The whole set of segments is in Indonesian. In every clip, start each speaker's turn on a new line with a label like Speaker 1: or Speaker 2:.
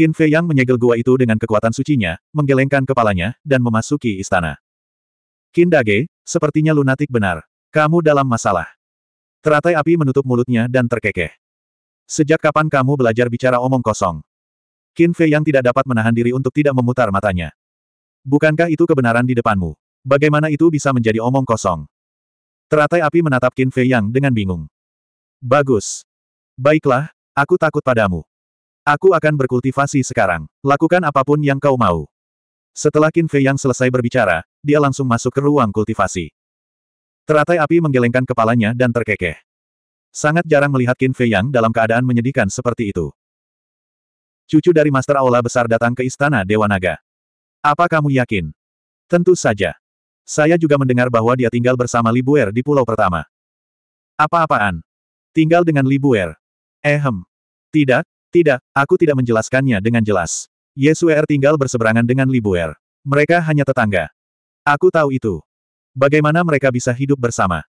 Speaker 1: Qin Fei yang menyegel gua itu dengan kekuatan sucinya, menggelengkan kepalanya, dan memasuki istana. Qin Dage, sepertinya lunatik benar. Kamu dalam masalah. Teratai api menutup mulutnya dan terkekeh. Sejak kapan kamu belajar bicara omong kosong? Qin Fei yang tidak dapat menahan diri untuk tidak memutar matanya. Bukankah itu kebenaran di depanmu? Bagaimana itu bisa menjadi omong kosong? Teratai api menatap Qin Fei yang dengan bingung. Bagus. Baiklah, aku takut padamu. Aku akan berkultivasi sekarang. Lakukan apapun yang kau mau. Setelah Qin Fei yang selesai berbicara, dia langsung masuk ke ruang kultivasi. Teratai api menggelengkan kepalanya dan terkekeh. Sangat jarang melihat Qin Fei yang dalam keadaan menyedihkan seperti itu. Cucu dari Master Aula Besar datang ke Istana Dewa Naga. Apa kamu yakin? Tentu saja. Saya juga mendengar bahwa dia tinggal bersama Libuer di pulau pertama. Apa-apaan? Tinggal dengan Libuer. Ehem. Tidak, tidak, aku tidak menjelaskannya dengan jelas. Yesuer tinggal berseberangan dengan Libuer. Mereka hanya tetangga. Aku tahu itu. Bagaimana mereka bisa hidup bersama?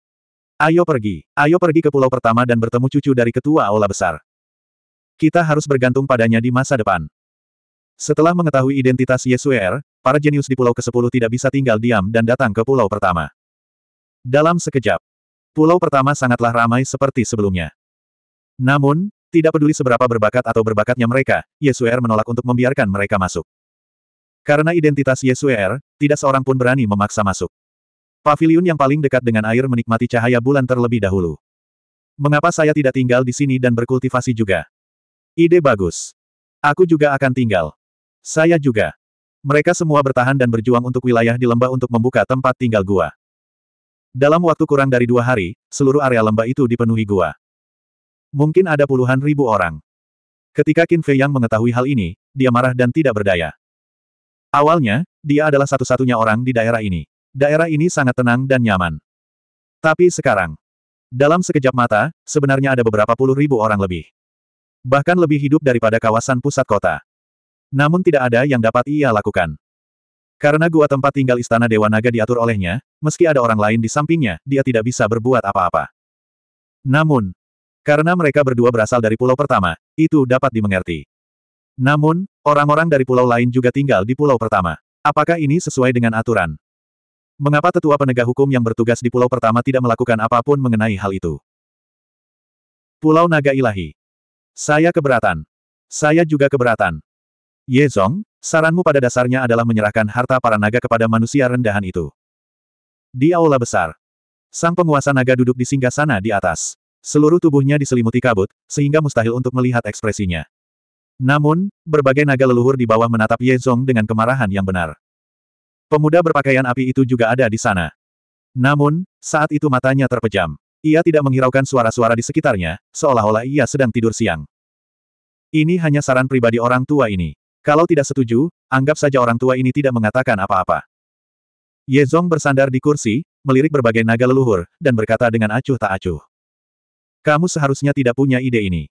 Speaker 1: Ayo pergi. Ayo pergi ke pulau pertama dan bertemu cucu dari ketua aula besar. Kita harus bergantung padanya di masa depan. Setelah mengetahui identitas Yesuer, para jenius di pulau ke-10 tidak bisa tinggal diam dan datang ke pulau pertama. Dalam sekejap, pulau pertama sangatlah ramai seperti sebelumnya. Namun, tidak peduli seberapa berbakat atau berbakatnya mereka, Yesuer menolak untuk membiarkan mereka masuk. Karena identitas Yesuer, tidak seorang pun berani memaksa masuk. Paviliun yang paling dekat dengan air menikmati cahaya bulan terlebih dahulu. Mengapa saya tidak tinggal di sini dan berkultivasi juga? Ide bagus. Aku juga akan tinggal. Saya juga. Mereka semua bertahan dan berjuang untuk wilayah di lembah untuk membuka tempat tinggal gua. Dalam waktu kurang dari dua hari, seluruh area lembah itu dipenuhi gua. Mungkin ada puluhan ribu orang. Ketika Qin Fei Yang mengetahui hal ini, dia marah dan tidak berdaya. Awalnya, dia adalah satu-satunya orang di daerah ini. Daerah ini sangat tenang dan nyaman. Tapi sekarang, dalam sekejap mata, sebenarnya ada beberapa puluh ribu orang lebih. Bahkan lebih hidup daripada kawasan pusat kota. Namun tidak ada yang dapat ia lakukan. Karena gua tempat tinggal istana Dewa Naga diatur olehnya, meski ada orang lain di sampingnya, dia tidak bisa berbuat apa-apa. Namun, karena mereka berdua berasal dari pulau pertama, itu dapat dimengerti. Namun, orang-orang dari pulau lain juga tinggal di pulau pertama. Apakah ini sesuai dengan aturan? Mengapa tetua penegak hukum yang bertugas di pulau pertama tidak melakukan apapun mengenai hal itu? Pulau Naga Ilahi. Saya keberatan. Saya juga keberatan. Ye Zong, saranmu pada dasarnya adalah menyerahkan harta para naga kepada manusia rendahan itu. Di aula besar, sang penguasa naga duduk di singgah sana di atas. Seluruh tubuhnya diselimuti kabut, sehingga mustahil untuk melihat ekspresinya. Namun, berbagai naga leluhur di bawah menatap Ye Zong dengan kemarahan yang benar. Pemuda berpakaian api itu juga ada di sana. Namun, saat itu matanya terpejam. Ia tidak menghiraukan suara-suara di sekitarnya, seolah-olah ia sedang tidur siang. Ini hanya saran pribadi orang tua ini. Kalau tidak setuju, anggap saja orang tua ini tidak mengatakan apa-apa. Ye Zong bersandar di kursi, melirik berbagai naga leluhur, dan berkata dengan acuh tak acuh. Kamu seharusnya tidak punya ide ini.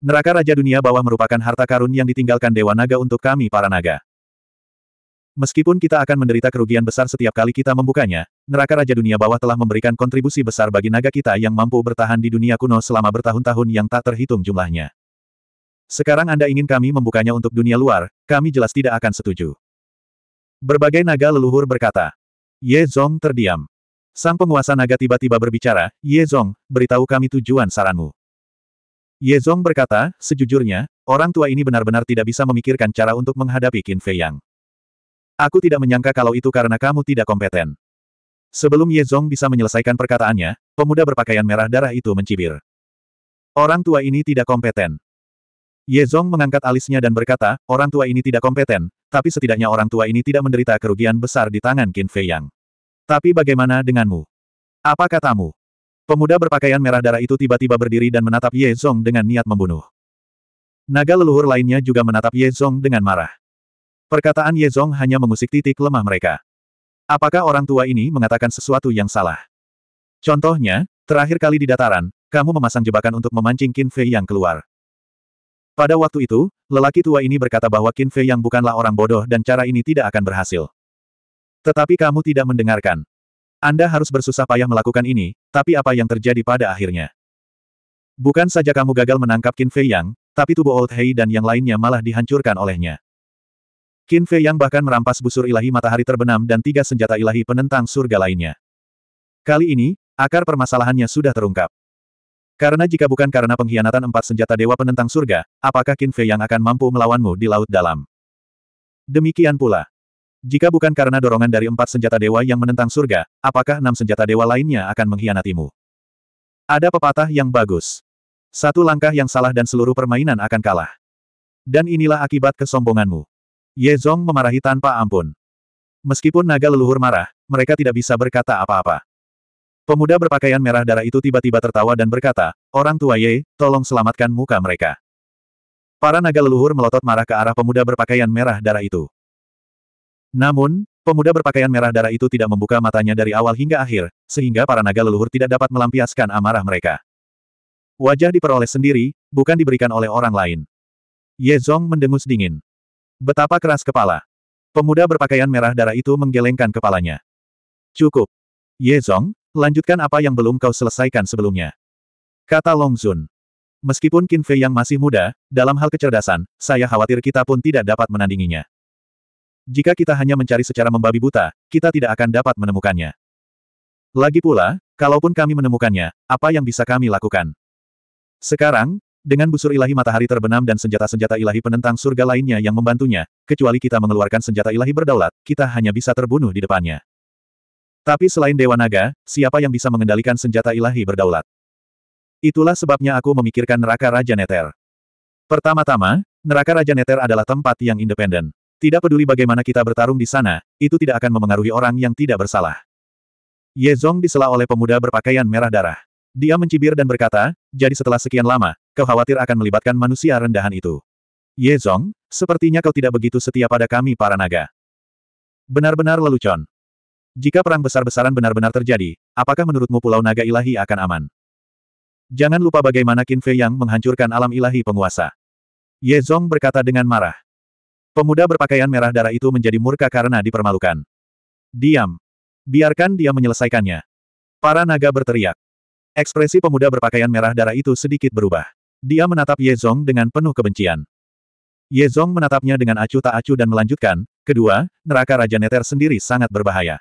Speaker 1: Neraka Raja Dunia Bawah merupakan harta karun yang ditinggalkan Dewa Naga untuk kami para naga. Meskipun kita akan menderita kerugian besar setiap kali kita membukanya, Neraka Raja Dunia Bawah telah memberikan kontribusi besar bagi naga kita yang mampu bertahan di dunia kuno selama bertahun-tahun yang tak terhitung jumlahnya. Sekarang Anda ingin kami membukanya untuk dunia luar, kami jelas tidak akan setuju. Berbagai naga leluhur berkata. Ye Zong terdiam. Sang penguasa naga tiba-tiba berbicara, Ye Zong, beritahu kami tujuan saranmu. Ye Zong berkata, sejujurnya, orang tua ini benar-benar tidak bisa memikirkan cara untuk menghadapi Qin Fei Yang. Aku tidak menyangka kalau itu karena kamu tidak kompeten. Sebelum Ye Zong bisa menyelesaikan perkataannya, pemuda berpakaian merah darah itu mencibir. Orang tua ini tidak kompeten. Ye Zong mengangkat alisnya dan berkata, orang tua ini tidak kompeten, tapi setidaknya orang tua ini tidak menderita kerugian besar di tangan Qin Fei Yang. Tapi bagaimana denganmu? Apa katamu? Pemuda berpakaian merah darah itu tiba-tiba berdiri dan menatap Ye Zong dengan niat membunuh. Naga leluhur lainnya juga menatap Ye Zong dengan marah. Perkataan Ye Zong hanya mengusik titik lemah mereka. Apakah orang tua ini mengatakan sesuatu yang salah? Contohnya, terakhir kali di dataran, kamu memasang jebakan untuk memancing Qin Fei yang keluar. Pada waktu itu, lelaki tua ini berkata bahwa Qin Fei yang bukanlah orang bodoh dan cara ini tidak akan berhasil. Tetapi kamu tidak mendengarkan. Anda harus bersusah payah melakukan ini, tapi apa yang terjadi pada akhirnya? Bukan saja kamu gagal menangkap Qin Fei Yang, tapi tubuh Old Hei dan yang lainnya malah dihancurkan olehnya. Qin Fei Yang bahkan merampas busur ilahi matahari terbenam dan tiga senjata ilahi penentang surga lainnya. Kali ini, akar permasalahannya sudah terungkap. Karena jika bukan karena pengkhianatan empat senjata dewa penentang surga, apakah Qin Fei Yang akan mampu melawanmu di laut dalam? Demikian pula. Jika bukan karena dorongan dari empat senjata dewa yang menentang surga, apakah enam senjata dewa lainnya akan mengkhianatimu? Ada pepatah yang bagus. Satu langkah yang salah dan seluruh permainan akan kalah. Dan inilah akibat kesombonganmu. Ye Yezong memarahi tanpa ampun. Meskipun naga leluhur marah, mereka tidak bisa berkata apa-apa. Pemuda berpakaian merah darah itu tiba-tiba tertawa dan berkata, Orang tua Ye, tolong selamatkan muka mereka. Para naga leluhur melotot marah ke arah pemuda berpakaian merah darah itu. Namun, pemuda berpakaian merah darah itu tidak membuka matanya dari awal hingga akhir, sehingga para naga leluhur tidak dapat melampiaskan amarah mereka. Wajah diperoleh sendiri, bukan diberikan oleh orang lain. Ye Zong mendengus dingin. Betapa keras kepala. Pemuda berpakaian merah darah itu menggelengkan kepalanya. Cukup. Ye Zong, lanjutkan apa yang belum kau selesaikan sebelumnya. Kata Long Zun. Meskipun Qin Fei yang masih muda, dalam hal kecerdasan, saya khawatir kita pun tidak dapat menandinginya. Jika kita hanya mencari secara membabi buta, kita tidak akan dapat menemukannya. Lagi pula, kalaupun kami menemukannya, apa yang bisa kami lakukan? Sekarang, dengan busur ilahi matahari terbenam dan senjata-senjata ilahi penentang surga lainnya yang membantunya, kecuali kita mengeluarkan senjata ilahi berdaulat, kita hanya bisa terbunuh di depannya. Tapi selain Dewa Naga, siapa yang bisa mengendalikan senjata ilahi berdaulat? Itulah sebabnya aku memikirkan neraka Raja Neter. Pertama-tama, neraka Raja Neter adalah tempat yang independen. Tidak peduli bagaimana kita bertarung di sana, itu tidak akan memengaruhi orang yang tidak bersalah. Ye Zong disela oleh pemuda berpakaian merah darah. Dia mencibir dan berkata, jadi setelah sekian lama, kau khawatir akan melibatkan manusia rendahan itu. Ye Zong, sepertinya kau tidak begitu setia pada kami para naga. Benar-benar lelucon. Jika perang besar-besaran benar-benar terjadi, apakah menurutmu Pulau Naga Ilahi akan aman? Jangan lupa bagaimana Qin Fei Yang menghancurkan alam ilahi penguasa. Ye Zong berkata dengan marah. Pemuda berpakaian merah darah itu menjadi murka karena dipermalukan. Diam. Biarkan dia menyelesaikannya. Para naga berteriak. Ekspresi pemuda berpakaian merah darah itu sedikit berubah. Dia menatap Ye Zong dengan penuh kebencian. Ye Zong menatapnya dengan acuh tak acuh dan melanjutkan, kedua, neraka Raja Neter sendiri sangat berbahaya.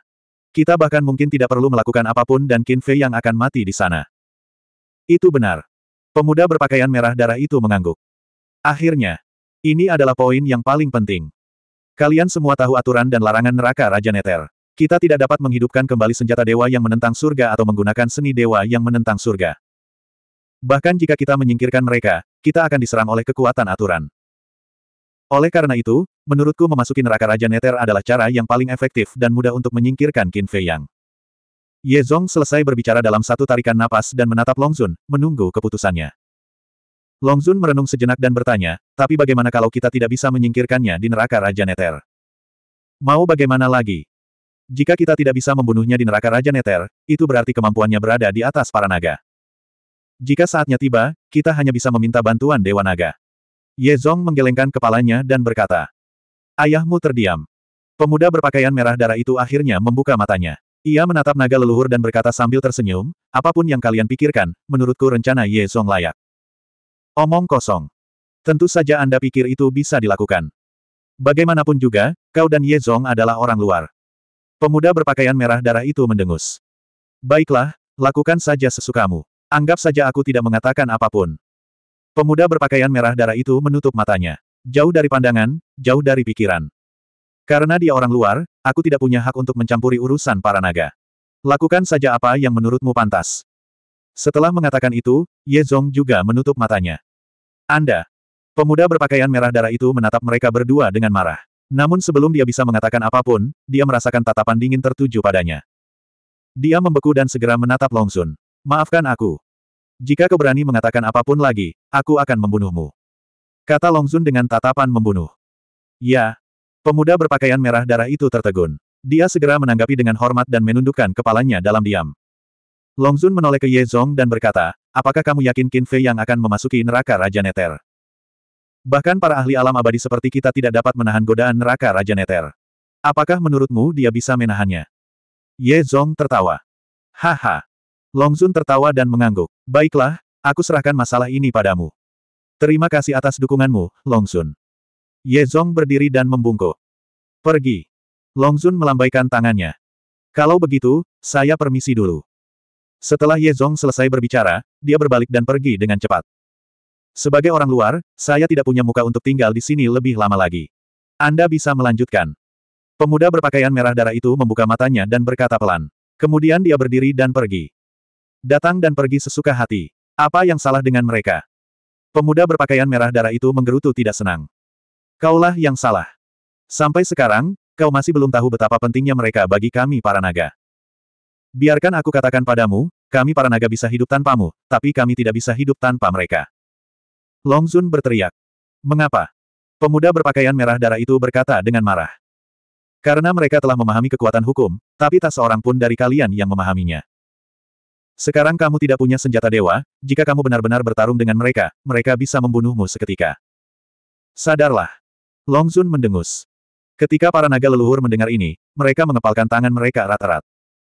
Speaker 1: Kita bahkan mungkin tidak perlu melakukan apapun dan Qin Fei yang akan mati di sana. Itu benar. Pemuda berpakaian merah darah itu mengangguk. Akhirnya, ini adalah poin yang paling penting. Kalian semua tahu aturan dan larangan neraka Raja Neter. Kita tidak dapat menghidupkan kembali senjata dewa yang menentang surga atau menggunakan seni dewa yang menentang surga. Bahkan jika kita menyingkirkan mereka, kita akan diserang oleh kekuatan aturan. Oleh karena itu, menurutku memasuki neraka Raja Neter adalah cara yang paling efektif dan mudah untuk menyingkirkan Qin Fei Yang. Ye Zong selesai berbicara dalam satu tarikan napas dan menatap Long Zun, menunggu keputusannya. Longzun merenung sejenak dan bertanya, tapi bagaimana kalau kita tidak bisa menyingkirkannya di neraka Raja Neter? Mau bagaimana lagi? Jika kita tidak bisa membunuhnya di neraka Raja Neter, itu berarti kemampuannya berada di atas para naga. Jika saatnya tiba, kita hanya bisa meminta bantuan Dewa Naga. Ye Zong menggelengkan kepalanya dan berkata, Ayahmu terdiam. Pemuda berpakaian merah darah itu akhirnya membuka matanya. Ia menatap naga leluhur dan berkata sambil tersenyum, apapun yang kalian pikirkan, menurutku rencana Ye Zong layak. Omong kosong. Tentu saja Anda pikir itu bisa dilakukan. Bagaimanapun juga, kau dan Ye Zong adalah orang luar. Pemuda berpakaian merah darah itu mendengus. Baiklah, lakukan saja sesukamu. Anggap saja aku tidak mengatakan apapun. Pemuda berpakaian merah darah itu menutup matanya. Jauh dari pandangan, jauh dari pikiran. Karena dia orang luar, aku tidak punya hak untuk mencampuri urusan para naga. Lakukan saja apa yang menurutmu pantas. Setelah mengatakan itu, Ye Zong juga menutup matanya. Anda. Pemuda berpakaian merah darah itu menatap mereka berdua dengan marah. Namun sebelum dia bisa mengatakan apapun, dia merasakan tatapan dingin tertuju padanya. Dia membeku dan segera menatap Longsun. Maafkan aku. Jika kau berani mengatakan apapun lagi, aku akan membunuhmu. Kata Longsun dengan tatapan membunuh. Ya. Pemuda berpakaian merah darah itu tertegun. Dia segera menanggapi dengan hormat dan menundukkan kepalanya dalam diam. Longzun menoleh ke Ye Zong dan berkata, apakah kamu yakin Qin Fei yang akan memasuki neraka Raja Neter? Bahkan para ahli alam abadi seperti kita tidak dapat menahan godaan neraka Raja Neter. Apakah menurutmu dia bisa menahannya? Ye Zong tertawa. Haha. Longzun tertawa dan mengangguk. Baiklah, aku serahkan masalah ini padamu. Terima kasih atas dukunganmu, Longzun. Ye Zong berdiri dan membungkuk. Pergi. Longzun melambaikan tangannya. Kalau begitu, saya permisi dulu. Setelah Ye Zong selesai berbicara, dia berbalik dan pergi dengan cepat. Sebagai orang luar, saya tidak punya muka untuk tinggal di sini lebih lama lagi. Anda bisa melanjutkan. Pemuda berpakaian merah darah itu membuka matanya dan berkata pelan. Kemudian dia berdiri dan pergi. Datang dan pergi sesuka hati. Apa yang salah dengan mereka? Pemuda berpakaian merah darah itu menggerutu tidak senang. Kaulah yang salah. Sampai sekarang, kau masih belum tahu betapa pentingnya mereka bagi kami para naga. Biarkan aku katakan padamu, kami para naga bisa hidup tanpamu, tapi kami tidak bisa hidup tanpa mereka. Long Zun berteriak. Mengapa? Pemuda berpakaian merah darah itu berkata dengan marah. Karena mereka telah memahami kekuatan hukum, tapi tak seorang pun dari kalian yang memahaminya. Sekarang kamu tidak punya senjata dewa, jika kamu benar-benar bertarung dengan mereka, mereka bisa membunuhmu seketika. Sadarlah. Long Zun mendengus. Ketika para naga leluhur mendengar ini, mereka mengepalkan tangan mereka rata-rata.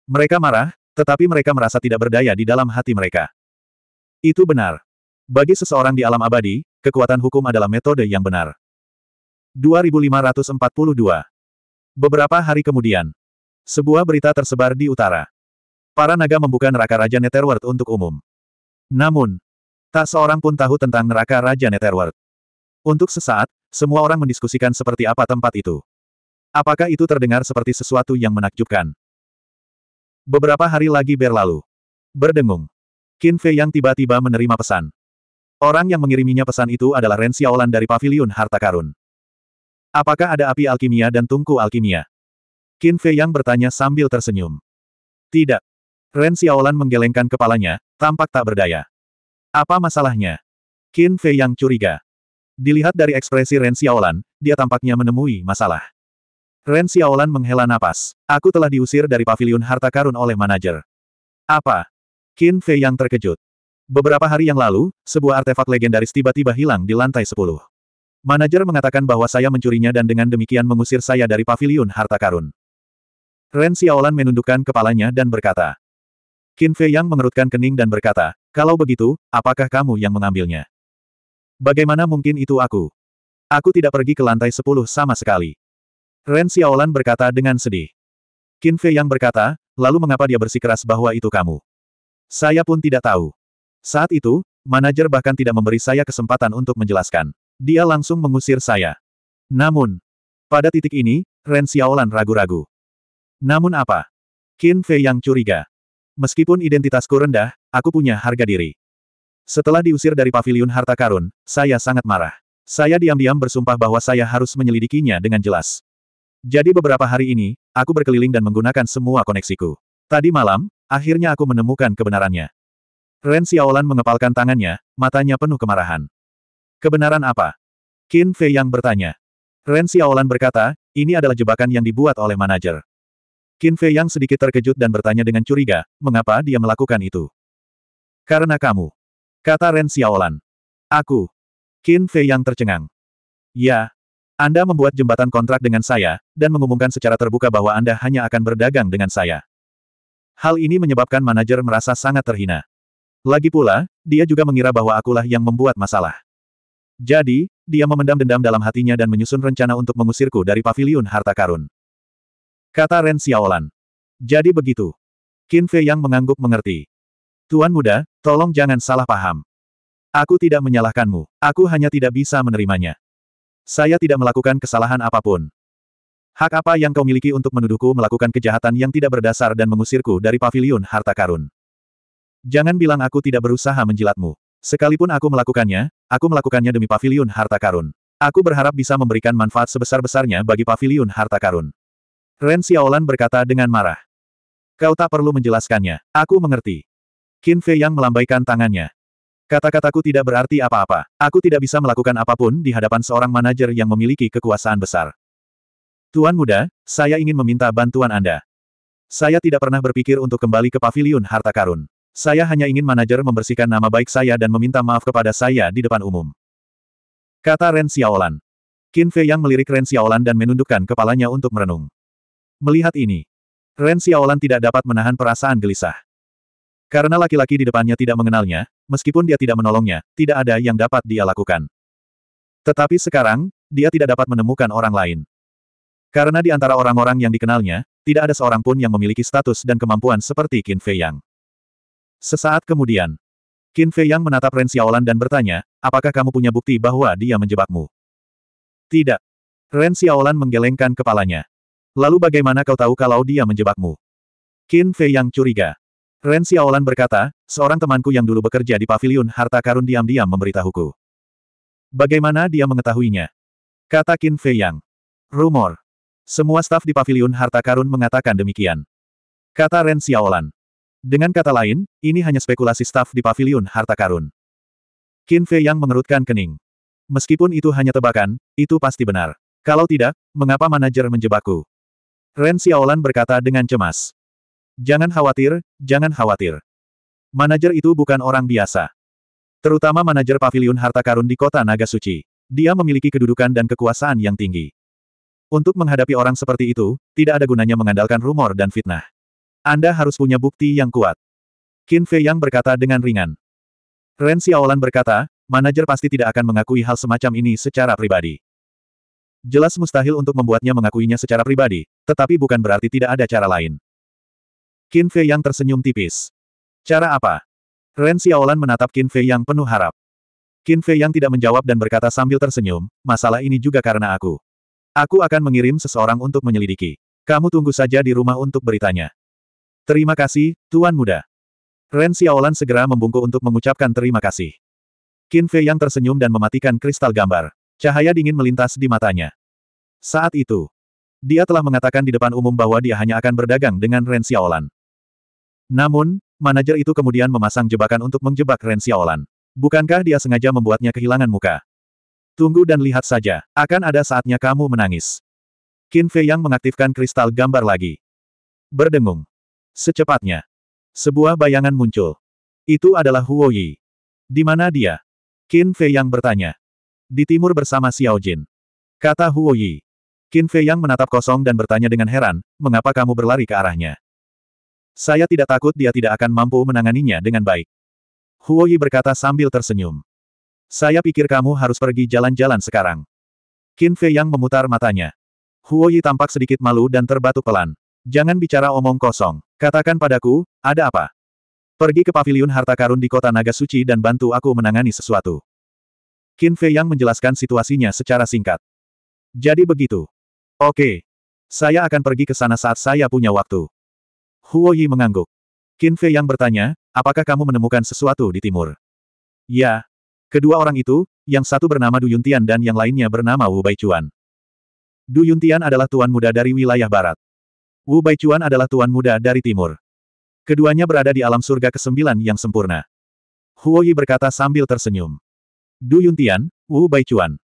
Speaker 1: Mereka marah, tetapi mereka merasa tidak berdaya di dalam hati mereka. Itu benar. Bagi seseorang di alam abadi, kekuatan hukum adalah metode yang benar. 2542 Beberapa hari kemudian, sebuah berita tersebar di utara. Para naga membuka neraka Raja Netherworld untuk umum. Namun, tak seorang pun tahu tentang neraka Raja Netherworld. Untuk sesaat, semua orang mendiskusikan seperti apa tempat itu. Apakah itu terdengar seperti sesuatu yang menakjubkan? Beberapa hari lagi berlalu. Berdengung. Qin Fei yang tiba-tiba menerima pesan. Orang yang mengiriminya pesan itu adalah Ren Xiaolan dari Paviliun Harta Karun. Apakah ada api alkimia dan tungku alkimia? Qin Fei yang bertanya sambil tersenyum. Tidak. Ren Xiaolan menggelengkan kepalanya, tampak tak berdaya. Apa masalahnya? Qin Fei yang curiga. Dilihat dari ekspresi Ren Xiaolan, dia tampaknya menemui masalah. Ren Xiaolan menghela napas. Aku telah diusir dari pavilion harta karun oleh manajer. Apa? Qin Fei yang terkejut. Beberapa hari yang lalu, sebuah artefak legendaris tiba-tiba hilang di lantai 10. Manajer mengatakan bahwa saya mencurinya dan dengan demikian mengusir saya dari pavilion harta karun. Ren Xiaolan menundukkan kepalanya dan berkata. Qin Fei Yang mengerutkan kening dan berkata, kalau begitu, apakah kamu yang mengambilnya? Bagaimana mungkin itu aku? Aku tidak pergi ke lantai 10 sama sekali. Ren Xiaolan berkata dengan sedih. Qin Fei yang berkata, lalu mengapa dia bersikeras bahwa itu kamu? Saya pun tidak tahu. Saat itu, manajer bahkan tidak memberi saya kesempatan untuk menjelaskan. Dia langsung mengusir saya. Namun, pada titik ini, Ren Xiaolan ragu-ragu. Namun apa? Qin Fei yang curiga. Meskipun identitasku rendah, aku punya harga diri. Setelah diusir dari pavilion harta karun, saya sangat marah. Saya diam-diam bersumpah bahwa saya harus menyelidikinya dengan jelas. Jadi beberapa hari ini, aku berkeliling dan menggunakan semua koneksiku. Tadi malam, akhirnya aku menemukan kebenarannya. Ren Xiaolan mengepalkan tangannya, matanya penuh kemarahan. Kebenaran apa? Qin Fei yang bertanya. Ren Xiaolan berkata, ini adalah jebakan yang dibuat oleh manajer. Qin Fei yang sedikit terkejut dan bertanya dengan curiga, mengapa dia melakukan itu? Karena kamu. Kata Ren Xiaolan. Aku. Qin Fei yang tercengang. Ya, anda membuat jembatan kontrak dengan saya, dan mengumumkan secara terbuka bahwa Anda hanya akan berdagang dengan saya. Hal ini menyebabkan manajer merasa sangat terhina. Lagi pula, dia juga mengira bahwa akulah yang membuat masalah. Jadi, dia memendam dendam dalam hatinya dan menyusun rencana untuk mengusirku dari paviliun harta karun. Kata Ren Xiaolan. Jadi begitu. Qin Fei yang mengangguk mengerti. Tuan muda, tolong jangan salah paham. Aku tidak menyalahkanmu, aku hanya tidak bisa menerimanya. Saya tidak melakukan kesalahan apapun. Hak apa yang kau miliki untuk menuduhku melakukan kejahatan yang tidak berdasar dan mengusirku dari pavilion harta karun? Jangan bilang aku tidak berusaha menjilatmu. Sekalipun aku melakukannya, aku melakukannya demi pavilion harta karun. Aku berharap bisa memberikan manfaat sebesar-besarnya bagi pavilion harta karun. Ren Xiaolan berkata dengan marah. Kau tak perlu menjelaskannya. Aku mengerti. Qin Fei yang melambaikan tangannya. Kata-kataku tidak berarti apa-apa. Aku tidak bisa melakukan apapun di hadapan seorang manajer yang memiliki kekuasaan besar. Tuan muda, saya ingin meminta bantuan Anda. Saya tidak pernah berpikir untuk kembali ke paviliun harta karun. Saya hanya ingin manajer membersihkan nama baik saya dan meminta maaf kepada saya di depan umum. Kata Ren Xiaolan. Qin Fei yang melirik Ren Xiaolan dan menundukkan kepalanya untuk merenung. Melihat ini, Ren Xiaolan tidak dapat menahan perasaan gelisah. Karena laki-laki di depannya tidak mengenalnya, meskipun dia tidak menolongnya, tidak ada yang dapat dia lakukan. Tetapi sekarang, dia tidak dapat menemukan orang lain. Karena di antara orang-orang yang dikenalnya, tidak ada seorang pun yang memiliki status dan kemampuan seperti Qin Fei Yang. Sesaat kemudian, Qin Fei Yang menatap Ren Xiaolan dan bertanya, apakah kamu punya bukti bahwa dia menjebakmu? Tidak. Ren Xiaolan menggelengkan kepalanya. Lalu bagaimana kau tahu kalau dia menjebakmu? Qin Fei Yang curiga. Ren Xiaolan berkata, seorang temanku yang dulu bekerja di pavilion harta karun diam-diam memberitahuku. Bagaimana dia mengetahuinya? Kata Qin Fei Yang. Rumor. Semua staf di pavilion harta karun mengatakan demikian. Kata Ren Xiaolan. Dengan kata lain, ini hanya spekulasi staf di pavilion harta karun. Qin Fei Yang mengerutkan kening. Meskipun itu hanya tebakan, itu pasti benar. Kalau tidak, mengapa manajer menjebakku? Ren Xiaolan berkata dengan cemas. Jangan khawatir, jangan khawatir. Manajer itu bukan orang biasa. Terutama manajer pavilion harta karun di kota Naga Suci. Dia memiliki kedudukan dan kekuasaan yang tinggi. Untuk menghadapi orang seperti itu, tidak ada gunanya mengandalkan rumor dan fitnah. Anda harus punya bukti yang kuat. Qin Fei Yang berkata dengan ringan. Ren Xiaolan berkata, manajer pasti tidak akan mengakui hal semacam ini secara pribadi. Jelas mustahil untuk membuatnya mengakuinya secara pribadi, tetapi bukan berarti tidak ada cara lain. Qin Fei yang tersenyum tipis. Cara apa? Ren Xiaolan menatap Qin Fei yang penuh harap. Qin Fei yang tidak menjawab dan berkata sambil tersenyum, masalah ini juga karena aku. Aku akan mengirim seseorang untuk menyelidiki. Kamu tunggu saja di rumah untuk beritanya. Terima kasih, Tuan Muda. Ren Xiaolan segera membungkuk untuk mengucapkan terima kasih. Qin Fei yang tersenyum dan mematikan kristal gambar. Cahaya dingin melintas di matanya. Saat itu, dia telah mengatakan di depan umum bahwa dia hanya akan berdagang dengan Ren Xiaolan. Namun, manajer itu kemudian memasang jebakan untuk menjebak Ren Xiaolan. Bukankah dia sengaja membuatnya kehilangan muka? Tunggu dan lihat saja, akan ada saatnya kamu menangis. Qin Fei yang mengaktifkan kristal gambar lagi. Berdengung. Secepatnya. Sebuah bayangan muncul. Itu adalah Huo Yi. Di mana dia? Qin Fei yang bertanya. Di timur bersama Xiao Jin. Kata Huo Yi. Qin Fei yang menatap kosong dan bertanya dengan heran, mengapa kamu berlari ke arahnya? Saya tidak takut dia tidak akan mampu menanganinya dengan baik. Huo Yi berkata sambil tersenyum. Saya pikir kamu harus pergi jalan-jalan sekarang. Qin Fei yang memutar matanya. Huo Yi tampak sedikit malu dan terbatuk pelan. Jangan bicara omong kosong. Katakan padaku, ada apa? Pergi ke paviliun harta karun di kota Naga Suci dan bantu aku menangani sesuatu. Qin Fei yang menjelaskan situasinya secara singkat. Jadi begitu. Oke. Saya akan pergi ke sana saat saya punya waktu. Huo Yi mengangguk. Qin Fei yang bertanya, apakah kamu menemukan sesuatu di timur? Ya. Kedua orang itu, yang satu bernama Du Yuntian dan yang lainnya bernama Wu Baichuan. Du Yuntian adalah tuan muda dari wilayah barat. Wu Baichuan adalah tuan muda dari timur. Keduanya berada di alam surga kesembilan yang sempurna. Huo Yi berkata sambil tersenyum. Du Yuntian, Wu Baichuan.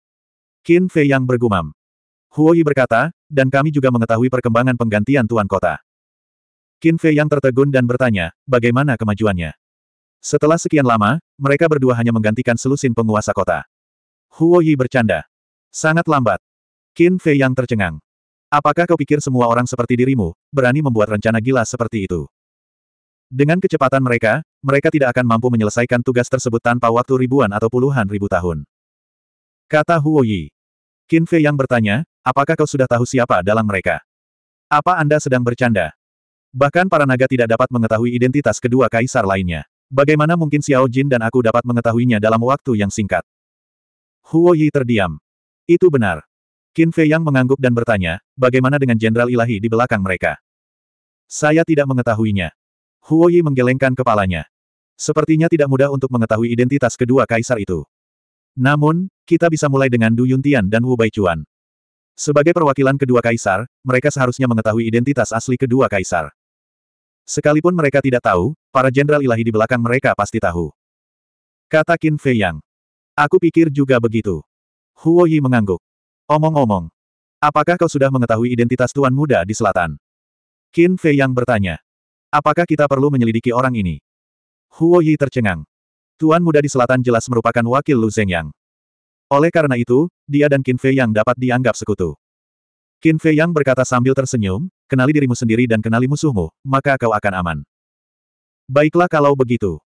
Speaker 1: Qin Fei yang bergumam. Huo Yi berkata, dan kami juga mengetahui perkembangan penggantian tuan kota. Qin Fei yang tertegun dan bertanya, bagaimana kemajuannya? Setelah sekian lama, mereka berdua hanya menggantikan selusin penguasa kota. Huo Yi bercanda. Sangat lambat. Qin Fei yang tercengang. Apakah kau pikir semua orang seperti dirimu, berani membuat rencana gila seperti itu? Dengan kecepatan mereka, mereka tidak akan mampu menyelesaikan tugas tersebut tanpa waktu ribuan atau puluhan ribu tahun. Kata Huo Yi. Qin Fei yang bertanya, apakah kau sudah tahu siapa dalam mereka? Apa Anda sedang bercanda? Bahkan para naga tidak dapat mengetahui identitas kedua kaisar lainnya. Bagaimana mungkin Xiao Jin dan aku dapat mengetahuinya dalam waktu yang singkat? Huo Yi terdiam. Itu benar. Qin Fei Yang mengangguk dan bertanya, bagaimana dengan Jenderal Ilahi di belakang mereka? Saya tidak mengetahuinya. Huo Yi menggelengkan kepalanya. Sepertinya tidak mudah untuk mengetahui identitas kedua kaisar itu. Namun, kita bisa mulai dengan Du Yuntian dan Wu Baichuan. Sebagai perwakilan kedua kaisar, mereka seharusnya mengetahui identitas asli kedua kaisar. Sekalipun mereka tidak tahu, para jenderal ilahi di belakang mereka pasti tahu. Kata Qin Fei Yang. Aku pikir juga begitu. Huo Yi mengangguk. Omong-omong. Apakah kau sudah mengetahui identitas Tuan Muda di selatan? Qin Fei Yang bertanya. Apakah kita perlu menyelidiki orang ini? Huo Yi tercengang. Tuan Muda di selatan jelas merupakan wakil Lu Zhengyang. Oleh karena itu, dia dan Qin Fei Yang dapat dianggap sekutu. Qin Fei Yang berkata sambil tersenyum, kenali dirimu sendiri dan kenali musuhmu, maka kau akan aman. Baiklah kalau begitu.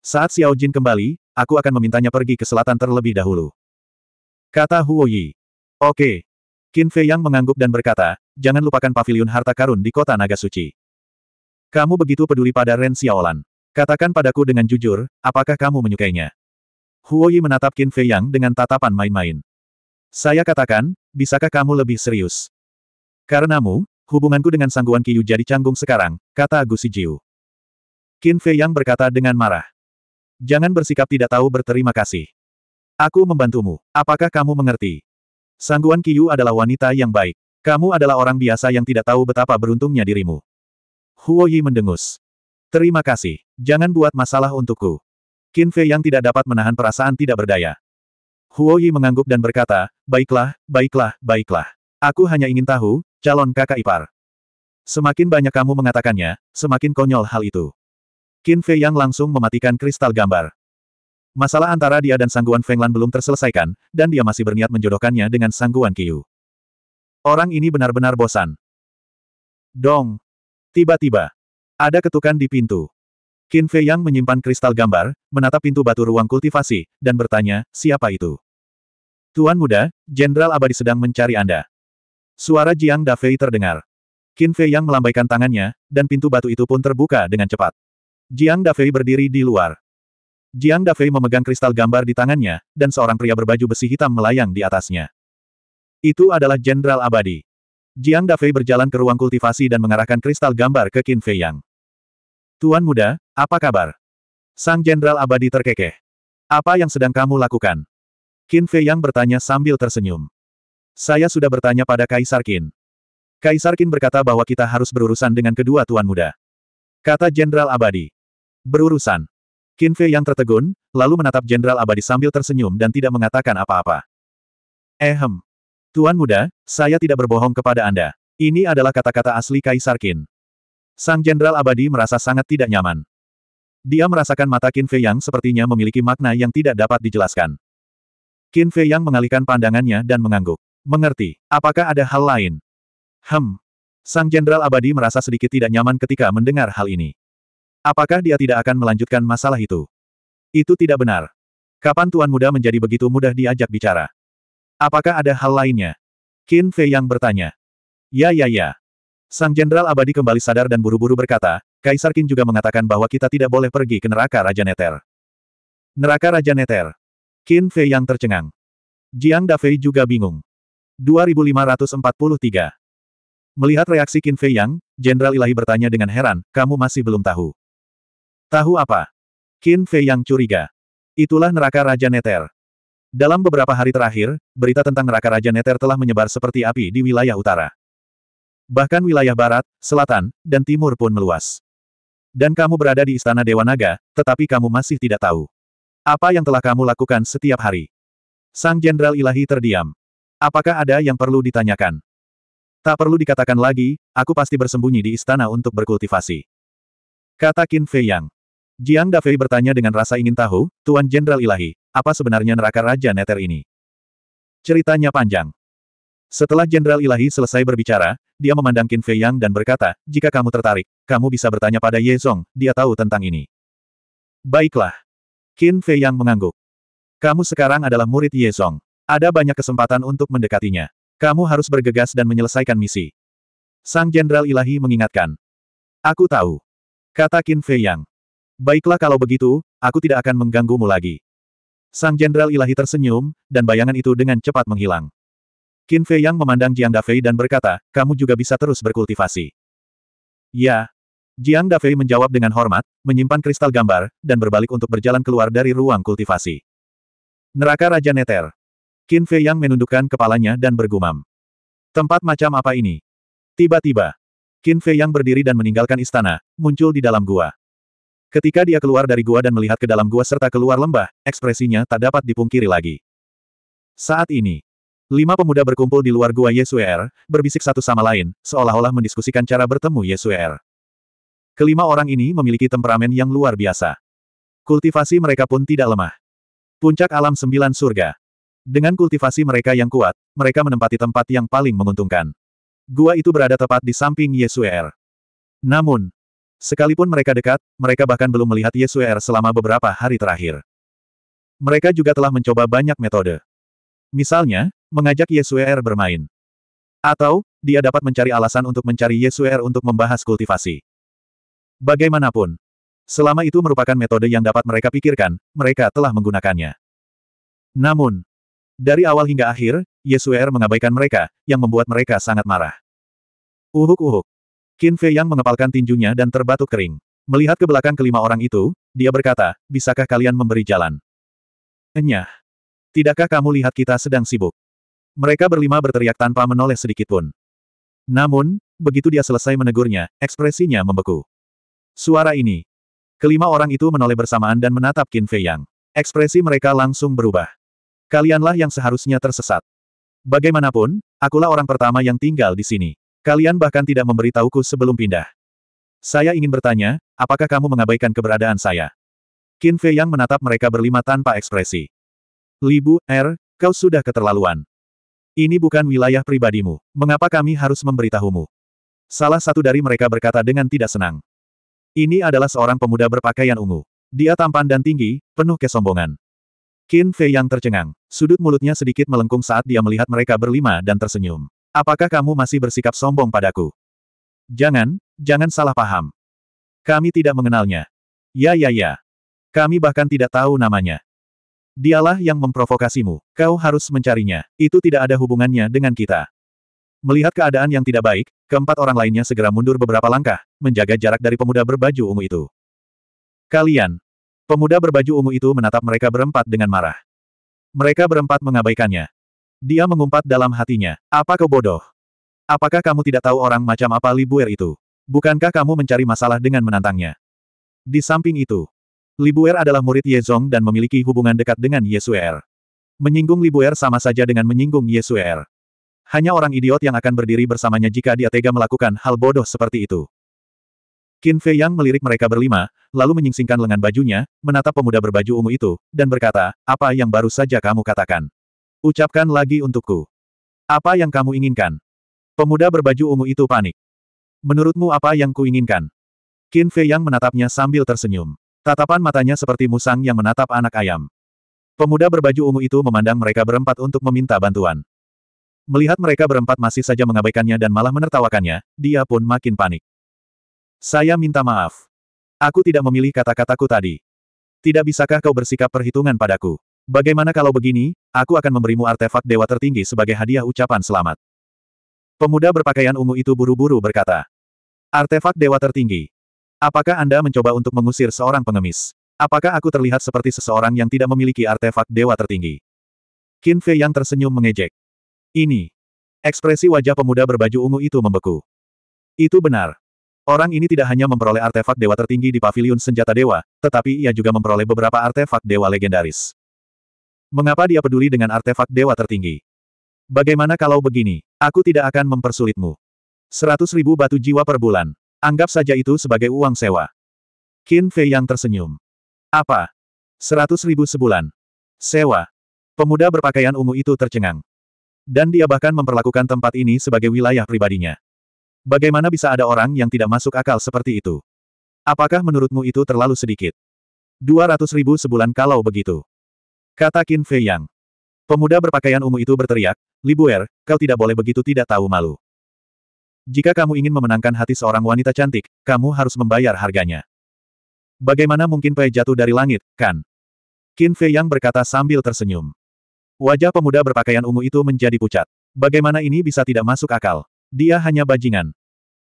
Speaker 1: Saat Xiao Jin kembali, aku akan memintanya pergi ke selatan terlebih dahulu. Kata Huo Yi. Oke. Qin Fei Yang mengangguk dan berkata, jangan lupakan pavilion harta karun di kota Naga Suci. Kamu begitu peduli pada Ren Xiaolan. Katakan padaku dengan jujur, apakah kamu menyukainya? Huo Yi menatap Qin Fei Yang dengan tatapan main-main. Saya katakan, bisakah kamu lebih serius? Karenamu, hubunganku dengan sangguan Kiyu jadi canggung sekarang, kata Gusi Jiu. Qin Fei Yang berkata dengan marah. Jangan bersikap tidak tahu berterima kasih. Aku membantumu. Apakah kamu mengerti? Sangguan Kiyu adalah wanita yang baik. Kamu adalah orang biasa yang tidak tahu betapa beruntungnya dirimu. Huo Yi mendengus. Terima kasih. Jangan buat masalah untukku. Qin Fei Yang tidak dapat menahan perasaan tidak berdaya. Huo Yi mengangguk dan berkata, Baiklah, baiklah, baiklah. Aku hanya ingin tahu, calon kakak ipar. Semakin banyak kamu mengatakannya, semakin konyol hal itu. Qin Fei Yang langsung mematikan kristal gambar. Masalah antara dia dan Sangguan Fenglan belum terselesaikan, dan dia masih berniat menjodohkannya dengan Sangguan Qiu. Orang ini benar-benar bosan. Dong. Tiba-tiba. Ada ketukan di pintu. Qin Fei Yang menyimpan kristal gambar, menatap pintu batu ruang kultivasi, dan bertanya, siapa itu? Tuan muda, Jenderal Abadi sedang mencari Anda. Suara Jiang Dafei terdengar. Qin Fei yang melambaikan tangannya, dan pintu batu itu pun terbuka dengan cepat. Jiang Dafei berdiri di luar. Jiang Dafei memegang kristal gambar di tangannya, dan seorang pria berbaju besi hitam melayang di atasnya. Itu adalah Jenderal Abadi. Jiang Dafei berjalan ke ruang kultivasi dan mengarahkan kristal gambar ke Qin Fei Yang. Tuan muda, apa kabar? Sang Jenderal Abadi terkekeh. Apa yang sedang kamu lakukan? Qin Fei Yang bertanya sambil tersenyum. Saya sudah bertanya pada Kaisar Qin. Kaisar Qin berkata bahwa kita harus berurusan dengan kedua tuan muda. Kata Jenderal Abadi. Berurusan. Qin Fei yang tertegun, lalu menatap Jenderal Abadi sambil tersenyum dan tidak mengatakan apa-apa. Ehem. Tuan muda, saya tidak berbohong kepada Anda. Ini adalah kata-kata asli Kaisar Qin. Sang Jenderal Abadi merasa sangat tidak nyaman. Dia merasakan mata Qin Fei Yang sepertinya memiliki makna yang tidak dapat dijelaskan. Qin Fei Yang mengalihkan pandangannya dan mengangguk. Mengerti. Apakah ada hal lain? Hem. Sang Jenderal Abadi merasa sedikit tidak nyaman ketika mendengar hal ini. Apakah dia tidak akan melanjutkan masalah itu? Itu tidak benar. Kapan Tuan Muda menjadi begitu mudah diajak bicara? Apakah ada hal lainnya? Qin Fei yang bertanya. Ya ya ya. Sang Jenderal Abadi kembali sadar dan buru-buru berkata, Kaisar Qin juga mengatakan bahwa kita tidak boleh pergi ke neraka Raja Neter. Neraka Raja Neter. Qin Fei yang tercengang. Jiang Dafei juga bingung. 2543. Melihat reaksi Qin Fei Yang, Jenderal Ilahi bertanya dengan heran, kamu masih belum tahu. Tahu apa? Qin Fei Yang curiga. Itulah neraka Raja Neter. Dalam beberapa hari terakhir, berita tentang neraka Raja Neter telah menyebar seperti api di wilayah utara. Bahkan wilayah barat, selatan, dan timur pun meluas. Dan kamu berada di Istana Dewa Naga, tetapi kamu masih tidak tahu. Apa yang telah kamu lakukan setiap hari? Sang Jenderal Ilahi terdiam. Apakah ada yang perlu ditanyakan? Tak perlu dikatakan lagi, aku pasti bersembunyi di istana untuk berkultivasi. Kata Qin Fei Yang. Jiang Dafei bertanya dengan rasa ingin tahu, Tuan Jenderal Ilahi, apa sebenarnya neraka Raja Neter ini? Ceritanya panjang. Setelah Jenderal Ilahi selesai berbicara, dia memandang Qin Fei Yang dan berkata, jika kamu tertarik, kamu bisa bertanya pada Ye Zong, dia tahu tentang ini. Baiklah. Qin Fei Yang mengangguk. Kamu sekarang adalah murid Ye Zong. Ada banyak kesempatan untuk mendekatinya. Kamu harus bergegas dan menyelesaikan misi. Sang Jenderal Ilahi mengingatkan. Aku tahu. Kata Qin Fei Yang. Baiklah kalau begitu, aku tidak akan mengganggumu lagi. Sang Jenderal Ilahi tersenyum, dan bayangan itu dengan cepat menghilang. Qin Fei Yang memandang Jiang Dafei dan berkata, kamu juga bisa terus berkultivasi. Ya. Jiang Dafei menjawab dengan hormat, menyimpan kristal gambar, dan berbalik untuk berjalan keluar dari ruang kultivasi. Neraka Raja Neter Qin Fei Yang menundukkan kepalanya dan bergumam. Tempat macam apa ini? Tiba-tiba, Qin Fei Yang berdiri dan meninggalkan istana, muncul di dalam gua. Ketika dia keluar dari gua dan melihat ke dalam gua serta keluar lembah, ekspresinya tak dapat dipungkiri lagi. Saat ini, lima pemuda berkumpul di luar gua Yesuer, er, berbisik satu sama lain, seolah-olah mendiskusikan cara bertemu Yesuer. Er. Kelima orang ini memiliki temperamen yang luar biasa. Kultivasi mereka pun tidak lemah. Puncak alam sembilan surga. Dengan kultivasi mereka yang kuat, mereka menempati tempat yang paling menguntungkan. Gua itu berada tepat di samping Yesuer. Namun, sekalipun mereka dekat, mereka bahkan belum melihat Yesuer selama beberapa hari terakhir. Mereka juga telah mencoba banyak metode. Misalnya, mengajak Yesuer bermain. Atau, dia dapat mencari alasan untuk mencari Yesuer untuk membahas kultivasi. Bagaimanapun, selama itu merupakan metode yang dapat mereka pikirkan, mereka telah menggunakannya. Namun, dari awal hingga akhir, Yesuer er mengabaikan mereka, yang membuat mereka sangat marah. Uhuk-uhuk. Qin Fei yang mengepalkan tinjunya dan terbatuk kering. Melihat ke belakang kelima orang itu, dia berkata, bisakah kalian memberi jalan? Enyah. Tidakkah kamu lihat kita sedang sibuk? Mereka berlima berteriak tanpa menoleh sedikitpun. Namun, begitu dia selesai menegurnya, ekspresinya membeku. Suara ini. Kelima orang itu menoleh bersamaan dan menatap Qin Fei Yang. Ekspresi mereka langsung berubah. Kalianlah yang seharusnya tersesat. Bagaimanapun, akulah orang pertama yang tinggal di sini. Kalian bahkan tidak memberitahuku sebelum pindah. Saya ingin bertanya, apakah kamu mengabaikan keberadaan saya? Qin Fei Yang menatap mereka berlima tanpa ekspresi. Libu, Er, kau sudah keterlaluan. Ini bukan wilayah pribadimu. Mengapa kami harus memberitahumu? Salah satu dari mereka berkata dengan tidak senang. Ini adalah seorang pemuda berpakaian ungu. Dia tampan dan tinggi, penuh kesombongan. Qin Fei yang tercengang. Sudut mulutnya sedikit melengkung saat dia melihat mereka berlima dan tersenyum. Apakah kamu masih bersikap sombong padaku? Jangan, jangan salah paham. Kami tidak mengenalnya. Ya ya ya. Kami bahkan tidak tahu namanya. Dialah yang memprovokasimu. Kau harus mencarinya. Itu tidak ada hubungannya dengan kita. Melihat keadaan yang tidak baik, keempat orang lainnya segera mundur beberapa langkah, menjaga jarak dari pemuda berbaju ungu itu. Kalian, Pemuda berbaju ungu itu menatap mereka berempat dengan marah. Mereka berempat mengabaikannya. Dia mengumpat dalam hatinya, apa kau bodoh? Apakah kamu tidak tahu orang macam apa Libuer itu? Bukankah kamu mencari masalah dengan menantangnya? Di samping itu, Libuer adalah murid Ye Zong dan memiliki hubungan dekat dengan Yesuer. Menyinggung Libuer sama saja dengan menyinggung Yesuer. Hanya orang idiot yang akan berdiri bersamanya jika dia tega melakukan hal bodoh seperti itu. Qin Fei Yang melirik mereka berlima, lalu menyingsingkan lengan bajunya, menatap pemuda berbaju ungu itu, dan berkata, apa yang baru saja kamu katakan? Ucapkan lagi untukku. Apa yang kamu inginkan? Pemuda berbaju ungu itu panik. Menurutmu apa yang kuinginkan? Qin Fei Yang menatapnya sambil tersenyum. Tatapan matanya seperti musang yang menatap anak ayam. Pemuda berbaju ungu itu memandang mereka berempat untuk meminta bantuan. Melihat mereka berempat masih saja mengabaikannya dan malah menertawakannya, dia pun makin panik. Saya minta maaf. Aku tidak memilih kata-kataku tadi. Tidak bisakah kau bersikap perhitungan padaku? Bagaimana kalau begini, aku akan memberimu artefak dewa tertinggi sebagai hadiah ucapan selamat. Pemuda berpakaian ungu itu buru-buru berkata. Artefak dewa tertinggi. Apakah Anda mencoba untuk mengusir seorang pengemis? Apakah aku terlihat seperti seseorang yang tidak memiliki artefak dewa tertinggi? Qin Fei yang tersenyum mengejek. Ini. Ekspresi wajah pemuda berbaju ungu itu membeku. Itu benar. Orang ini tidak hanya memperoleh artefak dewa tertinggi di Pavilion senjata dewa, tetapi ia juga memperoleh beberapa artefak dewa legendaris. Mengapa dia peduli dengan artefak dewa tertinggi? Bagaimana kalau begini? Aku tidak akan mempersulitmu. Seratus ribu batu jiwa per bulan. Anggap saja itu sebagai uang sewa. Qin Fei yang tersenyum. Apa? Seratus ribu sebulan. Sewa. Pemuda berpakaian ungu itu tercengang. Dan dia bahkan memperlakukan tempat ini sebagai wilayah pribadinya. Bagaimana bisa ada orang yang tidak masuk akal seperti itu? Apakah menurutmu itu terlalu sedikit? 200 ribu sebulan kalau begitu. Kata Qin Fei Yang. Pemuda berpakaian ungu itu berteriak, Libuer, kau tidak boleh begitu tidak tahu malu. Jika kamu ingin memenangkan hati seorang wanita cantik, kamu harus membayar harganya. Bagaimana mungkin Pei jatuh dari langit, kan? Qin Fei Yang berkata sambil tersenyum. Wajah pemuda berpakaian ungu itu menjadi pucat. Bagaimana ini bisa tidak masuk akal? Dia hanya bajingan.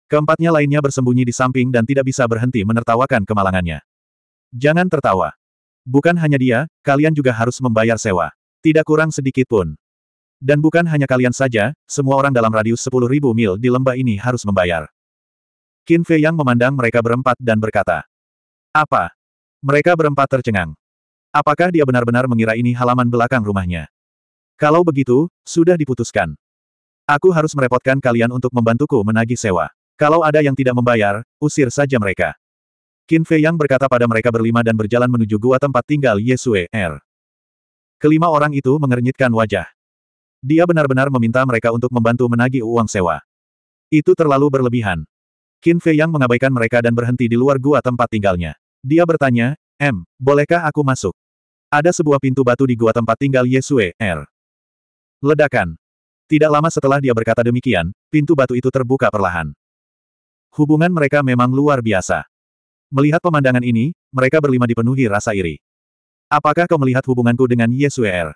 Speaker 1: Keempatnya lainnya bersembunyi di samping dan tidak bisa berhenti menertawakan kemalangannya. Jangan tertawa. Bukan hanya dia, kalian juga harus membayar sewa. Tidak kurang sedikit pun. Dan bukan hanya kalian saja, semua orang dalam radius 10.000 mil di lembah ini harus membayar. Qin Fei Yang memandang mereka berempat dan berkata, Apa? Mereka berempat tercengang. Apakah dia benar-benar mengira ini halaman belakang rumahnya? Kalau begitu, sudah diputuskan. Aku harus merepotkan kalian untuk membantuku menagih sewa. Kalau ada yang tidak membayar, usir saja mereka. Qin Fei Yang berkata pada mereka berlima dan berjalan menuju gua tempat tinggal Yesue R. Er. Kelima orang itu mengernyitkan wajah. Dia benar-benar meminta mereka untuk membantu menagih uang sewa. Itu terlalu berlebihan. Qin Fei Yang mengabaikan mereka dan berhenti di luar gua tempat tinggalnya. Dia bertanya, M, bolehkah aku masuk? Ada sebuah pintu batu di gua tempat tinggal Yesue R. Er. Ledakan. Tidak lama setelah dia berkata demikian, pintu batu itu terbuka perlahan. Hubungan mereka memang luar biasa. Melihat pemandangan ini, mereka berlima dipenuhi rasa iri. Apakah kau melihat hubunganku dengan Yesuer?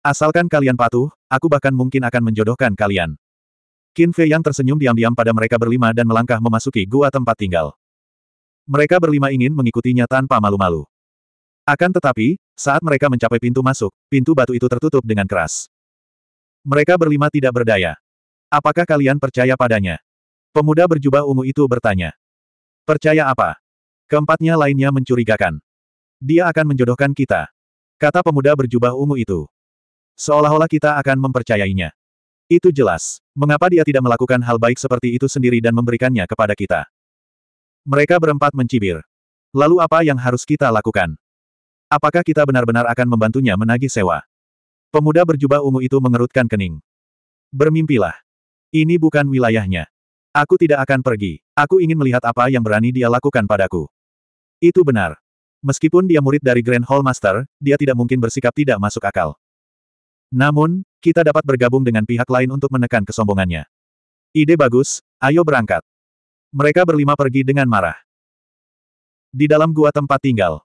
Speaker 1: Asalkan kalian patuh, aku bahkan mungkin akan menjodohkan kalian. Qin Fei yang tersenyum diam-diam pada mereka berlima dan melangkah memasuki gua tempat tinggal. Mereka berlima ingin mengikutinya tanpa malu-malu. Akan tetapi, saat mereka mencapai pintu masuk, pintu batu itu tertutup dengan keras. Mereka berlima tidak berdaya. Apakah kalian percaya padanya? Pemuda berjubah ungu itu bertanya. Percaya apa? Keempatnya lainnya mencurigakan. Dia akan menjodohkan kita. Kata pemuda berjubah ungu itu. Seolah-olah kita akan mempercayainya. Itu jelas. Mengapa dia tidak melakukan hal baik seperti itu sendiri dan memberikannya kepada kita? Mereka berempat mencibir. Lalu apa yang harus kita lakukan? Apakah kita benar-benar akan membantunya menagih sewa? Pemuda berjubah ungu itu mengerutkan kening. Bermimpilah. Ini bukan wilayahnya. Aku tidak akan pergi. Aku ingin melihat apa yang berani dia lakukan padaku. Itu benar. Meskipun dia murid dari Grand Hall Master, dia tidak mungkin bersikap tidak masuk akal. Namun, kita dapat bergabung dengan pihak lain untuk menekan kesombongannya. Ide bagus, ayo berangkat. Mereka berlima pergi dengan marah. Di dalam gua tempat tinggal,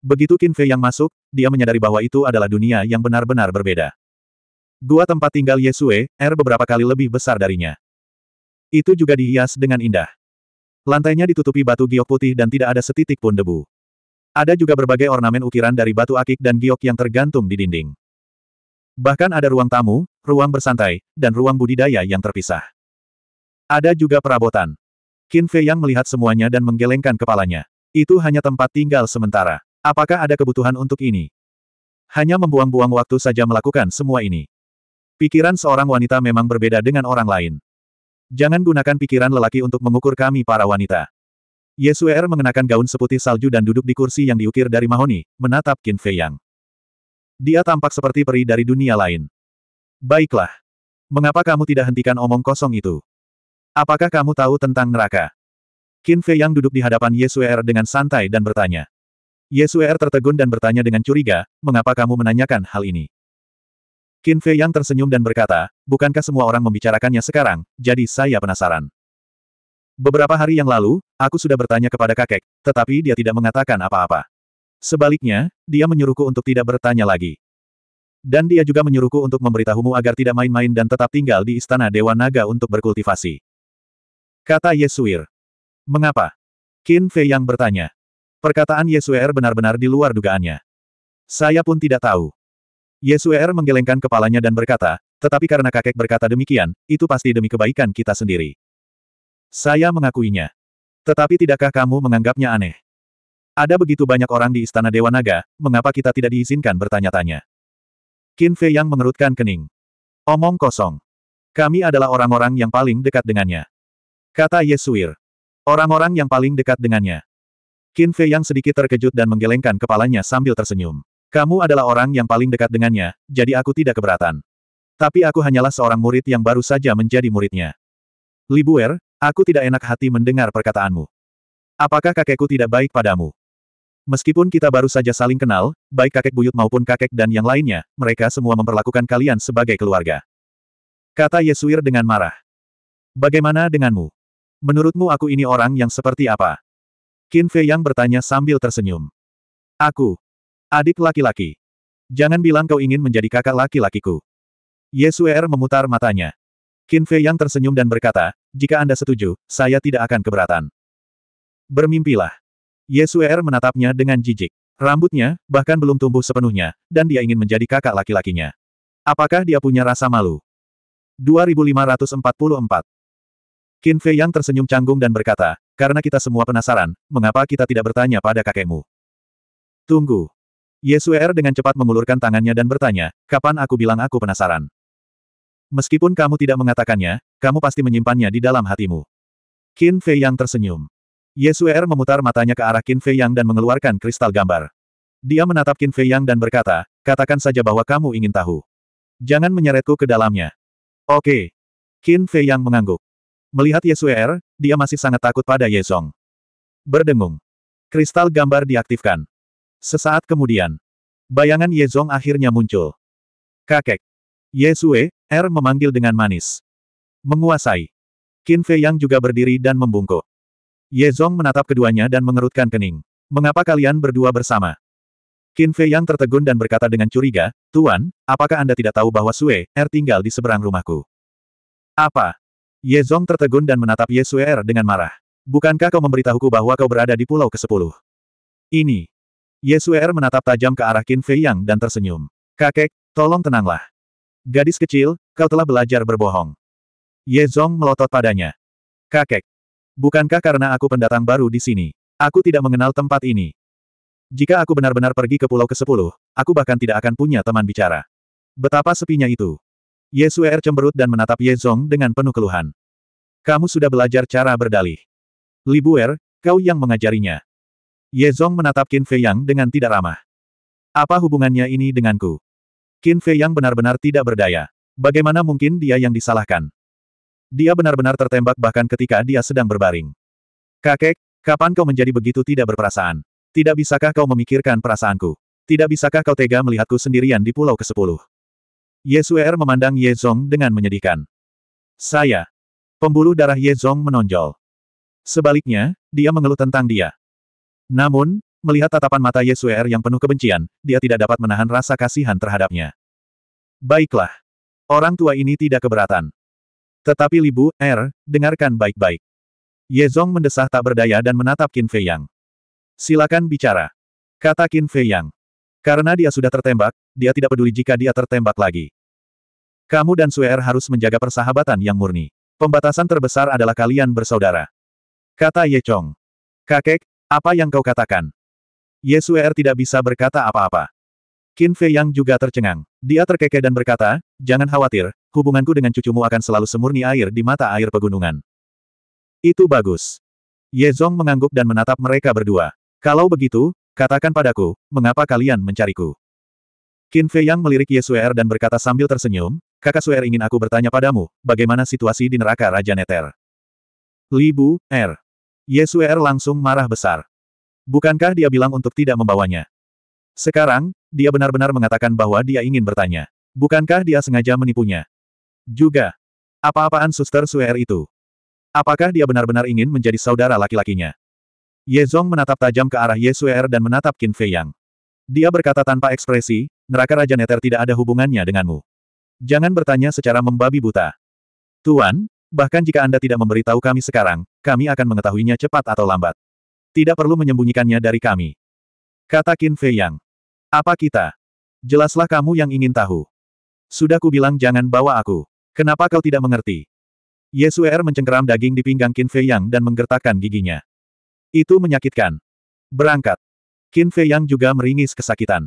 Speaker 1: Begitu Qin Fei yang masuk, dia menyadari bahwa itu adalah dunia yang benar-benar berbeda. Gua tempat tinggal Yesue, air er beberapa kali lebih besar darinya. Itu juga dihias dengan indah. Lantainya ditutupi batu giok putih dan tidak ada setitik pun debu. Ada juga berbagai ornamen ukiran dari batu akik dan giok yang tergantung di dinding. Bahkan ada ruang tamu, ruang bersantai, dan ruang budidaya yang terpisah. Ada juga perabotan. Qin Fei yang melihat semuanya dan menggelengkan kepalanya. Itu hanya tempat tinggal sementara. Apakah ada kebutuhan untuk ini? Hanya membuang-buang waktu saja melakukan semua ini. Pikiran seorang wanita memang berbeda dengan orang lain. Jangan gunakan pikiran lelaki untuk mengukur kami para wanita. Yesuer mengenakan gaun seputih salju dan duduk di kursi yang diukir dari mahoni, menatap Qin Fei Yang. Dia tampak seperti peri dari dunia lain. Baiklah. Mengapa kamu tidak hentikan omong kosong itu? Apakah kamu tahu tentang neraka? Qin Fei Yang duduk di hadapan Yesuer dengan santai dan bertanya. Yesuer tertegun dan bertanya dengan curiga, mengapa kamu menanyakan hal ini? Qin Fei yang tersenyum dan berkata, bukankah semua orang membicarakannya sekarang, jadi saya penasaran. Beberapa hari yang lalu, aku sudah bertanya kepada kakek, tetapi dia tidak mengatakan apa-apa. Sebaliknya, dia menyuruhku untuk tidak bertanya lagi. Dan dia juga menyuruhku untuk memberitahumu agar tidak main-main dan tetap tinggal di Istana Dewa Naga untuk berkultivasi. Kata Yesuir. Er. Mengapa? Qin Fei yang bertanya. Perkataan Yesuer benar-benar di luar dugaannya. Saya pun tidak tahu. Yesuer menggelengkan kepalanya dan berkata, tetapi karena kakek berkata demikian, itu pasti demi kebaikan kita sendiri. Saya mengakuinya. Tetapi tidakkah kamu menganggapnya aneh? Ada begitu banyak orang di Istana Dewa Naga, mengapa kita tidak diizinkan bertanya-tanya? Qin Fei yang mengerutkan kening. Omong kosong. Kami adalah orang-orang yang paling dekat dengannya. Kata Yesuir. Er. Orang-orang yang paling dekat dengannya. Qin Fei yang sedikit terkejut dan menggelengkan kepalanya sambil tersenyum. Kamu adalah orang yang paling dekat dengannya, jadi aku tidak keberatan. Tapi aku hanyalah seorang murid yang baru saja menjadi muridnya. Libuer, aku tidak enak hati mendengar perkataanmu. Apakah kakekku tidak baik padamu? Meskipun kita baru saja saling kenal, baik kakek buyut maupun kakek dan yang lainnya, mereka semua memperlakukan kalian sebagai keluarga. Kata Yesuir dengan marah. Bagaimana denganmu? Menurutmu aku ini orang yang seperti apa? Qin Fei Yang bertanya sambil tersenyum. Aku. Adik laki-laki. Jangan bilang kau ingin menjadi kakak laki-lakiku. Yesuer memutar matanya. Qin Fei Yang tersenyum dan berkata, jika Anda setuju, saya tidak akan keberatan. Bermimpilah. Yesuer menatapnya dengan jijik. Rambutnya, bahkan belum tumbuh sepenuhnya, dan dia ingin menjadi kakak laki-lakinya. Apakah dia punya rasa malu? 2544 Qin Fei Yang tersenyum canggung dan berkata, karena kita semua penasaran, mengapa kita tidak bertanya pada kakekmu? Tunggu. Yesuer dengan cepat mengulurkan tangannya dan bertanya, kapan aku bilang aku penasaran? Meskipun kamu tidak mengatakannya, kamu pasti menyimpannya di dalam hatimu. Qin Fei Yang tersenyum. Yesuer memutar matanya ke arah Qin Fei Yang dan mengeluarkan kristal gambar. Dia menatap Qin Fei Yang dan berkata, katakan saja bahwa kamu ingin tahu. Jangan menyeretku ke dalamnya. Oke. Qin Fei Yang mengangguk. Melihat Yesuer, dia masih sangat takut pada Yezong. Berdengung. Kristal gambar diaktifkan. Sesaat kemudian. Bayangan Yezong akhirnya muncul. Kakek. Yesue, R memanggil dengan manis. Menguasai. Qin Fei Yang juga berdiri dan membungkuk. Yezong menatap keduanya dan mengerutkan kening. Mengapa kalian berdua bersama? Qin Fei Yang tertegun dan berkata dengan curiga, Tuan, apakah Anda tidak tahu bahwa Sue, R tinggal di seberang rumahku? Apa? Ye Zong tertegun dan menatap Ye Suer dengan marah. Bukankah kau memberitahuku bahwa kau berada di pulau ke-10? Ini. Ye Suer menatap tajam ke arah Qin Fei Yang dan tersenyum. Kakek, tolong tenanglah. Gadis kecil, kau telah belajar berbohong. Ye Zong melotot padanya. Kakek, bukankah karena aku pendatang baru di sini, aku tidak mengenal tempat ini? Jika aku benar-benar pergi ke pulau ke-10, aku bahkan tidak akan punya teman bicara. Betapa sepinya itu. Ye Suer cemberut dan menatap Ye Zong dengan penuh keluhan. Kamu sudah belajar cara berdalih. Li Buer, kau yang mengajarinya. Ye Zong menatap Qin Fei Yang dengan tidak ramah. Apa hubungannya ini denganku? Qin Fei Yang benar-benar tidak berdaya. Bagaimana mungkin dia yang disalahkan? Dia benar-benar tertembak bahkan ketika dia sedang berbaring. Kakek, kapan kau menjadi begitu tidak berperasaan? Tidak bisakah kau memikirkan perasaanku? Tidak bisakah kau tega melihatku sendirian di pulau ke-10? Yesuer memandang Ye Zong dengan menyedihkan. Saya. Pembuluh darah Ye Zong menonjol. Sebaliknya, dia mengeluh tentang dia. Namun, melihat tatapan mata Yesuer yang penuh kebencian, dia tidak dapat menahan rasa kasihan terhadapnya. Baiklah. Orang tua ini tidak keberatan. Tetapi Libu, Er, dengarkan baik-baik. Ye Zong mendesah tak berdaya dan menatap Qin Fei Yang. Silakan bicara. Kata Qin Fei Yang. Karena dia sudah tertembak, dia tidak peduli jika dia tertembak lagi. Kamu dan Suer er harus menjaga persahabatan yang murni. Pembatasan terbesar adalah kalian bersaudara. Kata Ye Chong. Kakek, apa yang kau katakan? Ye Suer er tidak bisa berkata apa-apa. Qin Fei Yang juga tercengang. Dia terkekeh dan berkata, jangan khawatir, hubunganku dengan cucumu akan selalu semurni air di mata air pegunungan. Itu bagus. Ye Zong mengangguk dan menatap mereka berdua. Kalau begitu, Katakan padaku, mengapa kalian mencariku? Qin Fei Yang melirik Ye Suer dan berkata sambil tersenyum, kakak Suer ingin aku bertanya padamu, bagaimana situasi di neraka Raja Neter? Li Bu, Er. Ye Suer langsung marah besar. Bukankah dia bilang untuk tidak membawanya? Sekarang, dia benar-benar mengatakan bahwa dia ingin bertanya. Bukankah dia sengaja menipunya? Juga. Apa-apaan suster Suer itu? Apakah dia benar-benar ingin menjadi saudara laki-lakinya? Ye Zong menatap tajam ke arah Ye Suer dan menatap Qin Fei Yang. Dia berkata tanpa ekspresi, neraka Raja Neter tidak ada hubungannya denganmu. Jangan bertanya secara membabi buta. Tuan, bahkan jika Anda tidak memberitahu kami sekarang, kami akan mengetahuinya cepat atau lambat. Tidak perlu menyembunyikannya dari kami. Kata Qin Fei Yang. Apa kita? Jelaslah kamu yang ingin tahu. Sudah kubilang jangan bawa aku. Kenapa kau tidak mengerti? Yesuer mencengkeram daging di pinggang Qin Fei Yang dan menggertakkan giginya. Itu menyakitkan. Berangkat. Qin Fei Yang juga meringis kesakitan.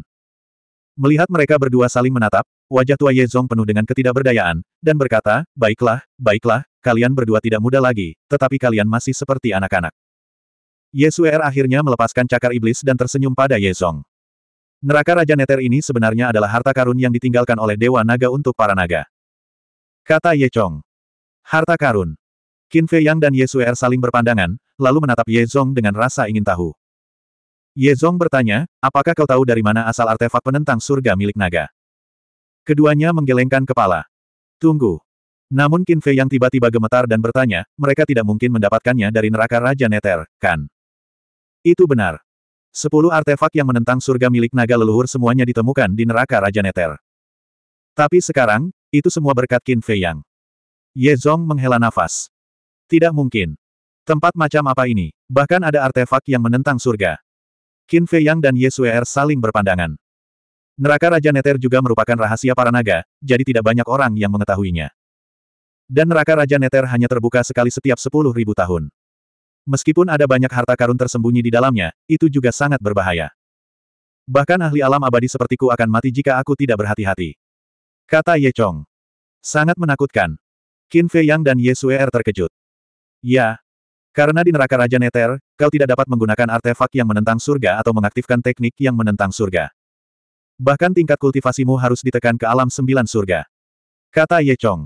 Speaker 1: Melihat mereka berdua saling menatap, wajah tua Ye Zong penuh dengan ketidakberdayaan, dan berkata, Baiklah, baiklah, kalian berdua tidak muda lagi, tetapi kalian masih seperti anak-anak. Ye Suer akhirnya melepaskan cakar iblis dan tersenyum pada Ye Zong. Neraka Raja Neter ini sebenarnya adalah harta karun yang ditinggalkan oleh Dewa Naga untuk para naga. Kata Ye Chong. Harta karun. Qin Fei Yang dan Ye Suer er saling berpandangan, lalu menatap Ye Zong dengan rasa ingin tahu. Ye Zong bertanya, apakah kau tahu dari mana asal artefak penentang surga milik naga? Keduanya menggelengkan kepala. Tunggu. Namun Qin Fei Yang tiba-tiba gemetar dan bertanya, mereka tidak mungkin mendapatkannya dari neraka Raja Neter, kan? Itu benar. Sepuluh artefak yang menentang surga milik naga leluhur semuanya ditemukan di neraka Raja Neter. Tapi sekarang, itu semua berkat Qin Fei Yang. Ye Zong menghela nafas. Tidak mungkin. Tempat macam apa ini? Bahkan ada artefak yang menentang surga. Qin Fei Yang dan Ye Er saling berpandangan. Neraka Raja Neter juga merupakan rahasia para naga, jadi tidak banyak orang yang mengetahuinya. Dan neraka Raja Neter hanya terbuka sekali setiap sepuluh ribu tahun. Meskipun ada banyak harta karun tersembunyi di dalamnya, itu juga sangat berbahaya. Bahkan ahli alam abadi sepertiku akan mati jika aku tidak berhati-hati. Kata Ye Chong. Sangat menakutkan. Qin Fei Yang dan Ye Er terkejut. Ya. Karena di neraka Raja Neter, kau tidak dapat menggunakan artefak yang menentang surga atau mengaktifkan teknik yang menentang surga. Bahkan tingkat kultivasimu harus ditekan ke alam sembilan surga. Kata Ye Chong.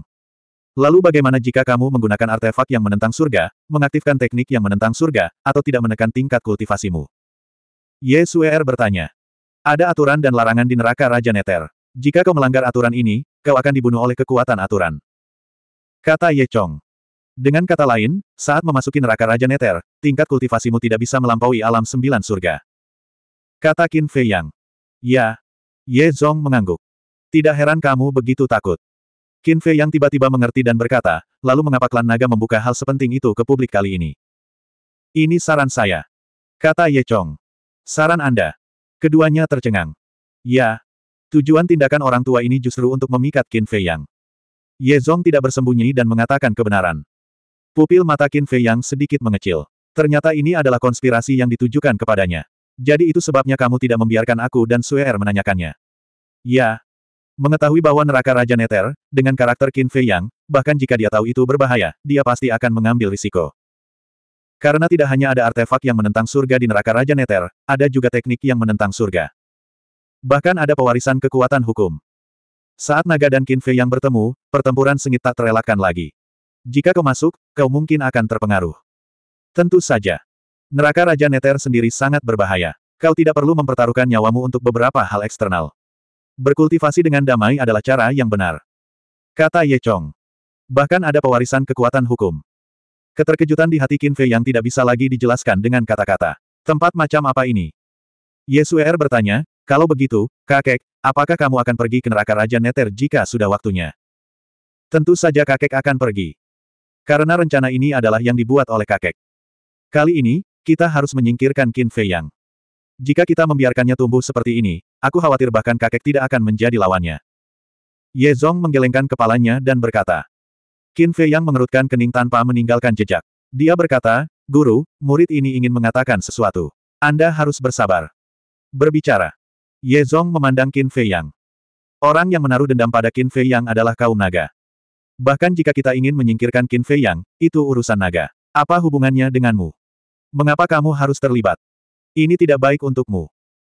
Speaker 1: Lalu bagaimana jika kamu menggunakan artefak yang menentang surga, mengaktifkan teknik yang menentang surga, atau tidak menekan tingkat kultivasimu? Ye Suer bertanya. Ada aturan dan larangan di neraka Raja Neter. Jika kau melanggar aturan ini, kau akan dibunuh oleh kekuatan aturan. Kata Ye Chong. Dengan kata lain, saat memasuki neraka Raja Neter, tingkat kultivasimu tidak bisa melampaui alam sembilan surga. Kata Qin Fei Yang. Ya. Ye Zong mengangguk. Tidak heran kamu begitu takut. Qin Fei Yang tiba-tiba mengerti dan berkata, lalu mengapa klan naga membuka hal sepenting itu ke publik kali ini? Ini saran saya. Kata Ye Chong. Saran Anda. Keduanya tercengang. Ya. Tujuan tindakan orang tua ini justru untuk memikat Qin Fei Yang. Ye Zong tidak bersembunyi dan mengatakan kebenaran. Pupil mata Qin Fei yang sedikit mengecil. Ternyata ini adalah konspirasi yang ditujukan kepadanya. Jadi itu sebabnya kamu tidak membiarkan aku dan Er menanyakannya. Ya. Mengetahui bahwa neraka Raja Neter, dengan karakter Qin Fei Yang, bahkan jika dia tahu itu berbahaya, dia pasti akan mengambil risiko. Karena tidak hanya ada artefak yang menentang surga di neraka Raja Neter, ada juga teknik yang menentang surga. Bahkan ada pewarisan kekuatan hukum. Saat naga dan Qin Fei yang bertemu, pertempuran sengit tak terelakkan lagi. Jika kau masuk, kau mungkin akan terpengaruh. Tentu saja. Neraka Raja Neter sendiri sangat berbahaya. Kau tidak perlu mempertaruhkan nyawamu untuk beberapa hal eksternal. Berkultivasi dengan damai adalah cara yang benar. Kata Ye Chong. Bahkan ada pewarisan kekuatan hukum. Keterkejutan di hati Qin Fei yang tidak bisa lagi dijelaskan dengan kata-kata. Tempat macam apa ini? Ye Suer bertanya, kalau begitu, kakek, apakah kamu akan pergi ke neraka Raja Neter jika sudah waktunya? Tentu saja kakek akan pergi. Karena rencana ini adalah yang dibuat oleh kakek. Kali ini, kita harus menyingkirkan Qin Fei Yang. Jika kita membiarkannya tumbuh seperti ini, aku khawatir bahkan kakek tidak akan menjadi lawannya. Ye Zong menggelengkan kepalanya dan berkata. Qin Fei Yang mengerutkan kening tanpa meninggalkan jejak. Dia berkata, Guru, murid ini ingin mengatakan sesuatu. Anda harus bersabar. Berbicara. Ye Zong memandang Qin Fei Yang. Orang yang menaruh dendam pada Qin Fei Yang adalah kaum naga. Bahkan jika kita ingin menyingkirkan Qin Fei Yang, itu urusan naga. Apa hubungannya denganmu? Mengapa kamu harus terlibat? Ini tidak baik untukmu.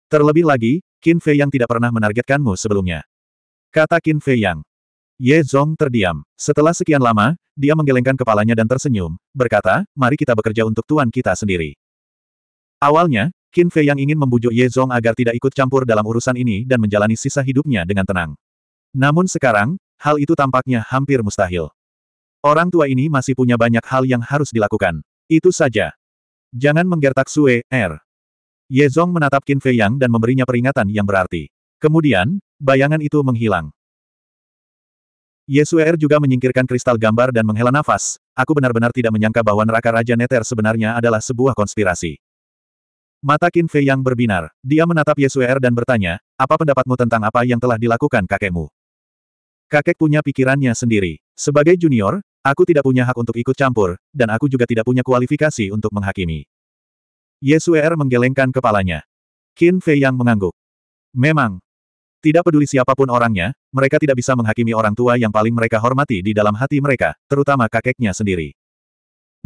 Speaker 1: Terlebih lagi, Qin Fei Yang tidak pernah menargetkanmu sebelumnya. Kata Qin Fei Yang. Ye Zhong terdiam. Setelah sekian lama, dia menggelengkan kepalanya dan tersenyum, berkata, mari kita bekerja untuk tuan kita sendiri. Awalnya, Qin Fei yang ingin membujuk Ye Zhong agar tidak ikut campur dalam urusan ini dan menjalani sisa hidupnya dengan tenang. Namun sekarang, hal itu tampaknya hampir mustahil. Orang tua ini masih punya banyak hal yang harus dilakukan. Itu saja. Jangan menggertak Sue, Er. Ye Zong menatap Qin Fei Yang dan memberinya peringatan yang berarti. Kemudian, bayangan itu menghilang. Ye Sue Er juga menyingkirkan kristal gambar dan menghela nafas. Aku benar-benar tidak menyangka bahwa neraka Raja Neter sebenarnya adalah sebuah konspirasi. Mata Qin Fei Yang berbinar. Dia menatap Ye Sue Er dan bertanya, apa pendapatmu tentang apa yang telah dilakukan kakekmu? Kakek punya pikirannya sendiri. Sebagai junior, aku tidak punya hak untuk ikut campur, dan aku juga tidak punya kualifikasi untuk menghakimi. Yesuer menggelengkan kepalanya. Qin Fei yang mengangguk. Memang. Tidak peduli siapapun orangnya, mereka tidak bisa menghakimi orang tua yang paling mereka hormati di dalam hati mereka, terutama kakeknya sendiri.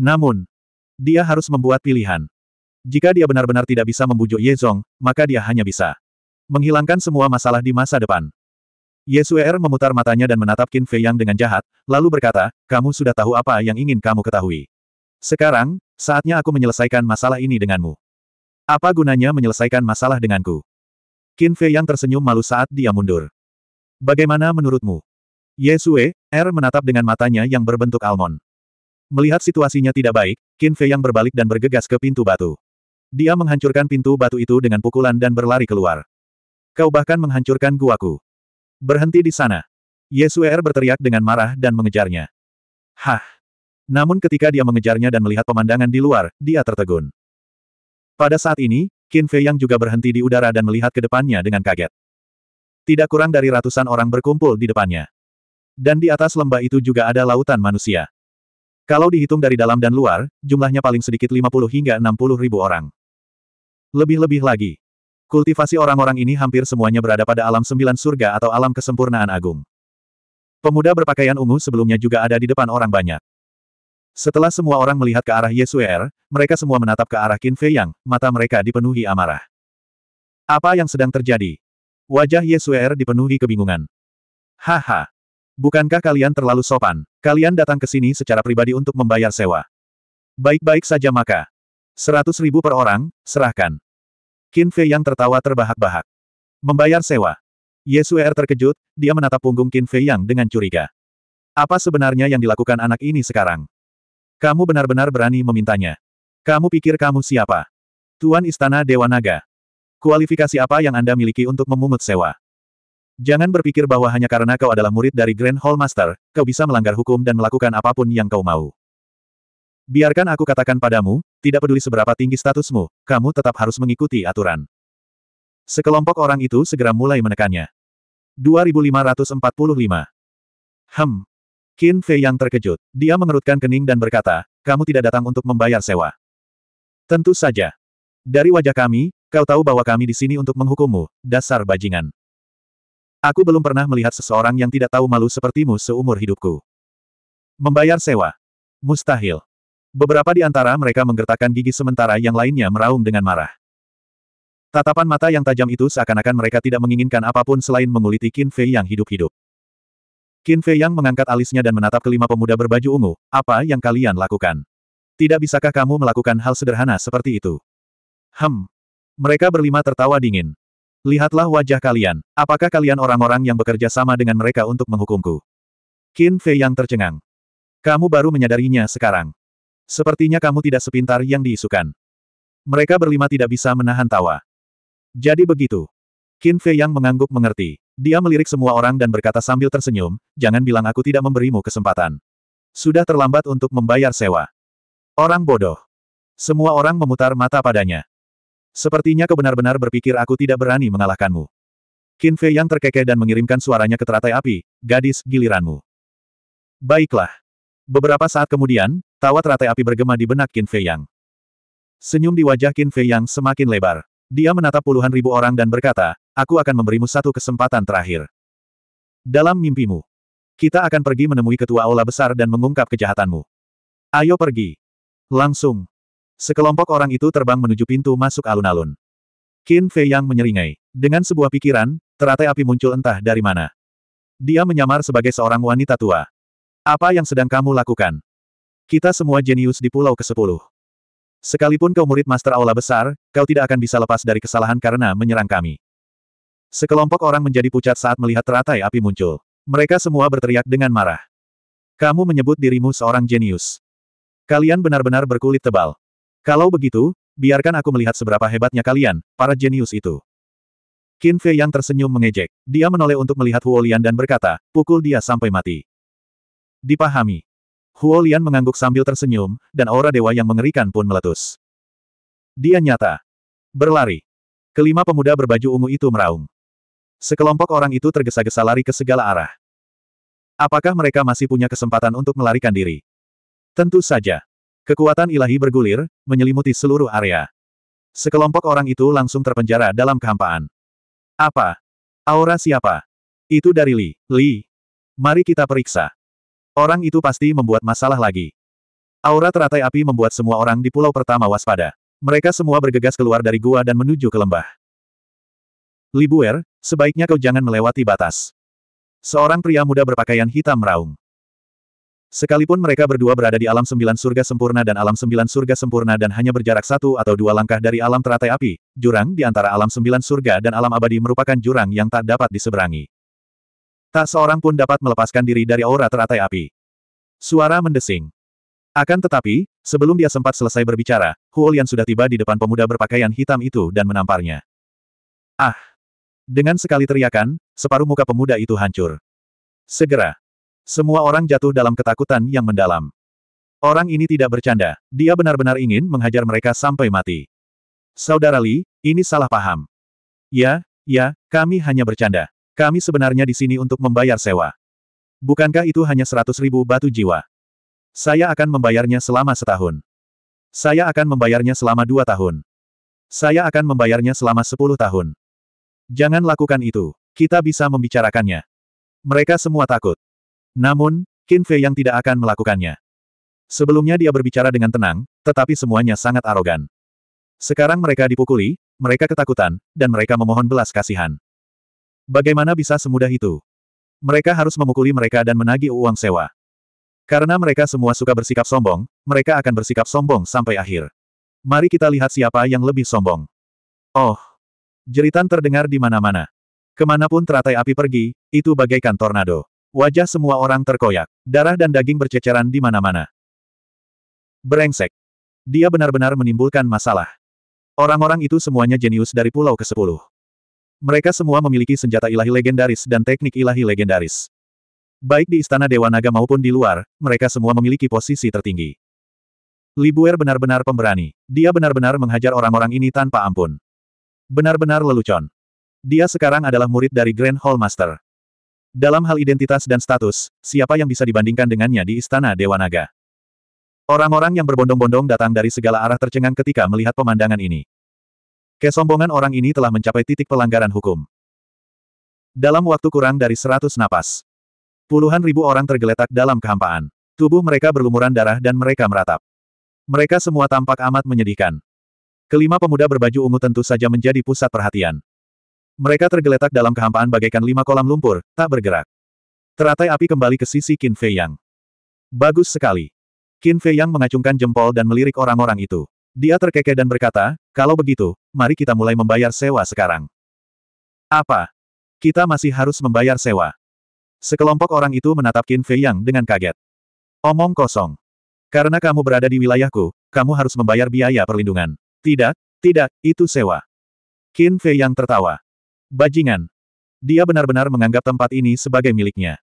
Speaker 1: Namun, dia harus membuat pilihan. Jika dia benar-benar tidak bisa membujuk Ye Zong, maka dia hanya bisa menghilangkan semua masalah di masa depan. Yesuer memutar matanya dan menatap Qin Fei Yang dengan jahat, lalu berkata, kamu sudah tahu apa yang ingin kamu ketahui. Sekarang, saatnya aku menyelesaikan masalah ini denganmu. Apa gunanya menyelesaikan masalah denganku? Qin Fei Yang tersenyum malu saat dia mundur. Bagaimana menurutmu? Yesue, R menatap dengan matanya yang berbentuk almond. Melihat situasinya tidak baik, Qin Fei Yang berbalik dan bergegas ke pintu batu. Dia menghancurkan pintu batu itu dengan pukulan dan berlari keluar. Kau bahkan menghancurkan guaku. Berhenti di sana. Yesuer berteriak dengan marah dan mengejarnya. Hah! Namun ketika dia mengejarnya dan melihat pemandangan di luar, dia tertegun. Pada saat ini, Qin Fei yang juga berhenti di udara dan melihat ke depannya dengan kaget. Tidak kurang dari ratusan orang berkumpul di depannya. Dan di atas lembah itu juga ada lautan manusia. Kalau dihitung dari dalam dan luar, jumlahnya paling sedikit 50 hingga 60 ribu orang. Lebih-lebih lagi, Kultivasi orang-orang ini hampir semuanya berada pada alam sembilan surga atau alam kesempurnaan agung. Pemuda berpakaian ungu sebelumnya juga ada di depan orang banyak. Setelah semua orang melihat ke arah Yesuer, mereka semua menatap ke arah Qin Fei Yang, mata mereka dipenuhi amarah. Apa yang sedang terjadi? Wajah Yesuer dipenuhi kebingungan. Haha. Bukankah kalian terlalu sopan? Kalian datang ke sini secara pribadi untuk membayar sewa. Baik-baik saja maka. Seratus ribu per orang, serahkan. Qin Fei yang tertawa terbahak-bahak. Membayar sewa. Yesuer terkejut, dia menatap punggung Qin Fei yang dengan curiga. Apa sebenarnya yang dilakukan anak ini sekarang? Kamu benar-benar berani memintanya. Kamu pikir kamu siapa? Tuan Istana Dewa Naga. Kualifikasi apa yang Anda miliki untuk memungut sewa? Jangan berpikir bahwa hanya karena kau adalah murid dari Grand Hall Master, kau bisa melanggar hukum dan melakukan apapun yang kau mau. Biarkan aku katakan padamu, tidak peduli seberapa tinggi statusmu, kamu tetap harus mengikuti aturan. Sekelompok orang itu segera mulai menekannya. 2545. Hem. Qin Fei yang terkejut. Dia mengerutkan kening dan berkata, kamu tidak datang untuk membayar sewa. Tentu saja. Dari wajah kami, kau tahu bahwa kami di sini untuk menghukummu, dasar bajingan. Aku belum pernah melihat seseorang yang tidak tahu malu sepertimu seumur hidupku. Membayar sewa. Mustahil. Beberapa di antara mereka menggertakkan gigi sementara yang lainnya meraung dengan marah. Tatapan mata yang tajam itu seakan-akan mereka tidak menginginkan apapun selain menguliti Qin Fei yang hidup-hidup. Qin Fei yang mengangkat alisnya dan menatap kelima pemuda berbaju ungu, apa yang kalian lakukan? Tidak bisakah kamu melakukan hal sederhana seperti itu? Hem. Mereka berlima tertawa dingin. Lihatlah wajah kalian, apakah kalian orang-orang yang bekerja sama dengan mereka untuk menghukumku? Qin Fei yang tercengang. Kamu baru menyadarinya sekarang. Sepertinya kamu tidak sepintar yang diisukan. Mereka berlima tidak bisa menahan tawa. Jadi begitu. Qin Fei yang mengangguk mengerti. Dia melirik semua orang dan berkata sambil tersenyum, jangan bilang aku tidak memberimu kesempatan. Sudah terlambat untuk membayar sewa. Orang bodoh. Semua orang memutar mata padanya. Sepertinya kau benar-benar berpikir aku tidak berani mengalahkanmu. Qin Fei yang terkekeh dan mengirimkan suaranya ke teratai api, gadis giliranmu. Baiklah. Beberapa saat kemudian, tawa teratai api bergema di benak Qin Fei Yang. Senyum di wajah Qin Fei Yang semakin lebar. Dia menatap puluhan ribu orang dan berkata, aku akan memberimu satu kesempatan terakhir. Dalam mimpimu, kita akan pergi menemui ketua aula besar dan mengungkap kejahatanmu. Ayo pergi. Langsung. Sekelompok orang itu terbang menuju pintu masuk alun-alun. Qin Fei Yang menyeringai. Dengan sebuah pikiran, teratai api muncul entah dari mana. Dia menyamar sebagai seorang wanita tua. Apa yang sedang kamu lakukan? Kita semua jenius di pulau ke-10. Sekalipun kau murid Master Aula Besar, kau tidak akan bisa lepas dari kesalahan karena menyerang kami. Sekelompok orang menjadi pucat saat melihat teratai api muncul. Mereka semua berteriak dengan marah. Kamu menyebut dirimu seorang jenius. Kalian benar-benar berkulit tebal. Kalau begitu, biarkan aku melihat seberapa hebatnya kalian, para jenius itu. Qin Fei yang tersenyum mengejek. Dia menoleh untuk melihat Huolian dan berkata, pukul dia sampai mati. Dipahami. Huo Lian mengangguk sambil tersenyum, dan aura dewa yang mengerikan pun meletus. Dia nyata. Berlari. Kelima pemuda berbaju ungu itu meraung. Sekelompok orang itu tergesa-gesa lari ke segala arah. Apakah mereka masih punya kesempatan untuk melarikan diri? Tentu saja. Kekuatan ilahi bergulir, menyelimuti seluruh area. Sekelompok orang itu langsung terpenjara dalam kehampaan. Apa? Aura siapa? Itu dari Li. Li. Mari kita periksa. Orang itu pasti membuat masalah lagi. Aura teratai api membuat semua orang di pulau pertama waspada. Mereka semua bergegas keluar dari gua dan menuju ke lembah. Libuer, sebaiknya kau jangan melewati batas. Seorang pria muda berpakaian hitam meraung. Sekalipun mereka berdua berada di alam sembilan surga sempurna dan alam sembilan surga sempurna dan hanya berjarak satu atau dua langkah dari alam teratai api, jurang di antara alam sembilan surga dan alam abadi merupakan jurang yang tak dapat diseberangi. Tak seorang pun dapat melepaskan diri dari aura teratai api. Suara mendesing. Akan tetapi, sebelum dia sempat selesai berbicara, Huolian sudah tiba di depan pemuda berpakaian hitam itu dan menamparnya. Ah! Dengan sekali teriakan, separuh muka pemuda itu hancur. Segera. Semua orang jatuh dalam ketakutan yang mendalam. Orang ini tidak bercanda, dia benar-benar ingin menghajar mereka sampai mati. Saudara Li, ini salah paham. Ya, ya, kami hanya bercanda. Kami sebenarnya di sini untuk membayar sewa. Bukankah itu hanya seratus ribu batu jiwa? Saya akan membayarnya selama setahun. Saya akan membayarnya selama dua tahun. Saya akan membayarnya selama sepuluh tahun. Jangan lakukan itu. Kita bisa membicarakannya. Mereka semua takut. Namun, Qin Fei yang tidak akan melakukannya. Sebelumnya dia berbicara dengan tenang, tetapi semuanya sangat arogan. Sekarang mereka dipukuli, mereka ketakutan, dan mereka memohon belas kasihan. Bagaimana bisa semudah itu? Mereka harus memukuli mereka dan menagih uang sewa. Karena mereka semua suka bersikap sombong, mereka akan bersikap sombong sampai akhir. Mari kita lihat siapa yang lebih sombong. Oh! Jeritan terdengar di mana-mana. Kemanapun teratai api pergi, itu bagaikan tornado. Wajah semua orang terkoyak, darah dan daging berceceran di mana-mana. Berengsek. Dia benar-benar menimbulkan masalah. Orang-orang itu semuanya jenius dari pulau ke-10. Mereka semua memiliki senjata ilahi legendaris dan teknik ilahi legendaris. Baik di Istana Dewa Naga maupun di luar, mereka semua memiliki posisi tertinggi. Libuer benar-benar pemberani. Dia benar-benar menghajar orang-orang ini tanpa ampun. Benar-benar lelucon. Dia sekarang adalah murid dari Grand Hall Master. Dalam hal identitas dan status, siapa yang bisa dibandingkan dengannya di Istana Dewa Naga? Orang-orang yang berbondong-bondong datang dari segala arah tercengang ketika melihat pemandangan ini. Kesombongan orang ini telah mencapai titik pelanggaran hukum. Dalam waktu kurang dari seratus napas, puluhan ribu orang tergeletak dalam kehampaan. Tubuh mereka berlumuran darah dan mereka meratap. Mereka semua tampak amat menyedihkan. Kelima pemuda berbaju ungu tentu saja menjadi pusat perhatian. Mereka tergeletak dalam kehampaan bagaikan lima kolam lumpur, tak bergerak. Teratai api kembali ke sisi Qin Fei Yang. Bagus sekali. Qin Fei Yang mengacungkan jempol dan melirik orang-orang itu. Dia terkekeh dan berkata, kalau begitu, mari kita mulai membayar sewa sekarang. Apa? Kita masih harus membayar sewa. Sekelompok orang itu menatap Qin Fei Yang dengan kaget. Omong kosong. Karena kamu berada di wilayahku, kamu harus membayar biaya perlindungan. Tidak, tidak, itu sewa. Qin Fei Yang tertawa. Bajingan. Dia benar-benar menganggap tempat ini sebagai miliknya.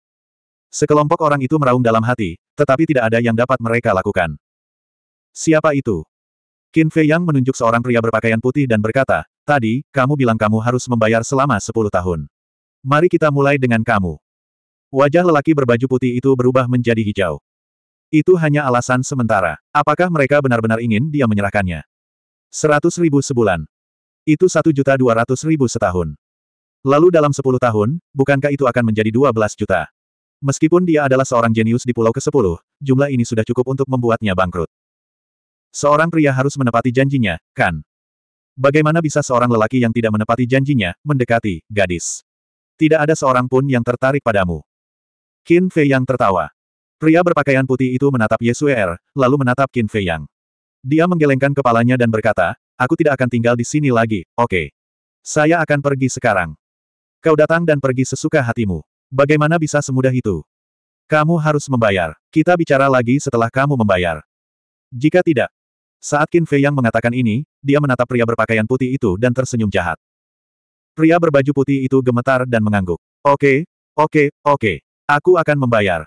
Speaker 1: Sekelompok orang itu meraung dalam hati, tetapi tidak ada yang dapat mereka lakukan. Siapa itu? Qin Fei Yang menunjuk seorang pria berpakaian putih dan berkata, Tadi, kamu bilang kamu harus membayar selama sepuluh tahun. Mari kita mulai dengan kamu. Wajah lelaki berbaju putih itu berubah menjadi hijau. Itu hanya alasan sementara. Apakah mereka benar-benar ingin dia menyerahkannya? Seratus ribu sebulan. Itu satu juta dua ratus ribu setahun. Lalu dalam sepuluh tahun, bukankah itu akan menjadi dua belas juta? Meskipun dia adalah seorang jenius di pulau ke-10, jumlah ini sudah cukup untuk membuatnya bangkrut. Seorang pria harus menepati janjinya, kan? Bagaimana bisa seorang lelaki yang tidak menepati janjinya, mendekati, gadis? Tidak ada seorang pun yang tertarik padamu. Qin Fei Yang tertawa. Pria berpakaian putih itu menatap Yesue Er, lalu menatap Qin Fei Yang. Dia menggelengkan kepalanya dan berkata, aku tidak akan tinggal di sini lagi, oke. Okay. Saya akan pergi sekarang. Kau datang dan pergi sesuka hatimu. Bagaimana bisa semudah itu? Kamu harus membayar. Kita bicara lagi setelah kamu membayar. Jika tidak, saat Qin Fei yang mengatakan ini, dia menatap pria berpakaian putih itu dan tersenyum jahat. Pria berbaju putih itu gemetar dan mengangguk. Oke, oke, oke. Aku akan membayar.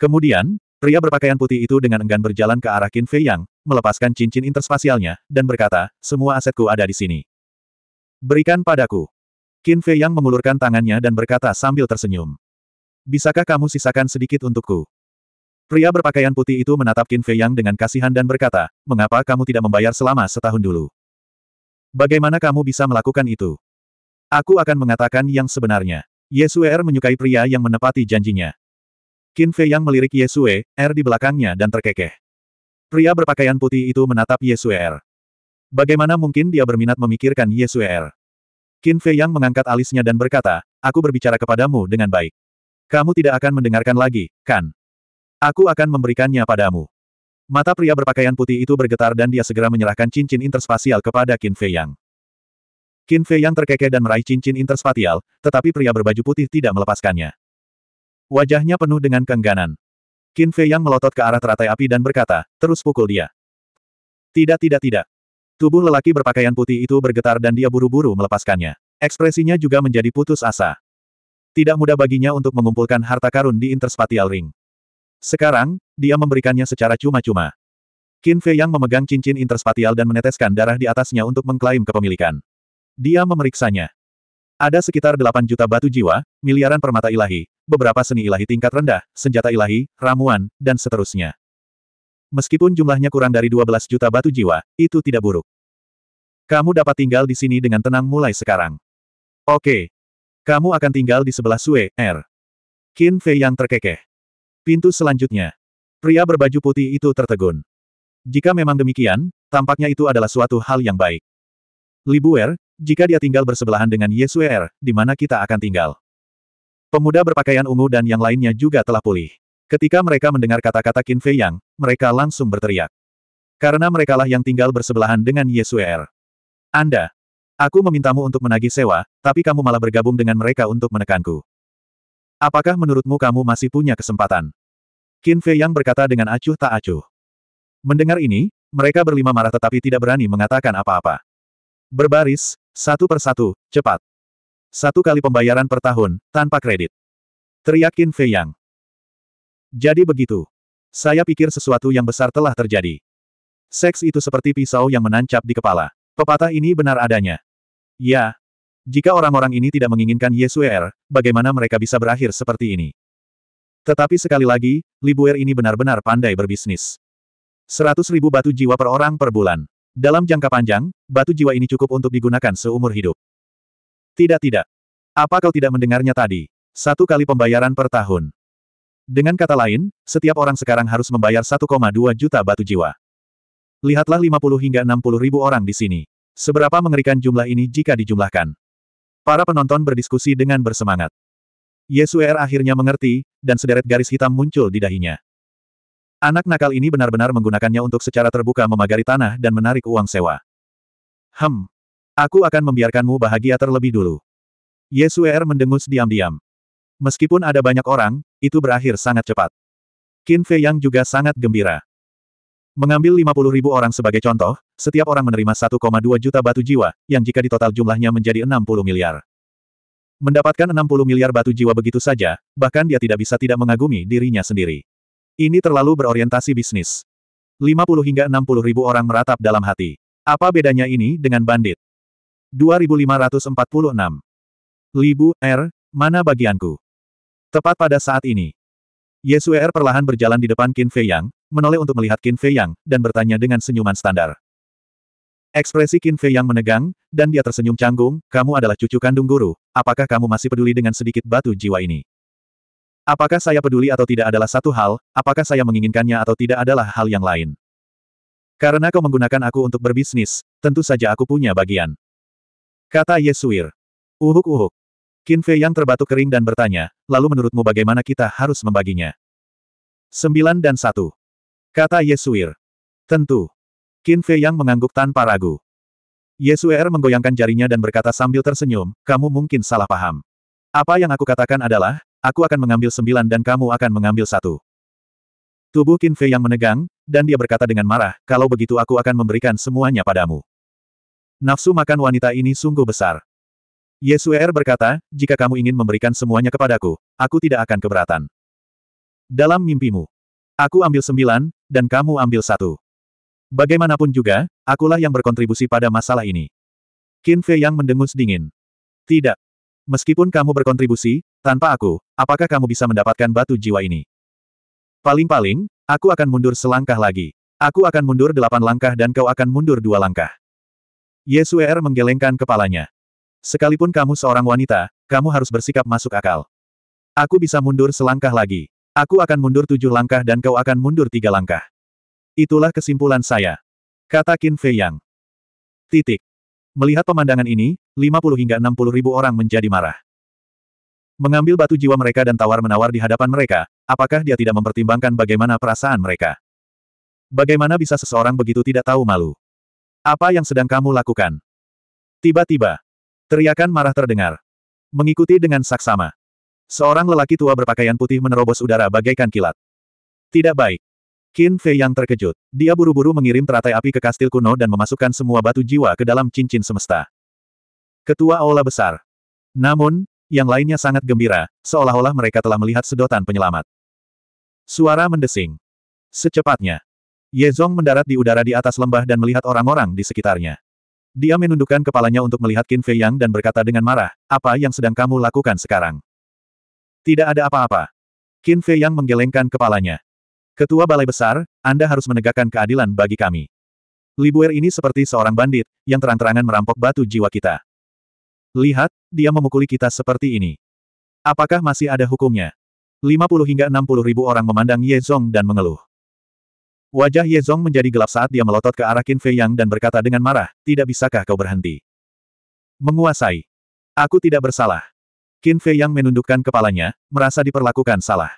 Speaker 1: Kemudian, pria berpakaian putih itu dengan enggan berjalan ke arah Qin Fei Yang, melepaskan cincin interspasialnya, dan berkata, semua asetku ada di sini. Berikan padaku. Qin Fei Yang mengulurkan tangannya dan berkata sambil tersenyum. Bisakah kamu sisakan sedikit untukku? Pria berpakaian putih itu menatap Qin Fei Yang dengan kasihan dan berkata, mengapa kamu tidak membayar selama setahun dulu? Bagaimana kamu bisa melakukan itu? Aku akan mengatakan yang sebenarnya. Yesue Er menyukai pria yang menepati janjinya. Qin Fei Yang melirik Yesue, Er di belakangnya dan terkekeh. Pria berpakaian putih itu menatap Yesue Er. Bagaimana mungkin dia berminat memikirkan Yesue Er? Qin Fei Yang mengangkat alisnya dan berkata, aku berbicara kepadamu dengan baik. Kamu tidak akan mendengarkan lagi, kan? Aku akan memberikannya padamu. Mata pria berpakaian putih itu bergetar dan dia segera menyerahkan cincin interspasial kepada Qin Fei Yang. Qin Fei Yang terkekeh dan meraih cincin interspatial, tetapi pria berbaju putih tidak melepaskannya. Wajahnya penuh dengan keengganan. Qin Fei Yang melotot ke arah teratai api dan berkata, terus pukul dia. Tidak tidak tidak. Tubuh lelaki berpakaian putih itu bergetar dan dia buru-buru melepaskannya. Ekspresinya juga menjadi putus asa. Tidak mudah baginya untuk mengumpulkan harta karun di interspatial ring. Sekarang, dia memberikannya secara cuma-cuma. Qin Fei yang memegang cincin interspatial dan meneteskan darah di atasnya untuk mengklaim kepemilikan. Dia memeriksanya. Ada sekitar 8 juta batu jiwa, miliaran permata ilahi, beberapa seni ilahi tingkat rendah, senjata ilahi, ramuan, dan seterusnya. Meskipun jumlahnya kurang dari 12 juta batu jiwa, itu tidak buruk. Kamu dapat tinggal di sini dengan tenang mulai sekarang. Oke. Kamu akan tinggal di sebelah Sue, R. Er. Qin Fei yang terkekeh. Pintu selanjutnya. Pria berbaju putih itu tertegun. Jika memang demikian, tampaknya itu adalah suatu hal yang baik. Libuer, jika dia tinggal bersebelahan dengan Yesuer, er, di mana kita akan tinggal? Pemuda berpakaian ungu dan yang lainnya juga telah pulih. Ketika mereka mendengar kata-kata Qin Fei Yang, mereka langsung berteriak. Karena merekalah yang tinggal bersebelahan dengan Yesuer. Er. Anda. Aku memintamu untuk menagih sewa, tapi kamu malah bergabung dengan mereka untuk menekanku. Apakah menurutmu kamu masih punya kesempatan? Qin Fei Yang berkata dengan acuh tak acuh. Mendengar ini, mereka berlima marah tetapi tidak berani mengatakan apa-apa. Berbaris, satu persatu, cepat. Satu kali pembayaran per tahun, tanpa kredit. Teriak Qin Fei Yang. Jadi begitu. Saya pikir sesuatu yang besar telah terjadi. Seks itu seperti pisau yang menancap di kepala. Pepatah ini benar adanya. Ya, jika orang-orang ini tidak menginginkan Yesuer, er, bagaimana mereka bisa berakhir seperti ini? Tetapi sekali lagi, Libuer ini benar-benar pandai berbisnis. 100 ribu batu jiwa per orang per bulan. Dalam jangka panjang, batu jiwa ini cukup untuk digunakan seumur hidup. Tidak tidak. Apa kau tidak mendengarnya tadi? Satu kali pembayaran per tahun. Dengan kata lain, setiap orang sekarang harus membayar 1,2 juta batu jiwa. Lihatlah 50 hingga 60 ribu orang di sini. Seberapa mengerikan jumlah ini jika dijumlahkan. Para penonton berdiskusi dengan bersemangat. Yesuer akhirnya mengerti, dan sederet garis hitam muncul di dahinya. Anak nakal ini benar-benar menggunakannya untuk secara terbuka memagari tanah dan menarik uang sewa. Hem. Aku akan membiarkanmu bahagia terlebih dulu. Yesuer mendengus diam-diam. Meskipun ada banyak orang, itu berakhir sangat cepat. Qin Fei Yang juga sangat gembira. Mengambil 50 ribu orang sebagai contoh, setiap orang menerima 1,2 juta batu jiwa, yang jika ditotal jumlahnya menjadi 60 miliar. Mendapatkan 60 miliar batu jiwa begitu saja, bahkan dia tidak bisa tidak mengagumi dirinya sendiri. Ini terlalu berorientasi bisnis. 50 hingga 60 ribu orang meratap dalam hati. Apa bedanya ini dengan bandit? 2546. Libu, R, er, mana bagianku? Tepat pada saat ini. Yesue R er perlahan berjalan di depan Qin Fei Yang, menoleh untuk melihat Qin Fei Yang, dan bertanya dengan senyuman standar. Ekspresi Qin Fei Yang menegang, dan dia tersenyum canggung, kamu adalah cucu kandung guru, apakah kamu masih peduli dengan sedikit batu jiwa ini? Apakah saya peduli atau tidak adalah satu hal, apakah saya menginginkannya atau tidak adalah hal yang lain. Karena kau menggunakan aku untuk berbisnis, tentu saja aku punya bagian. Kata Yesuir. Uhuk-uhuk. Qin Fei yang terbatuk kering dan bertanya, lalu menurutmu bagaimana kita harus membaginya? Sembilan dan satu. Kata Yesuir. Tentu. Qin Fei Yang mengangguk tanpa ragu. Yesuir menggoyangkan jarinya dan berkata sambil tersenyum, kamu mungkin salah paham. Apa yang aku katakan adalah, aku akan mengambil sembilan dan kamu akan mengambil satu. Tubuh Qin Fei Yang menegang, dan dia berkata dengan marah, kalau begitu aku akan memberikan semuanya padamu. Nafsu makan wanita ini sungguh besar. Yesuer berkata, jika kamu ingin memberikan semuanya kepadaku, aku tidak akan keberatan. Dalam mimpimu, aku ambil sembilan, dan kamu ambil satu. Bagaimanapun juga, akulah yang berkontribusi pada masalah ini. Qin Fei yang mendengus dingin. Tidak. Meskipun kamu berkontribusi, tanpa aku, apakah kamu bisa mendapatkan batu jiwa ini? Paling-paling, aku akan mundur selangkah lagi. Aku akan mundur delapan langkah dan kau akan mundur dua langkah. Yesuer er menggelengkan kepalanya. Sekalipun kamu seorang wanita, kamu harus bersikap masuk akal. Aku bisa mundur selangkah lagi. Aku akan mundur tujuh langkah dan kau akan mundur tiga langkah. Itulah kesimpulan saya. Kata Qin Fei Yang. Titik. Melihat pemandangan ini, 50 hingga 60 ribu orang menjadi marah. Mengambil batu jiwa mereka dan tawar-menawar di hadapan mereka, apakah dia tidak mempertimbangkan bagaimana perasaan mereka? Bagaimana bisa seseorang begitu tidak tahu malu? Apa yang sedang kamu lakukan? Tiba-tiba, teriakan marah terdengar. Mengikuti dengan saksama. Seorang lelaki tua berpakaian putih menerobos udara bagaikan kilat. Tidak baik. Qin Fei yang terkejut. Dia buru-buru mengirim teratai api ke kastil kuno dan memasukkan semua batu jiwa ke dalam cincin semesta. Ketua Aula Besar. Namun, yang lainnya sangat gembira, seolah-olah mereka telah melihat sedotan penyelamat. Suara mendesing. Secepatnya. Ye Zong mendarat di udara di atas lembah dan melihat orang-orang di sekitarnya. Dia menundukkan kepalanya untuk melihat Qin Fei Yang dan berkata dengan marah, apa yang sedang kamu lakukan sekarang? Tidak ada apa-apa. Qin Fei yang menggelengkan kepalanya. Ketua Balai Besar, Anda harus menegakkan keadilan bagi kami. Libuer ini seperti seorang bandit, yang terang-terangan merampok batu jiwa kita. Lihat, dia memukuli kita seperti ini. Apakah masih ada hukumnya? 50 hingga 60 ribu orang memandang Ye Zong dan mengeluh. Wajah Ye Zong menjadi gelap saat dia melotot ke arah Qin Fei Yang dan berkata dengan marah, tidak bisakah kau berhenti? Menguasai. Aku tidak bersalah. Qin Fei yang menundukkan kepalanya, merasa diperlakukan salah.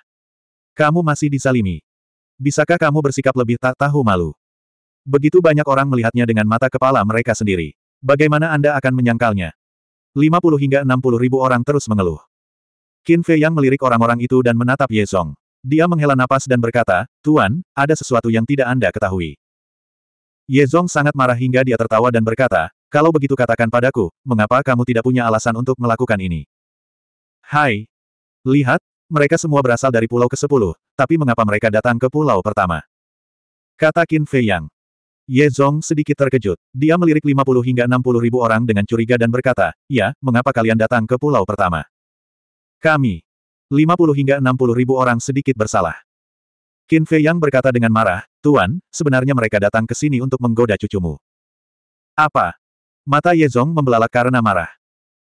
Speaker 1: Kamu masih disalimi. Bisakah kamu bersikap lebih tak tahu malu? Begitu banyak orang melihatnya dengan mata kepala mereka sendiri. Bagaimana Anda akan menyangkalnya? 50 hingga 60 ribu orang terus mengeluh. Qin Fei yang melirik orang-orang itu dan menatap Ye Song. Dia menghela napas dan berkata, Tuan, ada sesuatu yang tidak Anda ketahui. Ye Zong sangat marah hingga dia tertawa dan berkata, kalau begitu katakan padaku, mengapa kamu tidak punya alasan untuk melakukan ini? Hai. Lihat, mereka semua berasal dari pulau ke-10, tapi mengapa mereka datang ke pulau pertama? Kata Qin Fei Yang. Ye Zong sedikit terkejut. Dia melirik 50 hingga 60 ribu orang dengan curiga dan berkata, Ya, mengapa kalian datang ke pulau pertama? Kami. 50 hingga 60 ribu orang sedikit bersalah. Qin Fei Yang berkata dengan marah, Tuan, sebenarnya mereka datang ke sini untuk menggoda cucumu. Apa? Mata Ye Zong membelalak karena marah.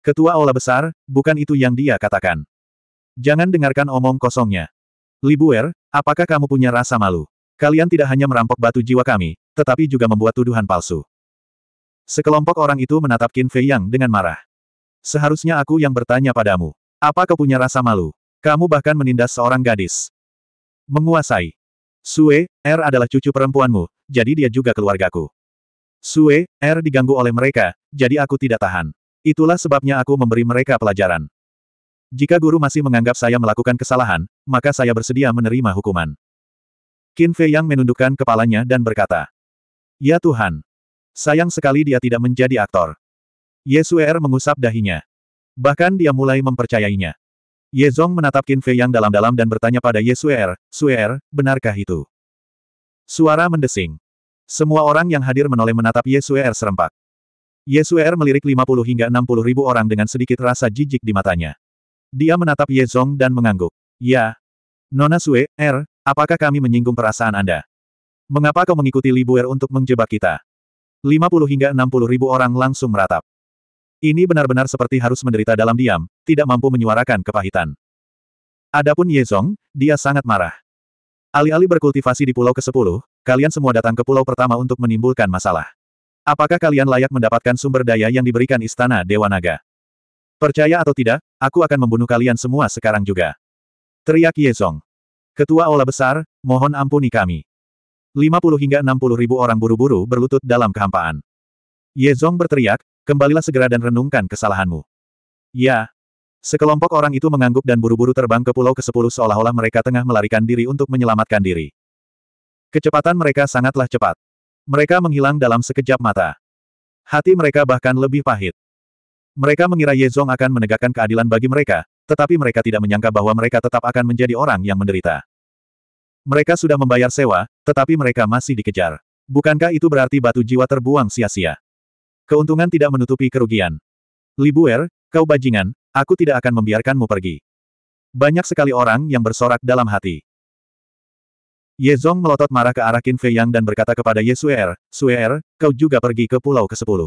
Speaker 1: Ketua Aula Besar, bukan itu yang dia katakan. Jangan dengarkan omong kosongnya. Libuer, apakah kamu punya rasa malu? Kalian tidak hanya merampok batu jiwa kami, tetapi juga membuat tuduhan palsu. Sekelompok orang itu menatap Qin Fei Yang dengan marah. Seharusnya aku yang bertanya padamu. Apa kau punya rasa malu? Kamu bahkan menindas seorang gadis. Menguasai. Sue, R er adalah cucu perempuanmu, jadi dia juga keluargaku. Sue, R er diganggu oleh mereka, jadi aku tidak tahan. Itulah sebabnya aku memberi mereka pelajaran. Jika guru masih menganggap saya melakukan kesalahan, maka saya bersedia menerima hukuman. Qin Fei Yang menundukkan kepalanya dan berkata, Ya Tuhan! Sayang sekali dia tidak menjadi aktor. Ye Su'er mengusap dahinya. Bahkan dia mulai mempercayainya. Ye Zong menatap Qin Fei Yang dalam-dalam dan bertanya pada Ye Suer, "Su'er, benarkah itu? Suara mendesing. Semua orang yang hadir menoleh menatap Ye Su'er serempak. Yesuer melirik 50 hingga 60 ribu orang dengan sedikit rasa jijik di matanya. Dia menatap Yezong dan mengangguk. Ya. Nona Sue, Er, apakah kami menyinggung perasaan Anda? Mengapa kau mengikuti Libuer untuk menjebak kita? 50 hingga 60 ribu orang langsung meratap. Ini benar-benar seperti harus menderita dalam diam, tidak mampu menyuarakan kepahitan. Adapun Yezong, dia sangat marah. Alih-alih berkultivasi di pulau ke-10, kalian semua datang ke pulau pertama untuk menimbulkan masalah. Apakah kalian layak mendapatkan sumber daya yang diberikan Istana Dewa Naga? Percaya atau tidak, aku akan membunuh kalian semua sekarang juga. Teriak Ye Zong, Ketua Ola Besar, mohon ampuni kami. 50 hingga 60 ribu orang buru-buru berlutut dalam kehampaan. Ye Zong berteriak, kembalilah segera dan renungkan kesalahanmu. Ya. Sekelompok orang itu mengangguk dan buru-buru terbang ke pulau ke-10 seolah-olah mereka tengah melarikan diri untuk menyelamatkan diri. Kecepatan mereka sangatlah cepat. Mereka menghilang dalam sekejap mata. Hati mereka bahkan lebih pahit. Mereka mengira Ye Zong akan menegakkan keadilan bagi mereka, tetapi mereka tidak menyangka bahwa mereka tetap akan menjadi orang yang menderita. Mereka sudah membayar sewa, tetapi mereka masih dikejar. Bukankah itu berarti batu jiwa terbuang sia-sia? Keuntungan tidak menutupi kerugian. Li Bu'er, kau bajingan, aku tidak akan membiarkanmu pergi. Banyak sekali orang yang bersorak dalam hati. Ye Zong melotot marah ke arah Qin Fei Yang dan berkata kepada Ye Suer, Suer, er, kau juga pergi ke pulau ke-10.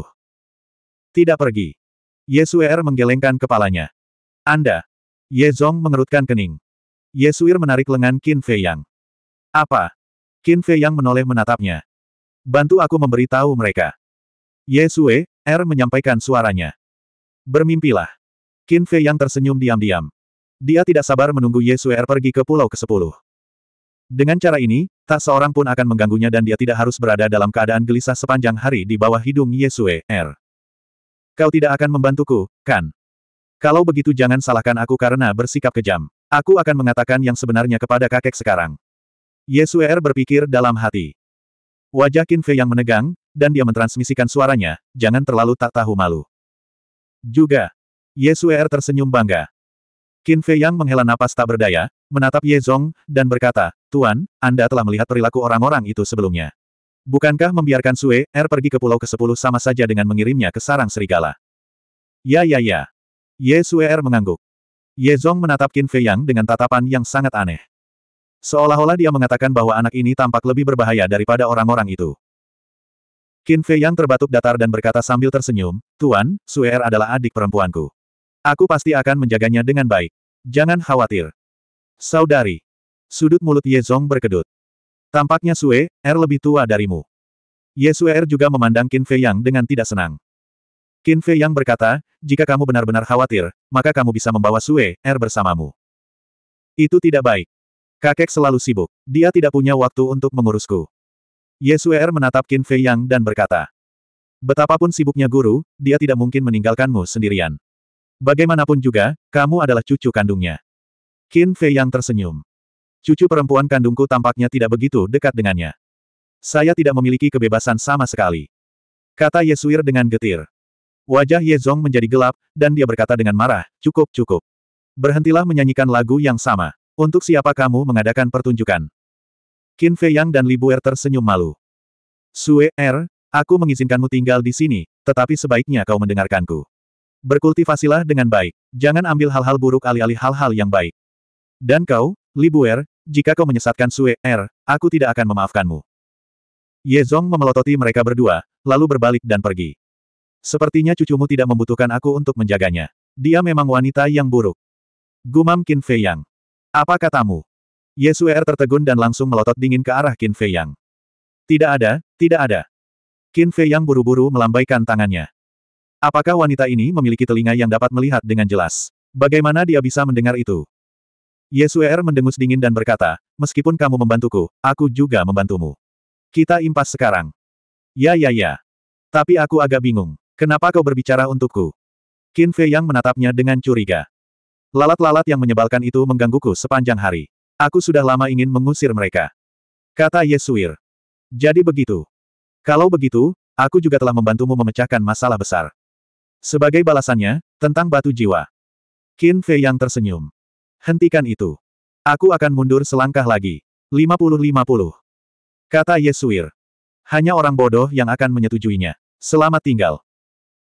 Speaker 1: Tidak pergi. Ye Suer er menggelengkan kepalanya. Anda. Ye Zong mengerutkan kening. Ye Suer er menarik lengan Qin Fei Yang. Apa? Qin Fei Yang menoleh menatapnya. Bantu aku memberitahu mereka. Ye Sue, Er menyampaikan suaranya. Bermimpilah. Qin Fei Yang tersenyum diam-diam. Dia tidak sabar menunggu Ye Suer pergi ke pulau ke-10. Dengan cara ini, tak seorang pun akan mengganggunya dan dia tidak harus berada dalam keadaan gelisah sepanjang hari di bawah hidung Yesue, R. Kau tidak akan membantuku, kan? Kalau begitu jangan salahkan aku karena bersikap kejam. Aku akan mengatakan yang sebenarnya kepada kakek sekarang. Yesue R berpikir dalam hati. Wajah Qin Fei yang menegang, dan dia mentransmisikan suaranya, jangan terlalu tak tahu malu. Juga, Yesue R tersenyum bangga. Qin Fei yang menghela napas tak berdaya, menatap Ye Zong, dan berkata, Tuan, Anda telah melihat perilaku orang-orang itu sebelumnya. Bukankah membiarkan Sue, Er pergi ke pulau ke-10 sama saja dengan mengirimnya ke sarang serigala? Ya ya ya. Ye Sue Er mengangguk. Ye Zong menatap Qin Fei Yang dengan tatapan yang sangat aneh. Seolah-olah dia mengatakan bahwa anak ini tampak lebih berbahaya daripada orang-orang itu. Qin Fei Yang terbatuk datar dan berkata sambil tersenyum, Tuan, Sue Er adalah adik perempuanku. Aku pasti akan menjaganya dengan baik. Jangan khawatir. Saudari. Sudut mulut Ye Zong berkedut. Tampaknya Sue, Er lebih tua darimu. Ye Sue Er juga memandang Qin Fei Yang dengan tidak senang. Qin Fei Yang berkata, jika kamu benar-benar khawatir, maka kamu bisa membawa Sue, Er bersamamu. Itu tidak baik. Kakek selalu sibuk. Dia tidak punya waktu untuk mengurusku. Ye Sue Er menatap Qin Fei Yang dan berkata, Betapapun sibuknya guru, dia tidak mungkin meninggalkanmu sendirian. Bagaimanapun juga, kamu adalah cucu kandungnya. Qin Fei Yang tersenyum. Cucu perempuan kandungku tampaknya tidak begitu dekat dengannya. Saya tidak memiliki kebebasan sama sekali. Kata Yesuir dengan getir. Wajah Ye Zong menjadi gelap, dan dia berkata dengan marah, cukup, cukup. Berhentilah menyanyikan lagu yang sama. Untuk siapa kamu mengadakan pertunjukan? Qin Fei Yang dan Li Buer tersenyum malu. Sue Er, aku mengizinkanmu tinggal di sini, tetapi sebaiknya kau mendengarkanku. Berkultivasilah dengan baik. Jangan ambil hal-hal buruk alih-alih hal-hal yang baik. Dan kau, Li Buer, jika kau menyesatkan Sue Er, aku tidak akan memaafkanmu. Ye Zong memelototi mereka berdua, lalu berbalik dan pergi. Sepertinya cucumu tidak membutuhkan aku untuk menjaganya. Dia memang wanita yang buruk. Gumam Qin Fei Yang. Apa katamu? Sue Er tertegun dan langsung melotot dingin ke arah Qin Fei Yang. Tidak ada, tidak ada. Qin Fei Yang buru-buru melambaikan tangannya. Apakah wanita ini memiliki telinga yang dapat melihat dengan jelas? Bagaimana dia bisa mendengar itu? Yesuer mendengus dingin dan berkata, meskipun kamu membantuku, aku juga membantumu. Kita impas sekarang. Ya ya ya. Tapi aku agak bingung. Kenapa kau berbicara untukku? Qin Fei Yang menatapnya dengan curiga. Lalat-lalat yang menyebalkan itu menggangguku sepanjang hari. Aku sudah lama ingin mengusir mereka. Kata Yesuir. Er. Jadi begitu. Kalau begitu, aku juga telah membantumu memecahkan masalah besar. Sebagai balasannya, tentang batu jiwa. Qin Fei Yang tersenyum. Hentikan itu. Aku akan mundur selangkah lagi. 50-50. Kata Yesuir. Hanya orang bodoh yang akan menyetujuinya. Selamat tinggal.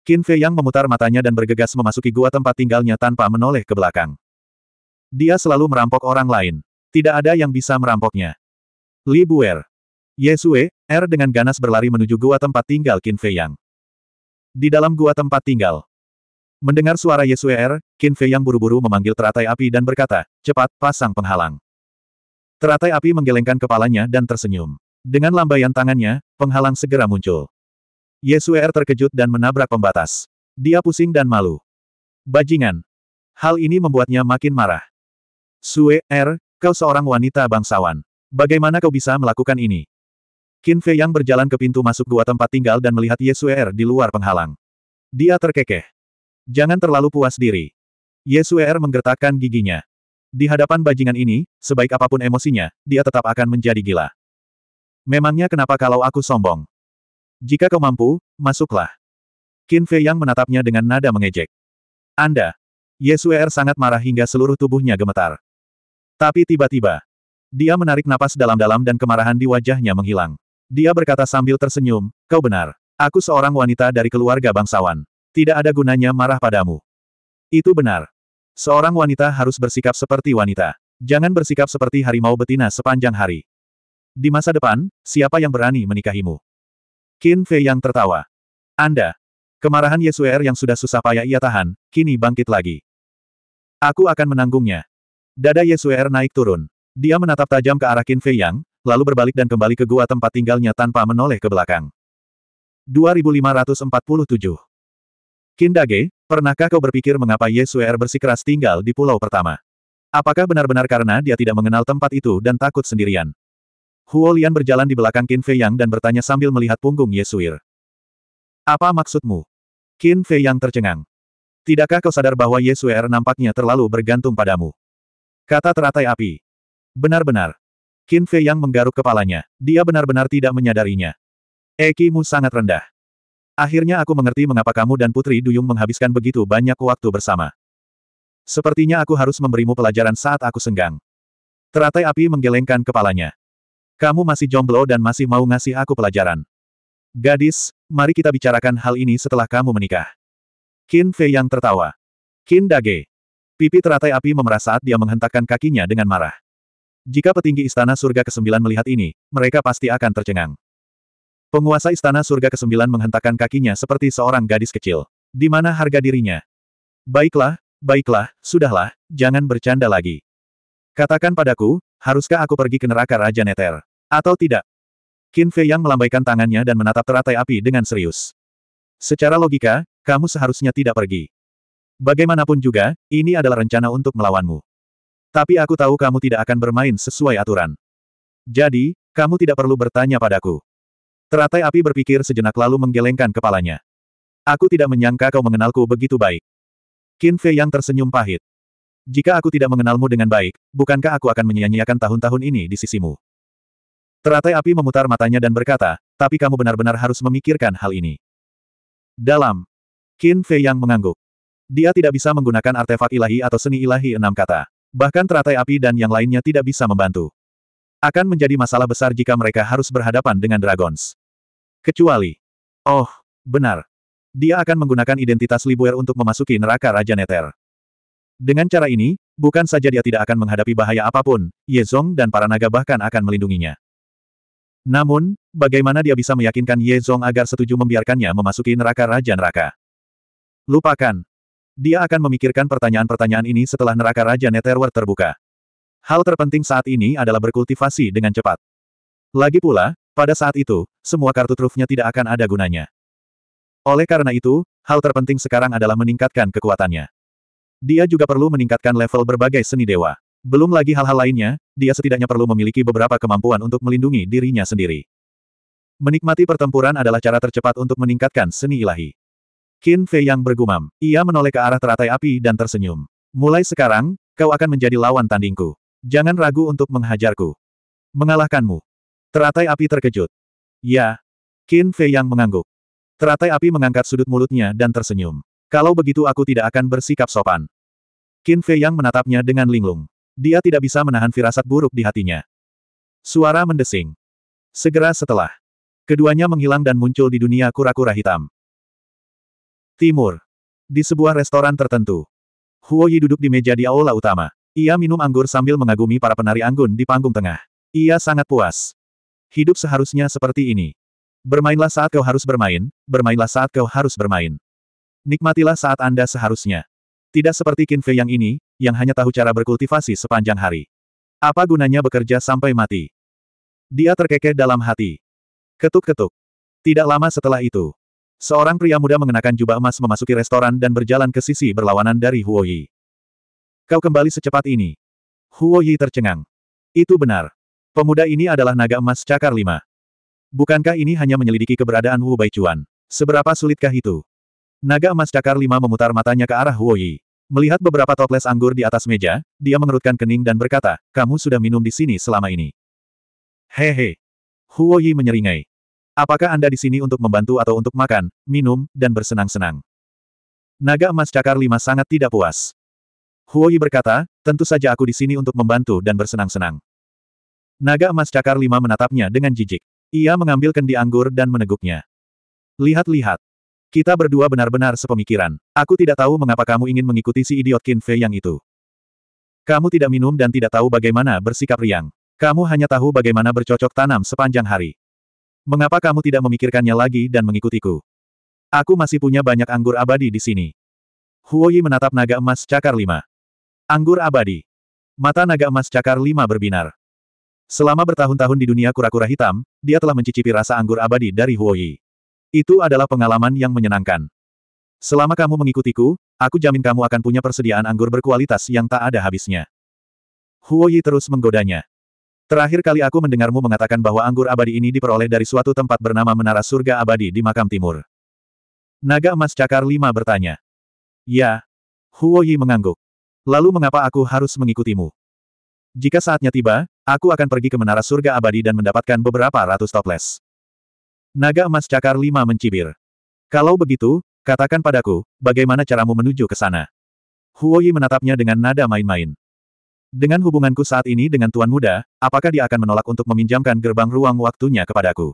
Speaker 1: Qin Fei yang memutar matanya dan bergegas memasuki gua tempat tinggalnya tanpa menoleh ke belakang. Dia selalu merampok orang lain. Tidak ada yang bisa merampoknya. Li Buer. Yesue, Er dengan ganas berlari menuju gua tempat tinggal Qin Fei Yang. Di dalam gua tempat tinggal, Mendengar suara Yesuer, Qin Fei yang buru-buru memanggil teratai api dan berkata, cepat, pasang penghalang. Teratai api menggelengkan kepalanya dan tersenyum. Dengan lambaian tangannya, penghalang segera muncul. Yesuer terkejut dan menabrak pembatas. Dia pusing dan malu. Bajingan. Hal ini membuatnya makin marah. Sue, Er, kau seorang wanita bangsawan. Bagaimana kau bisa melakukan ini? Qin Fei yang berjalan ke pintu masuk gua tempat tinggal dan melihat Yesuer di luar penghalang. Dia terkekeh. Jangan terlalu puas diri. Yesuer menggertakkan giginya. Di hadapan bajingan ini, sebaik apapun emosinya, dia tetap akan menjadi gila. Memangnya kenapa kalau aku sombong? Jika kau mampu, masuklah. Qin Fei Yang menatapnya dengan nada mengejek. Anda. Yesuer sangat marah hingga seluruh tubuhnya gemetar. Tapi tiba-tiba, dia menarik napas dalam-dalam dan kemarahan di wajahnya menghilang. Dia berkata sambil tersenyum, kau benar. Aku seorang wanita dari keluarga bangsawan. Tidak ada gunanya marah padamu. Itu benar. Seorang wanita harus bersikap seperti wanita. Jangan bersikap seperti harimau betina sepanjang hari. Di masa depan, siapa yang berani menikahimu? Qin Fei yang tertawa. Anda. Kemarahan Yesuer yang sudah susah payah ia tahan, kini bangkit lagi. Aku akan menanggungnya. Dada Yesuer naik turun. Dia menatap tajam ke arah Qin Fei Yang, lalu berbalik dan kembali ke gua tempat tinggalnya tanpa menoleh ke belakang. 2547 Kindage, pernahkah kau berpikir mengapa Yesuer bersikeras tinggal di pulau pertama? Apakah benar-benar karena dia tidak mengenal tempat itu dan takut sendirian? Huo Lian berjalan di belakang Qin Fei Yang dan bertanya sambil melihat punggung Yesuir. Apa maksudmu? Qin Fei Yang tercengang. Tidakkah kau sadar bahwa Yesuer nampaknya terlalu bergantung padamu? Kata teratai api. Benar-benar. Qin Fei Yang menggaruk kepalanya. Dia benar-benar tidak menyadarinya. Ekimu sangat rendah. Akhirnya aku mengerti mengapa kamu dan Putri Duyung menghabiskan begitu banyak waktu bersama. Sepertinya aku harus memberimu pelajaran saat aku senggang. Teratai api menggelengkan kepalanya. Kamu masih jomblo dan masih mau ngasih aku pelajaran. Gadis, mari kita bicarakan hal ini setelah kamu menikah. Qin Fei yang tertawa. Qin Dage. Pipi teratai api memerah saat dia menghentakkan kakinya dengan marah. Jika petinggi istana surga ke-9 melihat ini, mereka pasti akan tercengang. Penguasa Istana Surga ke-9 menghentakkan kakinya seperti seorang gadis kecil. Di mana harga dirinya? Baiklah, baiklah, sudahlah, jangan bercanda lagi. Katakan padaku, haruskah aku pergi ke neraka Raja Neter? Atau tidak? Qin Fei Yang melambaikan tangannya dan menatap teratai api dengan serius. Secara logika, kamu seharusnya tidak pergi. Bagaimanapun juga, ini adalah rencana untuk melawanmu. Tapi aku tahu kamu tidak akan bermain sesuai aturan. Jadi, kamu tidak perlu bertanya padaku. Teratai api berpikir sejenak lalu menggelengkan kepalanya. Aku tidak menyangka kau mengenalku begitu baik. Qin Fei yang tersenyum pahit. Jika aku tidak mengenalmu dengan baik, bukankah aku akan menyia-nyiakan tahun-tahun ini di sisimu? Teratai api memutar matanya dan berkata, tapi kamu benar-benar harus memikirkan hal ini. Dalam. Qin Fei yang mengangguk. Dia tidak bisa menggunakan artefak ilahi atau seni ilahi enam kata. Bahkan teratai api dan yang lainnya tidak bisa membantu. Akan menjadi masalah besar jika mereka harus berhadapan dengan dragons. Kecuali. Oh, benar. Dia akan menggunakan identitas Libuer untuk memasuki neraka Raja Neter. Dengan cara ini, bukan saja dia tidak akan menghadapi bahaya apapun, ye zong dan para naga bahkan akan melindunginya. Namun, bagaimana dia bisa meyakinkan ye zong agar setuju membiarkannya memasuki neraka Raja Neraka? Lupakan. Dia akan memikirkan pertanyaan-pertanyaan ini setelah neraka Raja neterward terbuka. Hal terpenting saat ini adalah berkultivasi dengan cepat. Lagi pula, pada saat itu, semua kartu trufnya tidak akan ada gunanya. Oleh karena itu, hal terpenting sekarang adalah meningkatkan kekuatannya. Dia juga perlu meningkatkan level berbagai seni dewa. Belum lagi hal-hal lainnya, dia setidaknya perlu memiliki beberapa kemampuan untuk melindungi dirinya sendiri. Menikmati pertempuran adalah cara tercepat untuk meningkatkan seni ilahi. Qin Fei yang bergumam. Ia menoleh ke arah teratai api dan tersenyum. Mulai sekarang, kau akan menjadi lawan tandingku. Jangan ragu untuk menghajarku. Mengalahkanmu. Teratai api terkejut. Ya. Qin Fei yang mengangguk. Teratai api mengangkat sudut mulutnya dan tersenyum. Kalau begitu aku tidak akan bersikap sopan. Qin Fei yang menatapnya dengan linglung. Dia tidak bisa menahan firasat buruk di hatinya. Suara mendesing. Segera setelah. Keduanya menghilang dan muncul di dunia kura-kura hitam. Timur. Di sebuah restoran tertentu. Huo Yi duduk di meja di aula utama. Ia minum anggur sambil mengagumi para penari anggun di panggung tengah. Ia sangat puas. Hidup seharusnya seperti ini. Bermainlah saat kau harus bermain, bermainlah saat kau harus bermain. Nikmatilah saat Anda seharusnya. Tidak seperti Qin Fei yang ini, yang hanya tahu cara berkultivasi sepanjang hari. Apa gunanya bekerja sampai mati? Dia terkekeh dalam hati. Ketuk-ketuk. Tidak lama setelah itu, seorang pria muda mengenakan jubah emas memasuki restoran dan berjalan ke sisi berlawanan dari Huo Yi. Kau kembali secepat ini. Huo Yi tercengang. Itu benar. Pemuda ini adalah naga emas cakar lima. Bukankah ini hanya menyelidiki keberadaan Wu Baichuan? Seberapa sulitkah itu? Naga emas cakar lima memutar matanya ke arah Huo Yi. Melihat beberapa toples anggur di atas meja, dia mengerutkan kening dan berkata, kamu sudah minum di sini selama ini. Hehe. Huo Yi menyeringai. Apakah Anda di sini untuk membantu atau untuk makan, minum, dan bersenang-senang? Naga emas cakar lima sangat tidak puas. Huo Yi berkata, tentu saja aku di sini untuk membantu dan bersenang-senang. Naga emas cakar lima menatapnya dengan jijik. Ia mengambil kendi anggur dan meneguknya. Lihat-lihat. Kita berdua benar-benar sepemikiran. Aku tidak tahu mengapa kamu ingin mengikuti si idiot Qin Fei yang itu. Kamu tidak minum dan tidak tahu bagaimana bersikap riang. Kamu hanya tahu bagaimana bercocok tanam sepanjang hari. Mengapa kamu tidak memikirkannya lagi dan mengikutiku? Aku masih punya banyak anggur abadi di sini. Huoyi menatap naga emas cakar lima. Anggur abadi. Mata naga emas cakar lima berbinar. Selama bertahun-tahun di dunia kura-kura hitam, dia telah mencicipi rasa anggur abadi dari Huoyi. Itu adalah pengalaman yang menyenangkan. Selama kamu mengikutiku, aku jamin kamu akan punya persediaan anggur berkualitas yang tak ada habisnya. Huoyi terus menggodanya. Terakhir kali aku mendengarmu mengatakan bahwa anggur abadi ini diperoleh dari suatu tempat bernama Menara Surga Abadi di Makam Timur. Naga emas cakar lima bertanya. Ya. Huoyi mengangguk. Lalu mengapa aku harus mengikutimu? Jika saatnya tiba, Aku akan pergi ke menara surga abadi dan mendapatkan beberapa ratus toples. Naga emas cakar lima mencibir. Kalau begitu, katakan padaku, bagaimana caramu menuju ke sana? Huoyi menatapnya dengan nada main-main. Dengan hubunganku saat ini dengan Tuan Muda, apakah dia akan menolak untuk meminjamkan gerbang ruang waktunya kepadaku?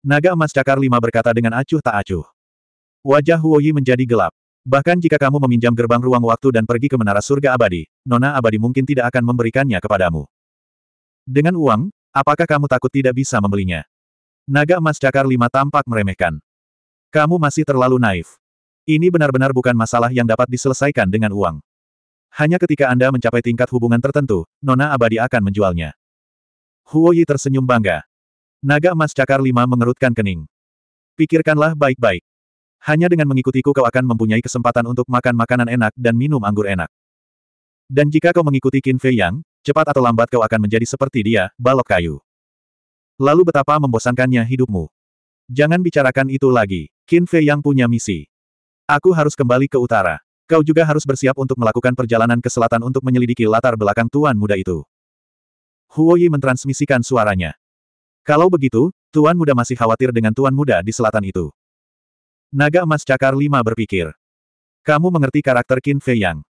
Speaker 1: Naga emas cakar lima berkata dengan acuh tak acuh. Wajah Huoyi menjadi gelap. Bahkan jika kamu meminjam gerbang ruang waktu dan pergi ke menara surga abadi, Nona abadi mungkin tidak akan memberikannya kepadamu. Dengan uang, apakah kamu takut tidak bisa membelinya? Naga emas cakar lima tampak meremehkan. Kamu masih terlalu naif. Ini benar-benar bukan masalah yang dapat diselesaikan dengan uang. Hanya ketika Anda mencapai tingkat hubungan tertentu, Nona Abadi akan menjualnya. Huoyi tersenyum bangga. Naga emas cakar lima mengerutkan kening. Pikirkanlah baik-baik. Hanya dengan mengikutiku kau akan mempunyai kesempatan untuk makan makanan enak dan minum anggur enak. Dan jika kau mengikuti Qin Fei Yang, Cepat atau lambat kau akan menjadi seperti dia, balok kayu. Lalu betapa membosankannya hidupmu. Jangan bicarakan itu lagi. Qin Fei yang punya misi. Aku harus kembali ke utara. Kau juga harus bersiap untuk melakukan perjalanan ke selatan untuk menyelidiki latar belakang tuan muda itu. Huo Yi mentransmisikan suaranya. Kalau begitu, tuan muda masih khawatir dengan tuan muda di selatan itu. Naga emas cakar lima berpikir. Kamu mengerti karakter Qin Fei Yang.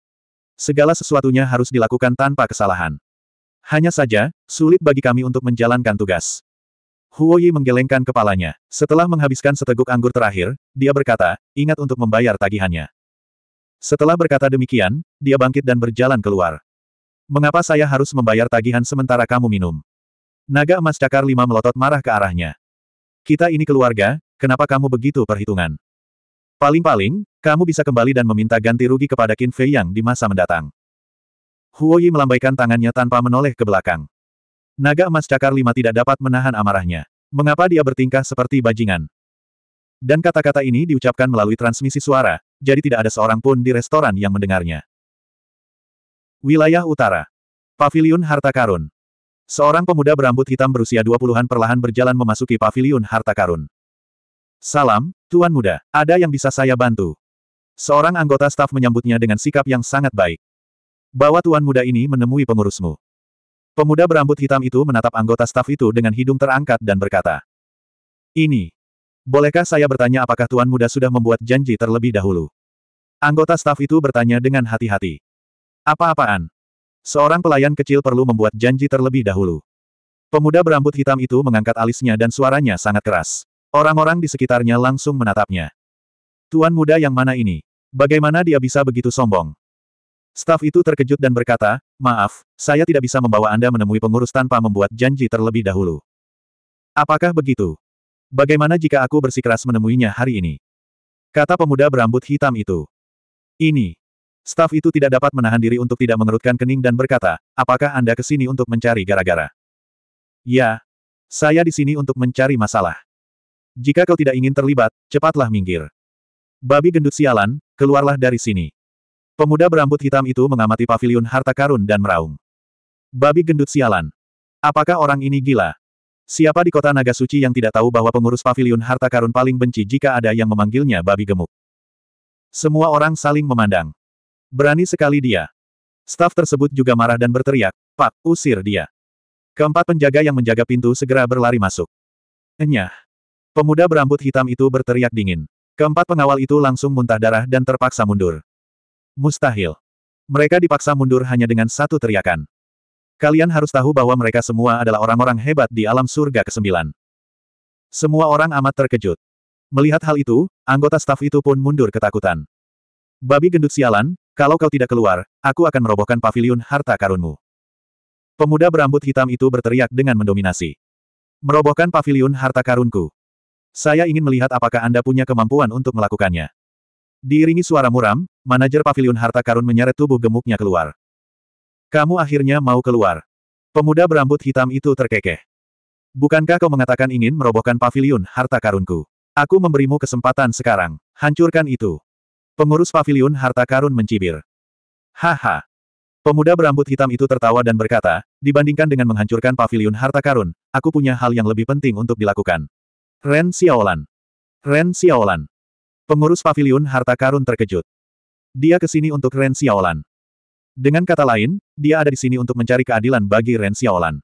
Speaker 1: Segala sesuatunya harus dilakukan tanpa kesalahan. Hanya saja, sulit bagi kami untuk menjalankan tugas. Huo Yi menggelengkan kepalanya. Setelah menghabiskan seteguk anggur terakhir, dia berkata, ingat untuk membayar tagihannya. Setelah berkata demikian, dia bangkit dan berjalan keluar. Mengapa saya harus membayar tagihan sementara kamu minum? Naga emas cakar lima melotot marah ke arahnya. Kita ini keluarga, kenapa kamu begitu perhitungan? Paling-paling, kamu bisa kembali dan meminta ganti rugi kepada Qin Fei Yang di masa mendatang. Huo Yi melambaikan tangannya tanpa menoleh ke belakang. Naga emas cakar lima tidak dapat menahan amarahnya. Mengapa dia bertingkah seperti bajingan? Dan kata-kata ini diucapkan melalui transmisi suara, jadi tidak ada seorang pun di restoran yang mendengarnya. Wilayah Utara. Pavilion Harta Karun. Seorang pemuda berambut hitam berusia 20-an perlahan berjalan memasuki Pavilion Harta Karun. Salam, Tuan Muda. Ada yang bisa saya bantu? Seorang anggota staf menyambutnya dengan sikap yang sangat baik. Bawa Tuan Muda ini menemui pengurusmu. Pemuda berambut hitam itu menatap anggota staf itu dengan hidung terangkat dan berkata. Ini. Bolehkah saya bertanya apakah Tuan Muda sudah membuat janji terlebih dahulu? Anggota staf itu bertanya dengan hati-hati. Apa-apaan? Seorang pelayan kecil perlu membuat janji terlebih dahulu. Pemuda berambut hitam itu mengangkat alisnya dan suaranya sangat keras. Orang-orang di sekitarnya langsung menatapnya. Tuan muda yang mana ini? Bagaimana dia bisa begitu sombong? Staf itu terkejut dan berkata, maaf, saya tidak bisa membawa Anda menemui pengurus tanpa membuat janji terlebih dahulu. Apakah begitu? Bagaimana jika aku bersikeras menemuinya hari ini? Kata pemuda berambut hitam itu. Ini. Staf itu tidak dapat menahan diri untuk tidak mengerutkan kening dan berkata, apakah Anda ke sini untuk mencari gara-gara? Ya. Saya di sini untuk mencari masalah. Jika kau tidak ingin terlibat, cepatlah minggir. Babi gendut sialan, keluarlah dari sini. Pemuda berambut hitam itu mengamati pavilion harta karun dan meraung. Babi gendut sialan. Apakah orang ini gila? Siapa di kota naga suci yang tidak tahu bahwa pengurus pavilion harta karun paling benci jika ada yang memanggilnya babi gemuk? Semua orang saling memandang. Berani sekali dia. Staf tersebut juga marah dan berteriak, Pak, usir dia. Keempat penjaga yang menjaga pintu segera berlari masuk. Enyah. Pemuda berambut hitam itu berteriak dingin. Keempat pengawal itu langsung muntah darah dan terpaksa mundur. Mustahil. Mereka dipaksa mundur hanya dengan satu teriakan. Kalian harus tahu bahwa mereka semua adalah orang-orang hebat di alam surga kesembilan. Semua orang amat terkejut. Melihat hal itu, anggota staf itu pun mundur ketakutan. Babi gendut sialan, kalau kau tidak keluar, aku akan merobohkan pavilion harta karunmu. Pemuda berambut hitam itu berteriak dengan mendominasi. Merobohkan pavilion harta karunku. Saya ingin melihat apakah Anda punya kemampuan untuk melakukannya. Diiringi suara muram, manajer pavilion harta karun menyeret tubuh gemuknya keluar. Kamu akhirnya mau keluar. Pemuda berambut hitam itu terkekeh. Bukankah kau mengatakan ingin merobohkan pavilion harta karunku? Aku memberimu kesempatan sekarang. Hancurkan itu. Pengurus pavilion harta karun mencibir. Haha. Pemuda berambut hitam itu tertawa dan berkata, dibandingkan dengan menghancurkan pavilion harta karun, aku punya hal yang lebih penting untuk dilakukan. Ren Xiaolan. Ren Xiaolan. Pengurus pavilion harta karun terkejut. Dia ke sini untuk Ren Xiaolan. Dengan kata lain, dia ada di sini untuk mencari keadilan bagi Ren Xiaolan.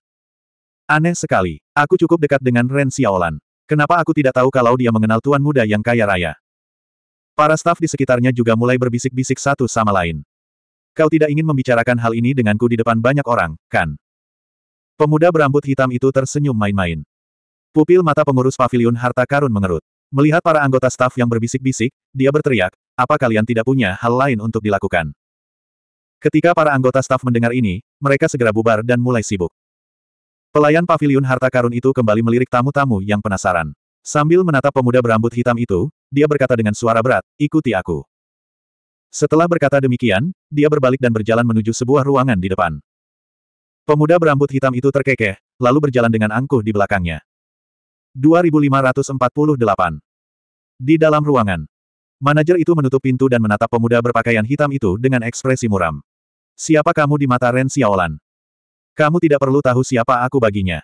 Speaker 1: Aneh sekali. Aku cukup dekat dengan Ren Xiaolan. Kenapa aku tidak tahu kalau dia mengenal tuan muda yang kaya raya? Para staf di sekitarnya juga mulai berbisik-bisik satu sama lain. Kau tidak ingin membicarakan hal ini denganku di depan banyak orang, kan? Pemuda berambut hitam itu tersenyum main-main. Pupil mata pengurus pavilion harta karun mengerut. Melihat para anggota staf yang berbisik-bisik, dia berteriak, apa kalian tidak punya hal lain untuk dilakukan? Ketika para anggota staf mendengar ini, mereka segera bubar dan mulai sibuk. Pelayan pavilion harta karun itu kembali melirik tamu-tamu yang penasaran. Sambil menatap pemuda berambut hitam itu, dia berkata dengan suara berat, ikuti aku. Setelah berkata demikian, dia berbalik dan berjalan menuju sebuah ruangan di depan. Pemuda berambut hitam itu terkekeh, lalu berjalan dengan angkuh di belakangnya. 2548. Di dalam ruangan. Manajer itu menutup pintu dan menatap pemuda berpakaian hitam itu dengan ekspresi muram. Siapa kamu di mata Ren Xiaolan? Kamu tidak perlu tahu siapa aku baginya.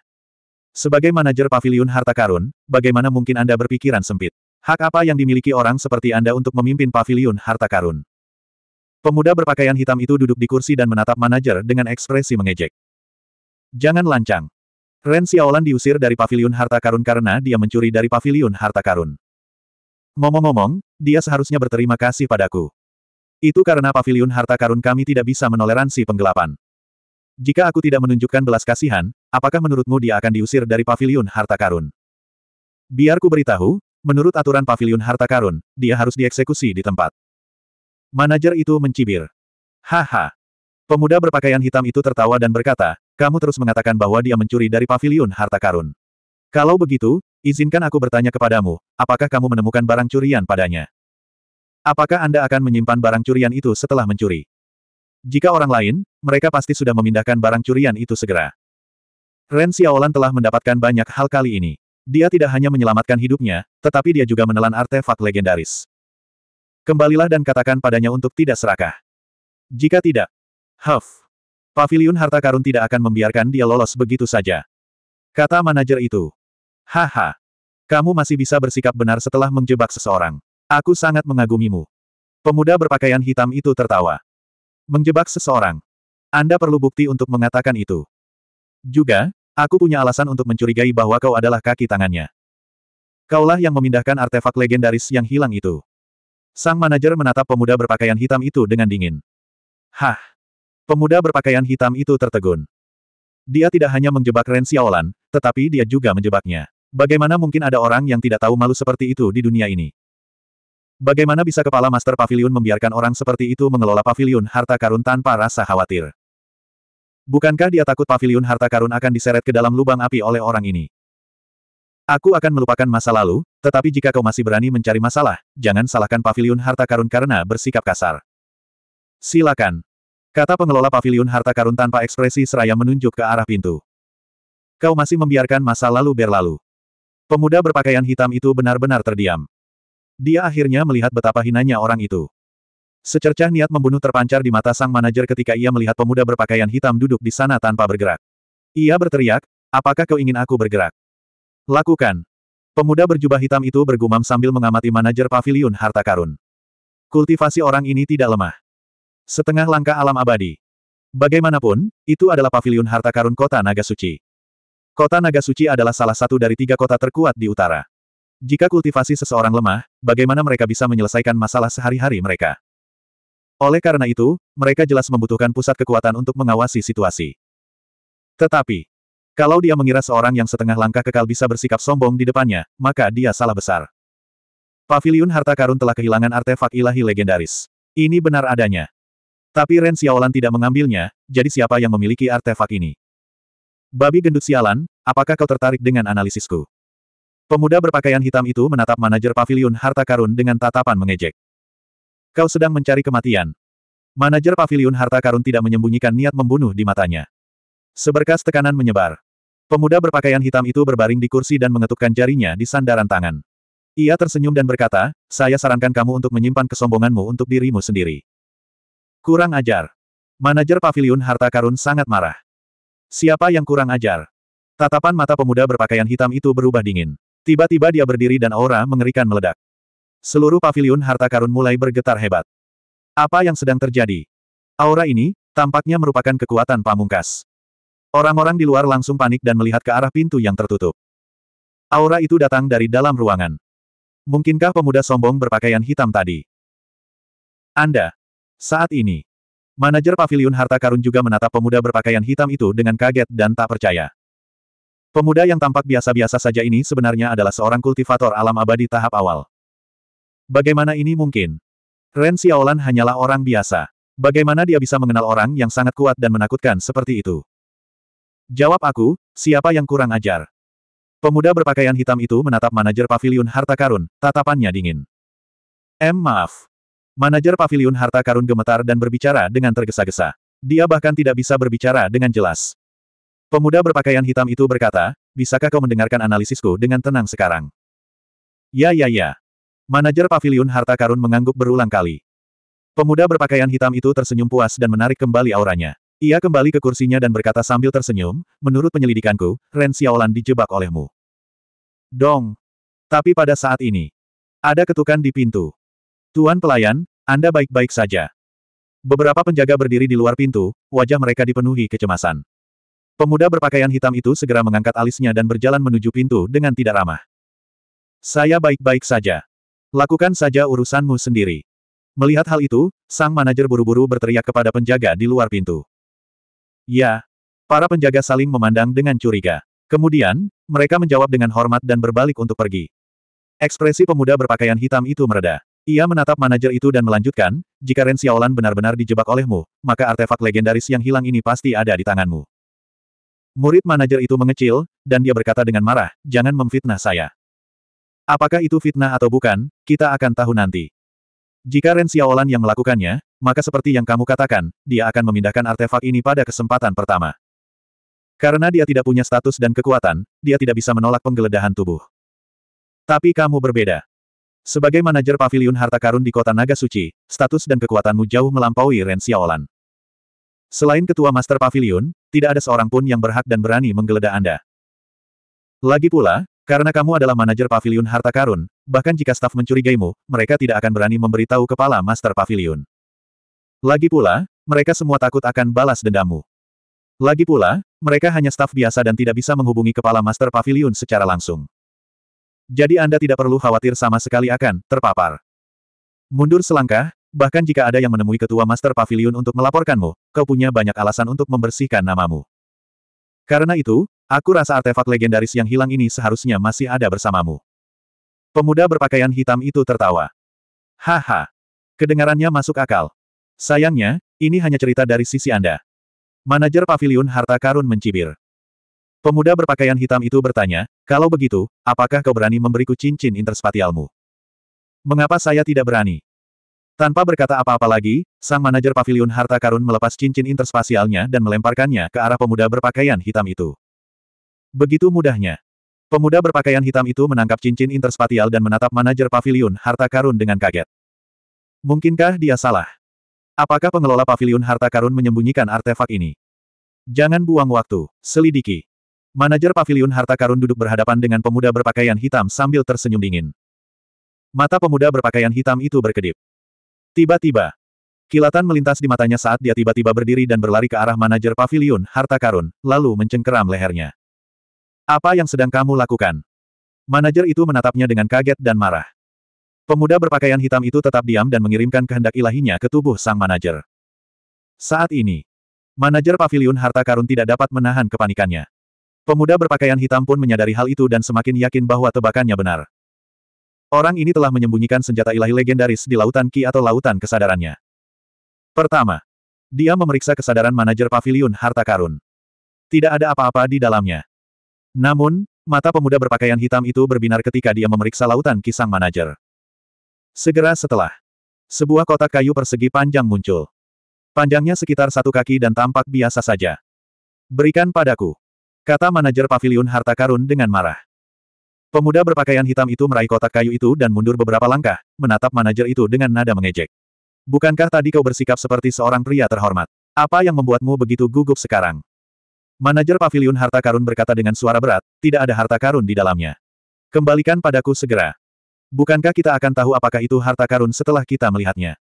Speaker 1: Sebagai manajer pavilion harta karun, bagaimana mungkin Anda berpikiran sempit? Hak apa yang dimiliki orang seperti Anda untuk memimpin pavilion harta karun? Pemuda berpakaian hitam itu duduk di kursi dan menatap manajer dengan ekspresi mengejek. Jangan lancang. Ren Xiaolan diusir dari pavilion harta karun karena dia mencuri dari pavilion harta karun. Ngomong-ngomong, dia seharusnya berterima kasih padaku. Itu karena pavilion harta karun kami tidak bisa menoleransi penggelapan. Jika aku tidak menunjukkan belas kasihan, apakah menurutmu dia akan diusir dari pavilion harta karun? Biarku beritahu, menurut aturan pavilion harta karun, dia harus dieksekusi di tempat. Manajer itu mencibir. Haha. Pemuda berpakaian hitam itu tertawa dan berkata, kamu terus mengatakan bahwa dia mencuri dari pavilion harta karun. Kalau begitu, izinkan aku bertanya kepadamu, apakah kamu menemukan barang curian padanya? Apakah Anda akan menyimpan barang curian itu setelah mencuri? Jika orang lain, mereka pasti sudah memindahkan barang curian itu segera. Ren Xiaolan telah mendapatkan banyak hal kali ini. Dia tidak hanya menyelamatkan hidupnya, tetapi dia juga menelan artefak legendaris. Kembalilah dan katakan padanya untuk tidak serakah. Jika tidak, huff. Paviliun harta karun tidak akan membiarkan dia lolos begitu saja. Kata manajer itu. Haha. Kamu masih bisa bersikap benar setelah menjebak seseorang. Aku sangat mengagumimu. Pemuda berpakaian hitam itu tertawa. Menjebak seseorang. Anda perlu bukti untuk mengatakan itu. Juga, aku punya alasan untuk mencurigai bahwa kau adalah kaki tangannya. Kaulah yang memindahkan artefak legendaris yang hilang itu. Sang manajer menatap pemuda berpakaian hitam itu dengan dingin. Hah! Pemuda berpakaian hitam itu tertegun. Dia tidak hanya menjebak Ren Xiaolan, tetapi dia juga menjebaknya. Bagaimana mungkin ada orang yang tidak tahu malu seperti itu di dunia ini? Bagaimana bisa kepala Master Pavilion membiarkan orang seperti itu mengelola pavilion harta karun tanpa rasa khawatir? Bukankah dia takut pavilion harta karun akan diseret ke dalam lubang api oleh orang ini? Aku akan melupakan masa lalu, tetapi jika kau masih berani mencari masalah, jangan salahkan pavilion harta karun karena bersikap kasar. Silakan. Kata pengelola pavilion harta karun tanpa ekspresi seraya menunjuk ke arah pintu. Kau masih membiarkan masa lalu berlalu. Pemuda berpakaian hitam itu benar-benar terdiam. Dia akhirnya melihat betapa hinanya orang itu. Secercah niat membunuh terpancar di mata sang manajer ketika ia melihat pemuda berpakaian hitam duduk di sana tanpa bergerak. Ia berteriak, apakah kau ingin aku bergerak? Lakukan. Pemuda berjubah hitam itu bergumam sambil mengamati manajer pavilion harta karun. Kultivasi orang ini tidak lemah. Setengah langkah alam abadi. Bagaimanapun, itu adalah pavilion harta karun kota Naga Suci. Kota Naga Suci adalah salah satu dari tiga kota terkuat di utara. Jika kultivasi seseorang lemah, bagaimana mereka bisa menyelesaikan masalah sehari-hari mereka? Oleh karena itu, mereka jelas membutuhkan pusat kekuatan untuk mengawasi situasi. Tetapi, kalau dia mengira seorang yang setengah langkah kekal bisa bersikap sombong di depannya, maka dia salah besar. Pavilion harta karun telah kehilangan artefak ilahi legendaris. Ini benar adanya. Tapi Ren Xiaolan tidak mengambilnya, jadi siapa yang memiliki artefak ini? Babi gendut sialan, apakah kau tertarik dengan analisisku? Pemuda berpakaian hitam itu menatap manajer pavilion harta karun dengan tatapan mengejek. Kau sedang mencari kematian. Manajer pavilion harta karun tidak menyembunyikan niat membunuh di matanya. Seberkas tekanan menyebar. Pemuda berpakaian hitam itu berbaring di kursi dan mengetukkan jarinya di sandaran tangan. Ia tersenyum dan berkata, saya sarankan kamu untuk menyimpan kesombonganmu untuk dirimu sendiri. Kurang ajar. Manajer pavilion harta karun sangat marah. Siapa yang kurang ajar? Tatapan mata pemuda berpakaian hitam itu berubah dingin. Tiba-tiba dia berdiri dan aura mengerikan meledak. Seluruh pavilion harta karun mulai bergetar hebat. Apa yang sedang terjadi? Aura ini, tampaknya merupakan kekuatan pamungkas. Orang-orang di luar langsung panik dan melihat ke arah pintu yang tertutup. Aura itu datang dari dalam ruangan. Mungkinkah pemuda sombong berpakaian hitam tadi? Anda, saat ini, manajer pavilion harta karun juga menatap pemuda berpakaian hitam itu dengan kaget dan tak percaya. Pemuda yang tampak biasa-biasa saja ini sebenarnya adalah seorang kultivator alam abadi tahap awal. Bagaimana ini mungkin? Ren Xiaolan hanyalah orang biasa. Bagaimana dia bisa mengenal orang yang sangat kuat dan menakutkan seperti itu? Jawab aku, siapa yang kurang ajar? Pemuda berpakaian hitam itu menatap manajer pavilion harta karun, tatapannya dingin. M maaf. Manajer pavilion harta karun gemetar dan berbicara dengan tergesa-gesa. Dia bahkan tidak bisa berbicara dengan jelas. Pemuda berpakaian hitam itu berkata, bisakah kau mendengarkan analisisku dengan tenang sekarang? Ya ya ya. Manajer pavilion harta karun mengangguk berulang kali. Pemuda berpakaian hitam itu tersenyum puas dan menarik kembali auranya. Ia kembali ke kursinya dan berkata sambil tersenyum, menurut penyelidikanku, Ren Xiaolan dijebak olehmu. Dong. Tapi pada saat ini, ada ketukan di pintu. Tuan pelayan, Anda baik-baik saja. Beberapa penjaga berdiri di luar pintu, wajah mereka dipenuhi kecemasan. Pemuda berpakaian hitam itu segera mengangkat alisnya dan berjalan menuju pintu dengan tidak ramah. Saya baik-baik saja. Lakukan saja urusanmu sendiri. Melihat hal itu, sang manajer buru-buru berteriak kepada penjaga di luar pintu. Ya. Para penjaga saling memandang dengan curiga. Kemudian, mereka menjawab dengan hormat dan berbalik untuk pergi. Ekspresi pemuda berpakaian hitam itu mereda. Ia menatap manajer itu dan melanjutkan, jika Ren Xiaolan benar-benar dijebak olehmu, maka artefak legendaris yang hilang ini pasti ada di tanganmu. Murid manajer itu mengecil, dan dia berkata dengan marah, jangan memfitnah saya. Apakah itu fitnah atau bukan, kita akan tahu nanti. Jika Ren Xiaolan yang melakukannya, maka seperti yang kamu katakan, dia akan memindahkan artefak ini pada kesempatan pertama. Karena dia tidak punya status dan kekuatan, dia tidak bisa menolak penggeledahan tubuh. Tapi kamu berbeda. Sebagai manajer pavilion harta karun di kota Naga Suci, status dan kekuatanmu jauh melampaui Ren Xiaolan. Selain ketua master pavilion, tidak ada seorang pun yang berhak dan berani menggeledah Anda. Lagi pula, karena kamu adalah manajer pavilion harta karun, bahkan jika staf mencurigaimu, mereka tidak akan berani memberitahu kepala master pavilion. Lagi pula, mereka semua takut akan balas dendammu. Lagi pula, mereka hanya staf biasa dan tidak bisa menghubungi kepala master pavilion secara langsung. Jadi Anda tidak perlu khawatir sama sekali akan terpapar. Mundur selangkah, bahkan jika ada yang menemui ketua Master Pavilion untuk melaporkanmu, kau punya banyak alasan untuk membersihkan namamu. Karena itu, aku rasa artefak legendaris yang hilang ini seharusnya masih ada bersamamu. Pemuda berpakaian hitam itu tertawa. Haha. Kedengarannya masuk akal. Sayangnya, ini hanya cerita dari sisi Anda. Manajer Pavilion Harta Karun mencibir. Pemuda berpakaian hitam itu bertanya, kalau begitu, apakah kau berani memberiku cincin interspatialmu? Mengapa saya tidak berani? Tanpa berkata apa-apa lagi, sang manajer pavilion harta karun melepas cincin interspasialnya dan melemparkannya ke arah pemuda berpakaian hitam itu. Begitu mudahnya. Pemuda berpakaian hitam itu menangkap cincin interspatial dan menatap manajer pavilion harta karun dengan kaget. Mungkinkah dia salah? Apakah pengelola pavilion harta karun menyembunyikan artefak ini? Jangan buang waktu, selidiki. Manajer pavilion harta karun duduk berhadapan dengan pemuda berpakaian hitam sambil tersenyum dingin. Mata pemuda berpakaian hitam itu berkedip. Tiba-tiba, kilatan melintas di matanya saat dia tiba-tiba berdiri dan berlari ke arah manajer pavilion harta karun, lalu mencengkeram lehernya. Apa yang sedang kamu lakukan? Manajer itu menatapnya dengan kaget dan marah. Pemuda berpakaian hitam itu tetap diam dan mengirimkan kehendak ilahinya ke tubuh sang manajer. Saat ini, manajer pavilion harta karun tidak dapat menahan kepanikannya. Pemuda berpakaian hitam pun menyadari hal itu dan semakin yakin bahwa tebakannya benar. Orang ini telah menyembunyikan senjata ilahi legendaris di lautan Ki atau lautan kesadarannya. Pertama, dia memeriksa kesadaran manajer pavilion harta karun. Tidak ada apa-apa di dalamnya. Namun, mata pemuda berpakaian hitam itu berbinar ketika dia memeriksa lautan kisang manajer. Segera setelah, sebuah kotak kayu persegi panjang muncul. Panjangnya sekitar satu kaki dan tampak biasa saja. Berikan padaku. Kata manajer pavilion harta karun dengan marah. Pemuda berpakaian hitam itu meraih kotak kayu itu dan mundur beberapa langkah, menatap manajer itu dengan nada mengejek. Bukankah tadi kau bersikap seperti seorang pria terhormat? Apa yang membuatmu begitu gugup sekarang? Manajer pavilion harta karun berkata dengan suara berat, tidak ada harta karun di dalamnya. Kembalikan padaku segera. Bukankah kita akan tahu apakah itu harta karun setelah kita melihatnya?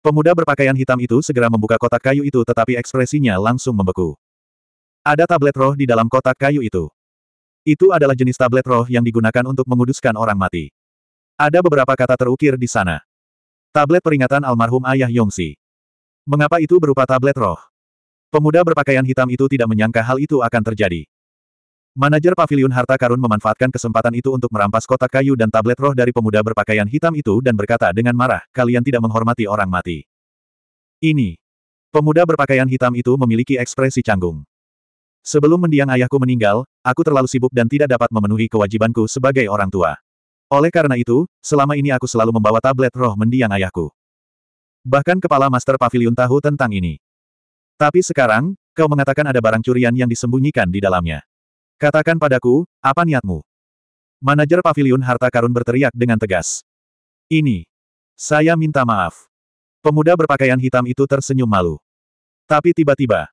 Speaker 1: Pemuda berpakaian hitam itu segera membuka kotak kayu itu tetapi ekspresinya langsung membeku. Ada tablet roh di dalam kotak kayu itu. Itu adalah jenis tablet roh yang digunakan untuk menguduskan orang mati. Ada beberapa kata terukir di sana. Tablet peringatan almarhum ayah Yongsi. Mengapa itu berupa tablet roh? Pemuda berpakaian hitam itu tidak menyangka hal itu akan terjadi. Manajer pavilion harta karun memanfaatkan kesempatan itu untuk merampas kotak kayu dan tablet roh dari pemuda berpakaian hitam itu dan berkata dengan marah, kalian tidak menghormati orang mati. Ini. Pemuda berpakaian hitam itu memiliki ekspresi canggung. Sebelum mendiang ayahku meninggal, aku terlalu sibuk dan tidak dapat memenuhi kewajibanku sebagai orang tua. Oleh karena itu, selama ini aku selalu membawa tablet roh mendiang ayahku. Bahkan kepala Master Pavilion tahu tentang ini. Tapi sekarang, kau mengatakan ada barang curian yang disembunyikan di dalamnya. Katakan padaku, apa niatmu? Manajer Pavilion Harta Karun berteriak dengan tegas. Ini. Saya minta maaf. Pemuda berpakaian hitam itu tersenyum malu. Tapi tiba-tiba,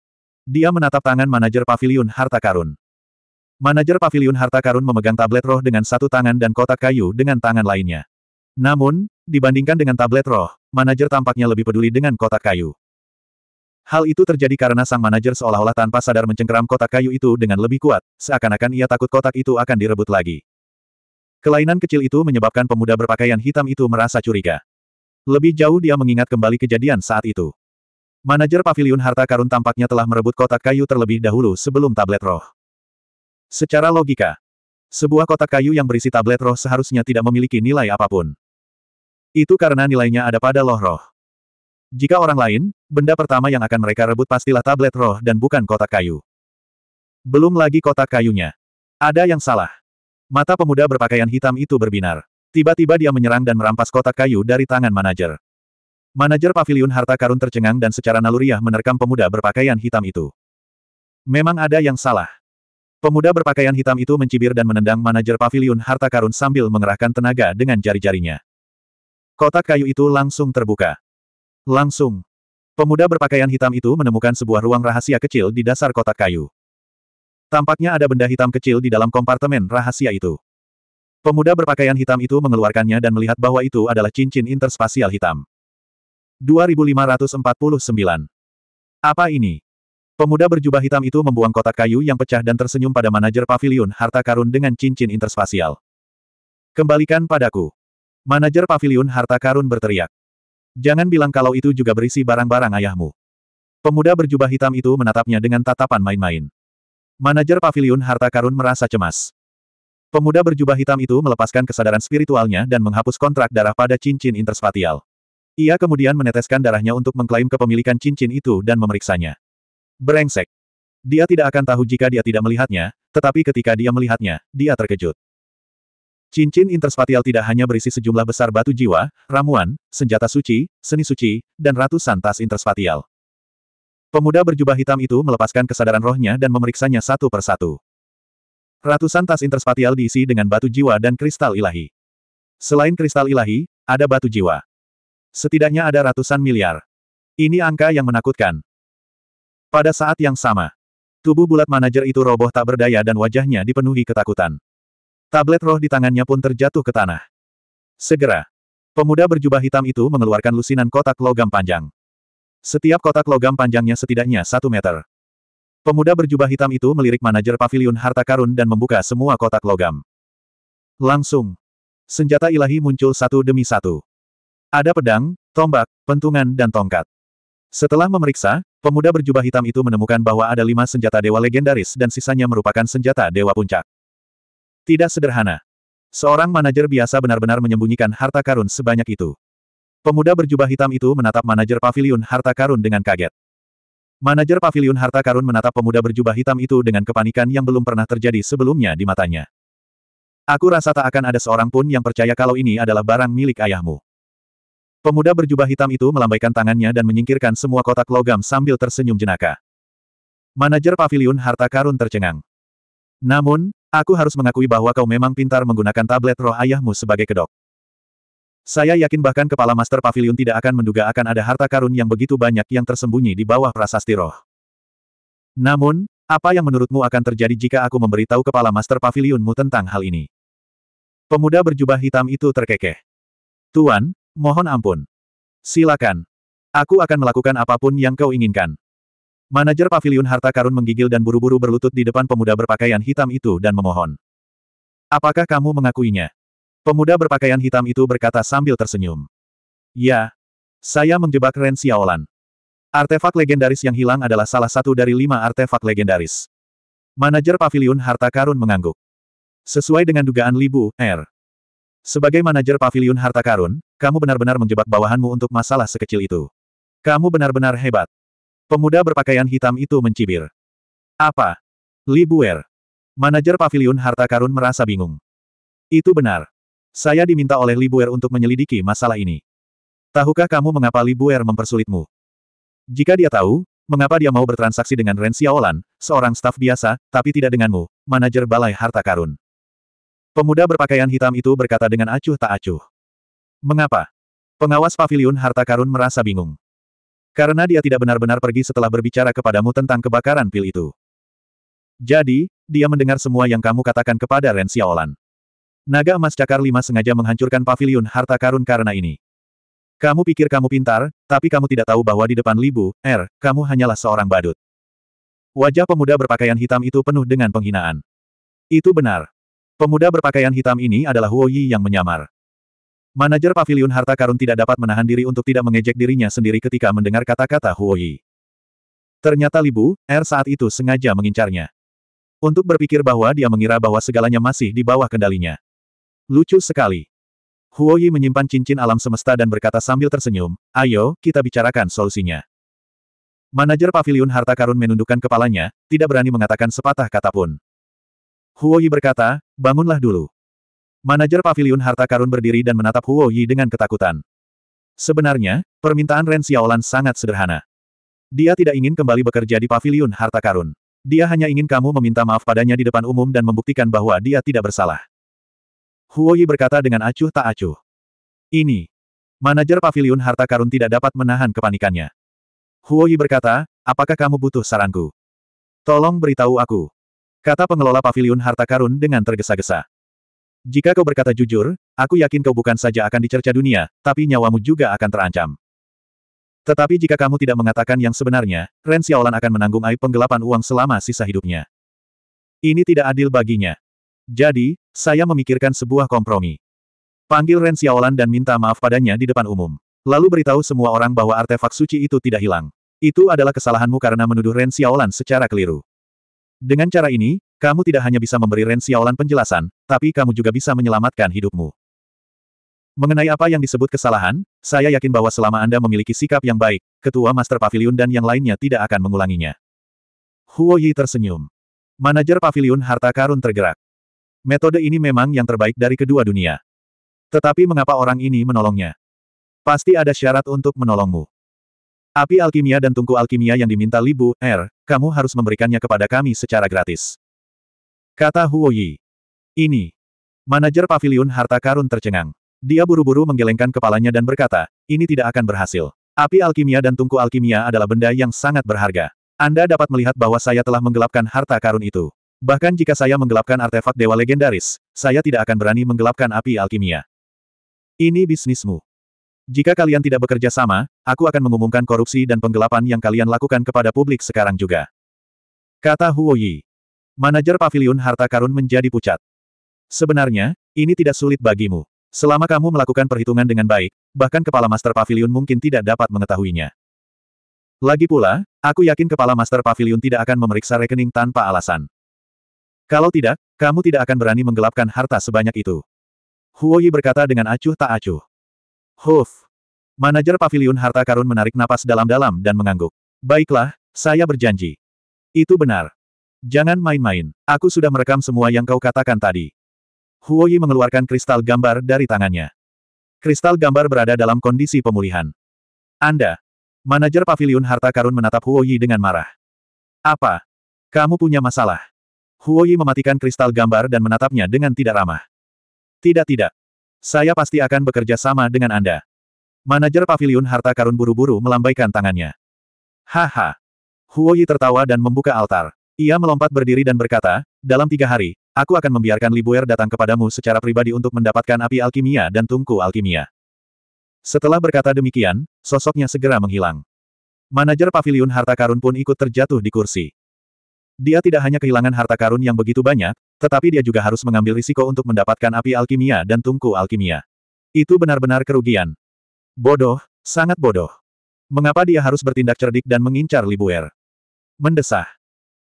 Speaker 1: dia menatap tangan manajer pavilion harta karun. Manajer pavilion harta karun memegang tablet roh dengan satu tangan dan kotak kayu dengan tangan lainnya. Namun, dibandingkan dengan tablet roh, manajer tampaknya lebih peduli dengan kotak kayu. Hal itu terjadi karena sang manajer seolah-olah tanpa sadar mencengkeram kotak kayu itu dengan lebih kuat, seakan-akan ia takut kotak itu akan direbut lagi. Kelainan kecil itu menyebabkan pemuda berpakaian hitam itu merasa curiga. Lebih jauh dia mengingat kembali kejadian saat itu. Manajer pavilion harta karun tampaknya telah merebut kotak kayu terlebih dahulu sebelum tablet roh. Secara logika, sebuah kotak kayu yang berisi tablet roh seharusnya tidak memiliki nilai apapun. Itu karena nilainya ada pada loh roh. Jika orang lain, benda pertama yang akan mereka rebut pastilah tablet roh dan bukan kotak kayu. Belum lagi kotak kayunya. Ada yang salah. Mata pemuda berpakaian hitam itu berbinar. Tiba-tiba dia menyerang dan merampas kotak kayu dari tangan manajer. Manajer pavilion harta karun tercengang dan secara naluriah menerkam pemuda berpakaian hitam itu. Memang ada yang salah. Pemuda berpakaian hitam itu mencibir dan menendang manajer pavilion harta karun sambil mengerahkan tenaga dengan jari-jarinya. Kotak kayu itu langsung terbuka. Langsung. Pemuda berpakaian hitam itu menemukan sebuah ruang rahasia kecil di dasar kotak kayu. Tampaknya ada benda hitam kecil di dalam kompartemen rahasia itu. Pemuda berpakaian hitam itu mengeluarkannya dan melihat bahwa itu adalah cincin interspasial hitam. 2549. Apa ini? Pemuda berjubah hitam itu membuang kotak kayu yang pecah dan tersenyum pada manajer pavilion harta karun dengan cincin interspasial. Kembalikan padaku. Manajer pavilion harta karun berteriak. Jangan bilang kalau itu juga berisi barang-barang ayahmu. Pemuda berjubah hitam itu menatapnya dengan tatapan main-main. Manajer pavilion harta karun merasa cemas. Pemuda berjubah hitam itu melepaskan kesadaran spiritualnya dan menghapus kontrak darah pada cincin interspatial. Ia kemudian meneteskan darahnya untuk mengklaim kepemilikan cincin itu dan memeriksanya. Berengsek, Dia tidak akan tahu jika dia tidak melihatnya, tetapi ketika dia melihatnya, dia terkejut. Cincin interspatial tidak hanya berisi sejumlah besar batu jiwa, ramuan, senjata suci, seni suci, dan ratusan tas interspatial. Pemuda berjubah hitam itu melepaskan kesadaran rohnya dan memeriksanya satu per satu. Ratusan tas interspatial diisi dengan batu jiwa dan kristal ilahi. Selain kristal ilahi, ada batu jiwa. Setidaknya ada ratusan miliar. Ini angka yang menakutkan. Pada saat yang sama, tubuh bulat manajer itu roboh tak berdaya dan wajahnya dipenuhi ketakutan. Tablet roh di tangannya pun terjatuh ke tanah. Segera, pemuda berjubah hitam itu mengeluarkan lusinan kotak logam panjang. Setiap kotak logam panjangnya setidaknya satu meter. Pemuda berjubah hitam itu melirik manajer pavilion harta karun dan membuka semua kotak logam. Langsung, senjata ilahi muncul satu demi satu. Ada pedang, tombak, pentungan dan tongkat. Setelah memeriksa, pemuda berjubah hitam itu menemukan bahwa ada lima senjata dewa legendaris dan sisanya merupakan senjata dewa puncak. Tidak sederhana. Seorang manajer biasa benar-benar menyembunyikan harta karun sebanyak itu. Pemuda berjubah hitam itu menatap manajer pavilion harta karun dengan kaget. Manajer pavilion harta karun menatap pemuda berjubah hitam itu dengan kepanikan yang belum pernah terjadi sebelumnya di matanya. Aku rasa tak akan ada seorang pun yang percaya kalau ini adalah barang milik ayahmu. Pemuda berjubah hitam itu melambaikan tangannya dan menyingkirkan semua kotak logam sambil tersenyum jenaka. Manajer pavilion harta karun tercengang. Namun, aku harus mengakui bahwa kau memang pintar menggunakan tablet roh ayahmu sebagai kedok. Saya yakin bahkan kepala master pavilion tidak akan menduga akan ada harta karun yang begitu banyak yang tersembunyi di bawah prasasti roh. Namun, apa yang menurutmu akan terjadi jika aku memberitahu kepala master pavilionmu tentang hal ini? Pemuda berjubah hitam itu terkekeh. Tuan, Mohon ampun. Silakan. Aku akan melakukan apapun yang kau inginkan. Manajer pavilion harta karun menggigil dan buru-buru berlutut di depan pemuda berpakaian hitam itu dan memohon. Apakah kamu mengakuinya? Pemuda berpakaian hitam itu berkata sambil tersenyum. Ya. Saya menjebak Ren Xiaolan. Artefak legendaris yang hilang adalah salah satu dari lima artefak legendaris. Manajer pavilion harta karun mengangguk. Sesuai dengan dugaan Libu, R. Sebagai manajer pavilion harta karun, kamu benar-benar menjebak bawahanmu untuk masalah sekecil itu. Kamu benar-benar hebat. Pemuda berpakaian hitam itu mencibir. Apa? Libuer. Manajer pavilion harta karun merasa bingung. Itu benar. Saya diminta oleh Libuer untuk menyelidiki masalah ini. Tahukah kamu mengapa Libuer mempersulitmu? Jika dia tahu, mengapa dia mau bertransaksi dengan Ren Xiaolan, seorang staf biasa, tapi tidak denganmu, manajer balai harta karun. Pemuda berpakaian hitam itu berkata dengan acuh tak acuh. Mengapa? Pengawas pavilion harta karun merasa bingung. Karena dia tidak benar-benar pergi setelah berbicara kepadamu tentang kebakaran pil itu. Jadi, dia mendengar semua yang kamu katakan kepada Ren Xiaolan. Naga emas cakar lima sengaja menghancurkan pavilion harta karun karena ini. Kamu pikir kamu pintar, tapi kamu tidak tahu bahwa di depan Libu, Er, kamu hanyalah seorang badut. Wajah pemuda berpakaian hitam itu penuh dengan penghinaan. Itu benar. Pemuda berpakaian hitam ini adalah Huo Yi yang menyamar. Manajer pavilion harta karun tidak dapat menahan diri untuk tidak mengejek dirinya sendiri ketika mendengar kata-kata Huo Yi. Ternyata Libu, R er, saat itu sengaja mengincarnya. Untuk berpikir bahwa dia mengira bahwa segalanya masih di bawah kendalinya. Lucu sekali. Huo Yi menyimpan cincin alam semesta dan berkata sambil tersenyum, ayo, kita bicarakan solusinya. Manajer pavilion harta karun menundukkan kepalanya, tidak berani mengatakan sepatah kata pun. Huo Yi berkata, bangunlah dulu. Manajer pavilion harta karun berdiri dan menatap Huo Yi dengan ketakutan. Sebenarnya, permintaan Ren Xiaolan sangat sederhana. Dia tidak ingin kembali bekerja di pavilion harta karun. Dia hanya ingin kamu meminta maaf padanya di depan umum dan membuktikan bahwa dia tidak bersalah. Huo Yi berkata dengan acuh tak acuh. Ini. Manajer pavilion harta karun tidak dapat menahan kepanikannya. Huo Yi berkata, apakah kamu butuh saranku? Tolong beritahu aku. Kata pengelola pavilion harta karun dengan tergesa-gesa. Jika kau berkata jujur, aku yakin kau bukan saja akan dicerca dunia, tapi nyawamu juga akan terancam. Tetapi jika kamu tidak mengatakan yang sebenarnya, Ren Xiaolan akan menanggung aib penggelapan uang selama sisa hidupnya. Ini tidak adil baginya. Jadi, saya memikirkan sebuah kompromi. Panggil Ren Xiaolan dan minta maaf padanya di depan umum. Lalu beritahu semua orang bahwa artefak suci itu tidak hilang. Itu adalah kesalahanmu karena menuduh Ren Xiaolan secara keliru. Dengan cara ini, kamu tidak hanya bisa memberi Ren Xiaolan penjelasan, tapi kamu juga bisa menyelamatkan hidupmu. Mengenai apa yang disebut kesalahan, saya yakin bahwa selama Anda memiliki sikap yang baik, Ketua Master Pavilion dan yang lainnya tidak akan mengulanginya. Huo Yi tersenyum. Manajer Pavilion Harta Karun tergerak. Metode ini memang yang terbaik dari kedua dunia. Tetapi mengapa orang ini menolongnya? Pasti ada syarat untuk menolongmu. Api alkimia dan tungku alkimia yang diminta Libu, Er, kamu harus memberikannya kepada kami secara gratis. Kata Huo Yi. Ini. Manajer pavilion harta karun tercengang. Dia buru-buru menggelengkan kepalanya dan berkata, ini tidak akan berhasil. Api alkimia dan tungku alkimia adalah benda yang sangat berharga. Anda dapat melihat bahwa saya telah menggelapkan harta karun itu. Bahkan jika saya menggelapkan artefak dewa legendaris, saya tidak akan berani menggelapkan api alkimia. Ini bisnismu. Jika kalian tidak bekerja sama, aku akan mengumumkan korupsi dan penggelapan yang kalian lakukan kepada publik sekarang juga. Kata Huo Yi. Manajer pavilion harta karun menjadi pucat. Sebenarnya, ini tidak sulit bagimu. Selama kamu melakukan perhitungan dengan baik, bahkan kepala master pavilion mungkin tidak dapat mengetahuinya. Lagi pula, aku yakin kepala master pavilion tidak akan memeriksa rekening tanpa alasan. Kalau tidak, kamu tidak akan berani menggelapkan harta sebanyak itu. Huo Yi berkata dengan acuh tak acuh. Huf. Manajer pavilion harta karun menarik napas dalam-dalam dan mengangguk. Baiklah, saya berjanji. Itu benar. Jangan main-main. Aku sudah merekam semua yang kau katakan tadi. Huoyi mengeluarkan kristal gambar dari tangannya. Kristal gambar berada dalam kondisi pemulihan. Anda. Manajer pavilion harta karun menatap Huoyi dengan marah. Apa? Kamu punya masalah. Huoyi mematikan kristal gambar dan menatapnya dengan tidak ramah. Tidak tidak, saya pasti akan bekerja sama dengan Anda. Manajer pavilion harta karun buru-buru melambaikan tangannya. Haha. Huo Yi tertawa dan membuka altar. Ia melompat berdiri dan berkata, dalam tiga hari, aku akan membiarkan Libuer datang kepadamu secara pribadi untuk mendapatkan api alkimia dan tungku alkimia. Setelah berkata demikian, sosoknya segera menghilang. Manajer pavilion harta karun pun ikut terjatuh di kursi. Dia tidak hanya kehilangan harta karun yang begitu banyak, tetapi dia juga harus mengambil risiko untuk mendapatkan api alkimia dan tungku alkimia. Itu benar-benar kerugian. Bodoh, sangat bodoh. Mengapa dia harus bertindak cerdik dan mengincar Libuer? Mendesah.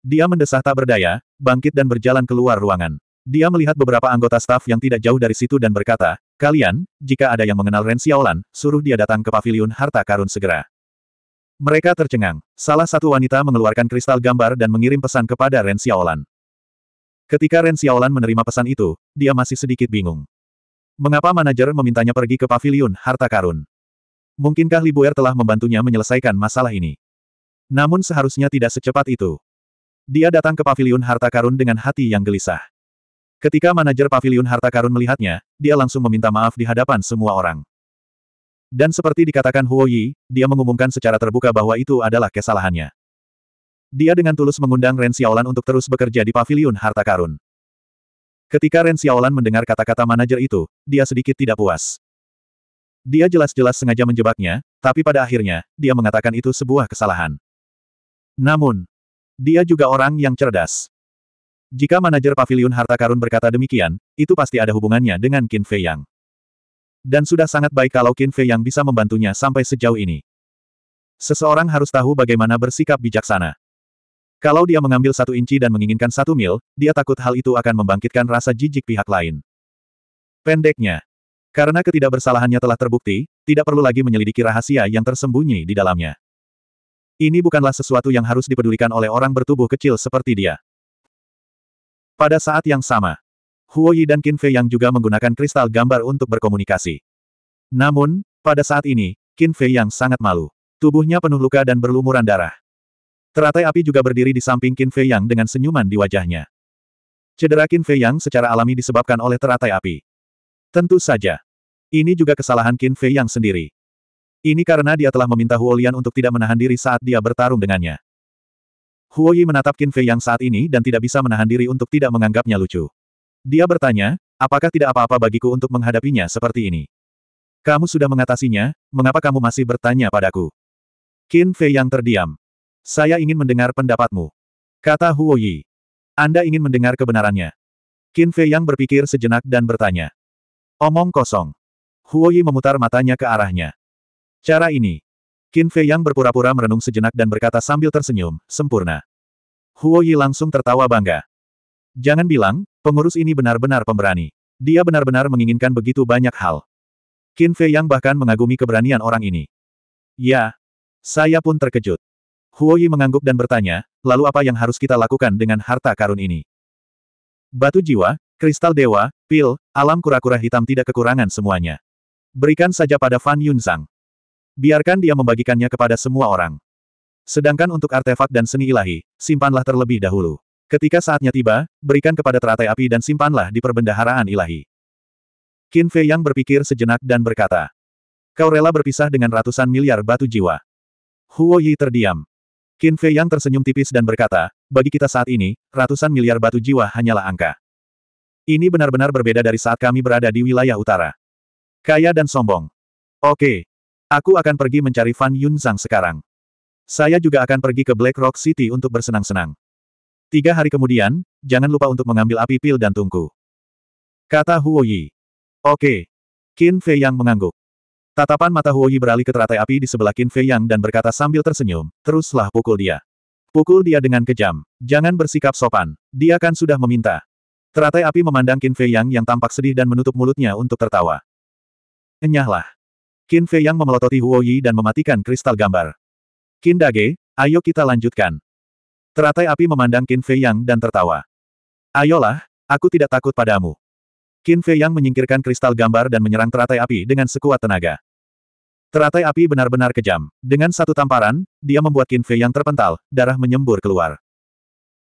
Speaker 1: Dia mendesah tak berdaya, bangkit dan berjalan keluar ruangan. Dia melihat beberapa anggota staf yang tidak jauh dari situ dan berkata, Kalian, jika ada yang mengenal Ren Xiaolan, suruh dia datang ke pavilion harta karun segera. Mereka tercengang. Salah satu wanita mengeluarkan kristal gambar dan mengirim pesan kepada Ren Xiaolan. Ketika Ren Xiaolan menerima pesan itu, dia masih sedikit bingung. Mengapa manajer memintanya pergi ke pavilion harta karun? Mungkinkah Libuer telah membantunya menyelesaikan masalah ini? Namun seharusnya tidak secepat itu. Dia datang ke pavilion harta karun dengan hati yang gelisah. Ketika manajer pavilion harta karun melihatnya, dia langsung meminta maaf di hadapan semua orang. Dan seperti dikatakan Huo Yi, dia mengumumkan secara terbuka bahwa itu adalah kesalahannya. Dia dengan tulus mengundang Ren Xiaolan untuk terus bekerja di paviliun harta karun. Ketika Ren Xiaolan mendengar kata-kata manajer itu, dia sedikit tidak puas. Dia jelas-jelas sengaja menjebaknya, tapi pada akhirnya, dia mengatakan itu sebuah kesalahan. Namun, dia juga orang yang cerdas. Jika manajer paviliun harta karun berkata demikian, itu pasti ada hubungannya dengan Qin Fei Yang. Dan sudah sangat baik kalau Qin Fei yang bisa membantunya sampai sejauh ini. Seseorang harus tahu bagaimana bersikap bijaksana. Kalau dia mengambil satu inci dan menginginkan satu mil, dia takut hal itu akan membangkitkan rasa jijik pihak lain. Pendeknya. Karena ketidakbersalahannya telah terbukti, tidak perlu lagi menyelidiki rahasia yang tersembunyi di dalamnya. Ini bukanlah sesuatu yang harus dipedulikan oleh orang bertubuh kecil seperti dia. Pada saat yang sama, Huo Yi dan Qin Fei yang juga menggunakan kristal gambar untuk berkomunikasi. Namun, pada saat ini, Qin Fei yang sangat malu. Tubuhnya penuh luka dan berlumuran darah. Teratai api juga berdiri di samping Qin Fei yang dengan senyuman di wajahnya. Cedera Qin Fei yang secara alami disebabkan oleh teratai api. Tentu saja. Ini juga kesalahan Qin Fei yang sendiri. Ini karena dia telah meminta Huo Lian untuk tidak menahan diri saat dia bertarung dengannya. Huo Yi menatap Qin Fei yang saat ini dan tidak bisa menahan diri untuk tidak menganggapnya lucu. Dia bertanya, apakah tidak apa-apa bagiku untuk menghadapinya seperti ini? Kamu sudah mengatasinya, mengapa kamu masih bertanya padaku? Qin Fei yang terdiam. Saya ingin mendengar pendapatmu. Kata Huo Yi. Anda ingin mendengar kebenarannya. Qin Fei yang berpikir sejenak dan bertanya. Omong kosong. Huo Yi memutar matanya ke arahnya. Cara ini. Qin Fei yang berpura-pura merenung sejenak dan berkata sambil tersenyum, sempurna. Huo Yi langsung tertawa bangga. Jangan bilang, Pengurus ini benar-benar pemberani. Dia benar-benar menginginkan begitu banyak hal. Qin Fei Yang bahkan mengagumi keberanian orang ini. Ya. Saya pun terkejut. Huo Yi mengangguk dan bertanya, lalu apa yang harus kita lakukan dengan harta karun ini? Batu jiwa, kristal dewa, pil, alam kura-kura hitam tidak kekurangan semuanya. Berikan saja pada Fan Yunzang. Biarkan dia membagikannya kepada semua orang. Sedangkan untuk artefak dan seni ilahi, simpanlah terlebih dahulu. Ketika saatnya tiba, berikan kepada teratai api dan simpanlah di perbendaharaan ilahi. Qin Fei yang berpikir sejenak dan berkata, Kau rela berpisah dengan ratusan miliar batu jiwa. Huo Yi terdiam. Qin Fei yang tersenyum tipis dan berkata, bagi kita saat ini, ratusan miliar batu jiwa hanyalah angka. Ini benar-benar berbeda dari saat kami berada di wilayah utara. Kaya dan sombong. Oke. Aku akan pergi mencari Fan Yunzang sekarang. Saya juga akan pergi ke Black Rock City untuk bersenang-senang. Tiga hari kemudian, jangan lupa untuk mengambil api pil dan tungku. Kata Huo Yi. Oke. Qin Fei Yang mengangguk. Tatapan mata Huo Yi beralih ke teratai api di sebelah Qin Fei Yang dan berkata sambil tersenyum, teruslah pukul dia. Pukul dia dengan kejam. Jangan bersikap sopan. Dia kan sudah meminta. Teratai api memandang Qin Fei Yang yang tampak sedih dan menutup mulutnya untuk tertawa. Enyahlah. Qin Fei Yang memelototi Huo Yi dan mematikan kristal gambar. Qin Dage, ayo kita lanjutkan. Teratai api memandang Qin Fei Yang dan tertawa. Ayolah, aku tidak takut padamu. Qin Fei Yang menyingkirkan kristal gambar dan menyerang teratai api dengan sekuat tenaga. Teratai api benar-benar kejam. Dengan satu tamparan, dia membuat Qin Fei Yang terpental, darah menyembur keluar.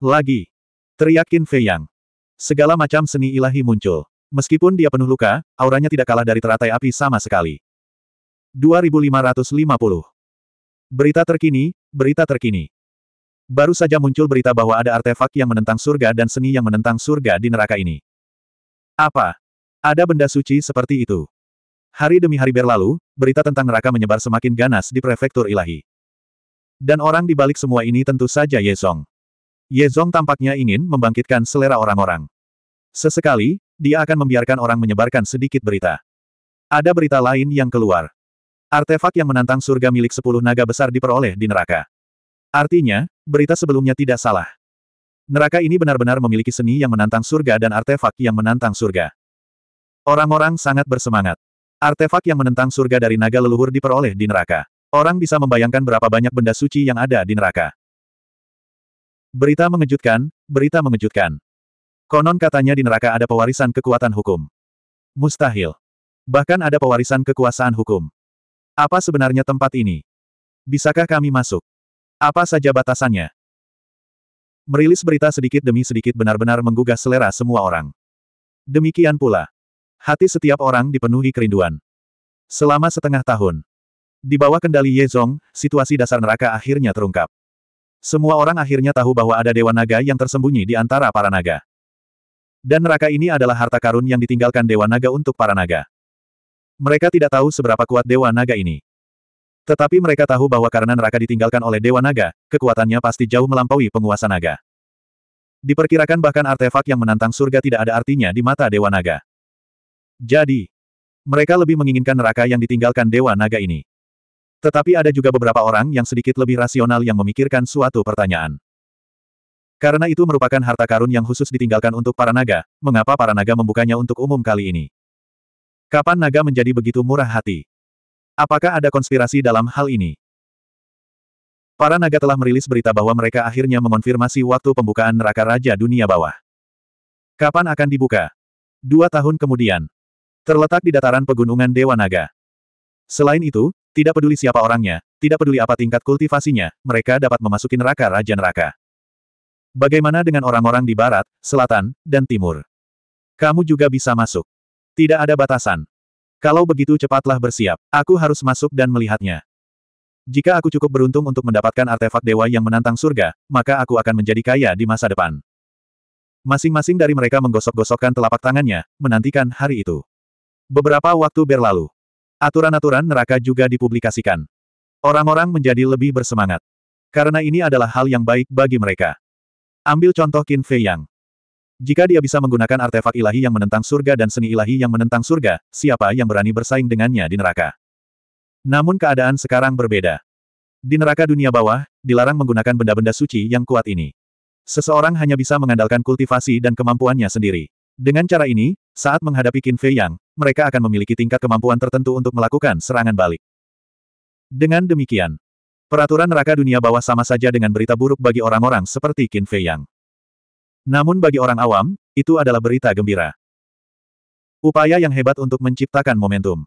Speaker 1: Lagi. Teriak Qin Fei Yang. Segala macam seni ilahi muncul. Meskipun dia penuh luka, auranya tidak kalah dari teratai api sama sekali. 2550 Berita terkini, berita terkini. Baru saja muncul berita bahwa ada artefak yang menentang surga dan seni yang menentang surga di neraka ini. Apa? Ada benda suci seperti itu. Hari demi hari berlalu, berita tentang neraka menyebar semakin ganas di prefektur ilahi. Dan orang di balik semua ini tentu saja Yezong. Yezong tampaknya ingin membangkitkan selera orang-orang. Sesekali, dia akan membiarkan orang menyebarkan sedikit berita. Ada berita lain yang keluar. Artefak yang menantang surga milik sepuluh naga besar diperoleh di neraka. Artinya, berita sebelumnya tidak salah. Neraka ini benar-benar memiliki seni yang menantang surga dan artefak yang menantang surga. Orang-orang sangat bersemangat. Artefak yang menentang surga dari naga leluhur diperoleh di neraka. Orang bisa membayangkan berapa banyak benda suci yang ada di neraka. Berita mengejutkan, berita mengejutkan. Konon katanya di neraka ada pewarisan kekuatan hukum. Mustahil. Bahkan ada pewarisan kekuasaan hukum. Apa sebenarnya tempat ini? Bisakah kami masuk? Apa saja batasannya? Merilis berita sedikit demi sedikit benar-benar menggugah selera semua orang. Demikian pula. Hati setiap orang dipenuhi kerinduan. Selama setengah tahun. Di bawah kendali Ye Yezong, situasi dasar neraka akhirnya terungkap. Semua orang akhirnya tahu bahwa ada Dewa Naga yang tersembunyi di antara para naga. Dan neraka ini adalah harta karun yang ditinggalkan Dewa Naga untuk para naga. Mereka tidak tahu seberapa kuat Dewa Naga ini. Tetapi mereka tahu bahwa karena neraka ditinggalkan oleh Dewa Naga, kekuatannya pasti jauh melampaui penguasa naga. Diperkirakan bahkan artefak yang menantang surga tidak ada artinya di mata Dewa Naga. Jadi, mereka lebih menginginkan neraka yang ditinggalkan Dewa Naga ini. Tetapi ada juga beberapa orang yang sedikit lebih rasional yang memikirkan suatu pertanyaan. Karena itu merupakan harta karun yang khusus ditinggalkan untuk para naga, mengapa para naga membukanya untuk umum kali ini? Kapan naga menjadi begitu murah hati? Apakah ada konspirasi dalam hal ini? Para naga telah merilis berita bahwa mereka akhirnya mengonfirmasi waktu pembukaan neraka Raja Dunia Bawah. Kapan akan dibuka? Dua tahun kemudian. Terletak di dataran pegunungan Dewa Naga. Selain itu, tidak peduli siapa orangnya, tidak peduli apa tingkat kultivasinya, mereka dapat memasuki neraka Raja Neraka. Bagaimana dengan orang-orang di barat, selatan, dan timur? Kamu juga bisa masuk. Tidak ada batasan. Kalau begitu cepatlah bersiap. Aku harus masuk dan melihatnya. Jika aku cukup beruntung untuk mendapatkan artefak dewa yang menantang surga, maka aku akan menjadi kaya di masa depan. Masing-masing dari mereka menggosok-gosokkan telapak tangannya, menantikan hari itu. Beberapa waktu berlalu. Aturan-aturan neraka juga dipublikasikan. Orang-orang menjadi lebih bersemangat. Karena ini adalah hal yang baik bagi mereka. Ambil contoh Qin Fei Yang. Jika dia bisa menggunakan artefak ilahi yang menentang surga dan seni ilahi yang menentang surga, siapa yang berani bersaing dengannya di neraka? Namun keadaan sekarang berbeda. Di neraka dunia bawah, dilarang menggunakan benda-benda suci yang kuat ini. Seseorang hanya bisa mengandalkan kultivasi dan kemampuannya sendiri. Dengan cara ini, saat menghadapi Qin Fei Yang, mereka akan memiliki tingkat kemampuan tertentu untuk melakukan serangan balik. Dengan demikian, peraturan neraka dunia bawah sama saja dengan berita buruk bagi orang-orang seperti Qin Fei Yang. Namun bagi orang awam, itu adalah berita gembira. Upaya yang hebat untuk menciptakan momentum.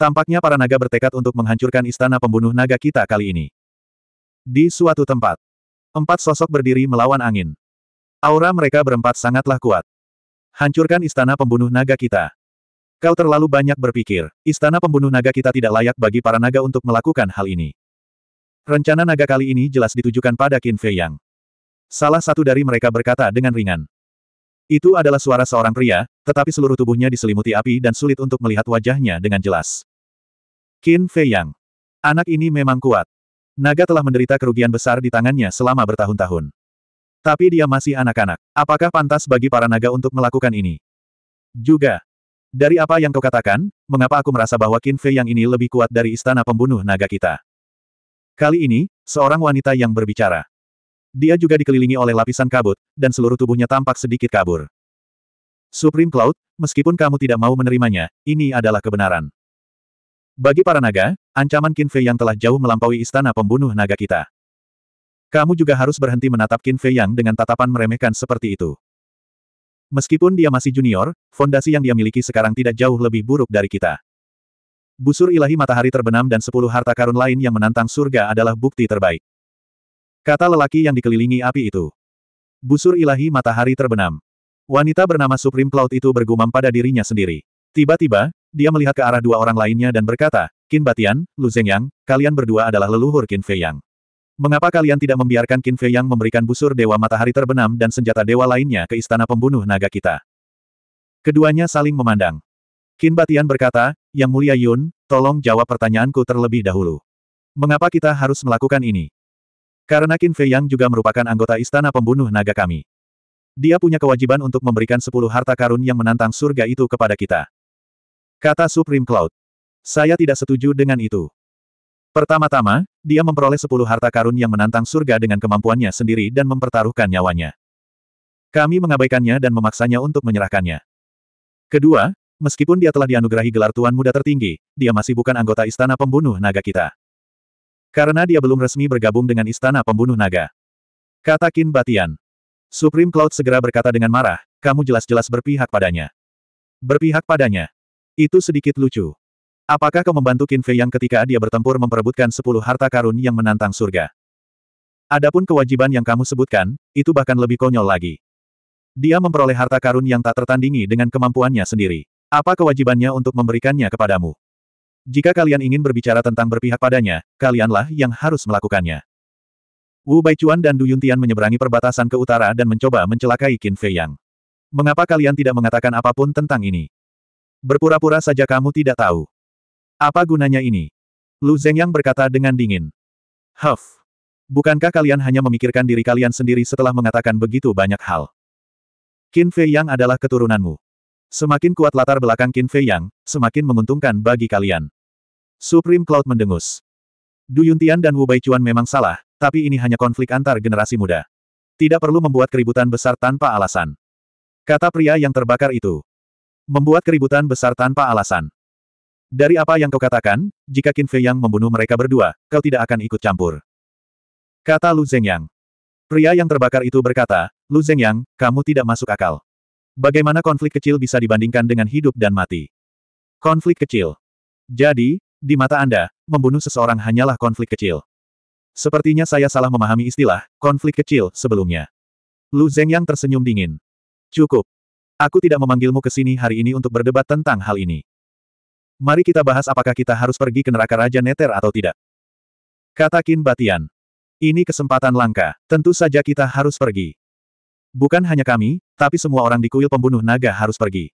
Speaker 1: Tampaknya para naga bertekad untuk menghancurkan istana pembunuh naga kita kali ini. Di suatu tempat, empat sosok berdiri melawan angin. Aura mereka berempat sangatlah kuat. Hancurkan istana pembunuh naga kita. Kau terlalu banyak berpikir, istana pembunuh naga kita tidak layak bagi para naga untuk melakukan hal ini. Rencana naga kali ini jelas ditujukan pada Qin Fei Yang. Salah satu dari mereka berkata dengan ringan. Itu adalah suara seorang pria, tetapi seluruh tubuhnya diselimuti api dan sulit untuk melihat wajahnya dengan jelas. Qin Fei Yang. Anak ini memang kuat. Naga telah menderita kerugian besar di tangannya selama bertahun-tahun. Tapi dia masih anak-anak. Apakah pantas bagi para naga untuk melakukan ini? Juga. Dari apa yang kau katakan, mengapa aku merasa bahwa Qin Fei yang ini lebih kuat dari istana pembunuh naga kita? Kali ini, seorang wanita yang berbicara. Dia juga dikelilingi oleh lapisan kabut, dan seluruh tubuhnya tampak sedikit kabur. Supreme Cloud, meskipun kamu tidak mau menerimanya, ini adalah kebenaran. Bagi para naga, ancaman Qin Fei yang telah jauh melampaui istana pembunuh naga kita. Kamu juga harus berhenti menatap Qin Fei yang dengan tatapan meremehkan seperti itu. Meskipun dia masih junior, fondasi yang dia miliki sekarang tidak jauh lebih buruk dari kita. Busur ilahi matahari terbenam dan sepuluh harta karun lain yang menantang surga adalah bukti terbaik. Kata lelaki yang dikelilingi api itu. Busur ilahi matahari terbenam. Wanita bernama Supreme Cloud itu bergumam pada dirinya sendiri. Tiba-tiba, dia melihat ke arah dua orang lainnya dan berkata, Qin Batian, Lu Zhengyang, kalian berdua adalah leluhur Qin Fei Mengapa kalian tidak membiarkan Qin Fei memberikan busur Dewa Matahari Terbenam dan senjata dewa lainnya ke istana pembunuh naga kita? Keduanya saling memandang. Qin Batian berkata, Yang Mulia Yun, tolong jawab pertanyaanku terlebih dahulu. Mengapa kita harus melakukan ini? Karena Qin Fei Yang juga merupakan anggota istana pembunuh naga kami. Dia punya kewajiban untuk memberikan sepuluh harta karun yang menantang surga itu kepada kita. Kata Supreme Cloud. Saya tidak setuju dengan itu. Pertama-tama, dia memperoleh sepuluh harta karun yang menantang surga dengan kemampuannya sendiri dan mempertaruhkan nyawanya. Kami mengabaikannya dan memaksanya untuk menyerahkannya. Kedua, meskipun dia telah dianugerahi gelar Tuan Muda Tertinggi, dia masih bukan anggota Istana Pembunuh Naga kita. Karena dia belum resmi bergabung dengan Istana Pembunuh Naga. Kata Kin Batian. Supreme Cloud segera berkata dengan marah, kamu jelas-jelas berpihak padanya. Berpihak padanya. Itu sedikit lucu. Apakah kau membantu Qin Fei yang ketika dia bertempur memperebutkan sepuluh harta karun yang menantang surga? Adapun kewajiban yang kamu sebutkan, itu bahkan lebih konyol lagi. Dia memperoleh harta karun yang tak tertandingi dengan kemampuannya sendiri. Apa kewajibannya untuk memberikannya kepadamu? Jika kalian ingin berbicara tentang berpihak padanya, kalianlah yang harus melakukannya. Wu Baichuan dan Du Yuntian menyeberangi perbatasan ke utara dan mencoba mencelakai Qin Fei Yang. Mengapa kalian tidak mengatakan apapun tentang ini? Berpura-pura saja kamu tidak tahu. Apa gunanya ini? Lu Zhengyang berkata dengan dingin. Huff. Bukankah kalian hanya memikirkan diri kalian sendiri setelah mengatakan begitu banyak hal? Qin Fei Yang adalah keturunanmu. Semakin kuat latar belakang Qin Fei Yang, semakin menguntungkan bagi kalian. Supreme Cloud mendengus. Duyuntian dan Wu Baichuan memang salah, tapi ini hanya konflik antar generasi muda. Tidak perlu membuat keributan besar tanpa alasan. Kata pria yang terbakar itu. Membuat keributan besar tanpa alasan. Dari apa yang kau katakan, jika Qin Fei Yang membunuh mereka berdua, kau tidak akan ikut campur. Kata Lu Zhengyang. Pria yang terbakar itu berkata, Lu Zhengyang, kamu tidak masuk akal. Bagaimana konflik kecil bisa dibandingkan dengan hidup dan mati? Konflik kecil. Jadi, di mata Anda, membunuh seseorang hanyalah konflik kecil. Sepertinya saya salah memahami istilah, konflik kecil, sebelumnya. Lu Zeng yang tersenyum dingin. Cukup. Aku tidak memanggilmu ke sini hari ini untuk berdebat tentang hal ini. Mari kita bahas apakah kita harus pergi ke neraka Raja Neter atau tidak. Kata Kin Batian. Ini kesempatan langka, tentu saja kita harus pergi. Bukan hanya kami, tapi semua orang di kuil pembunuh naga harus pergi.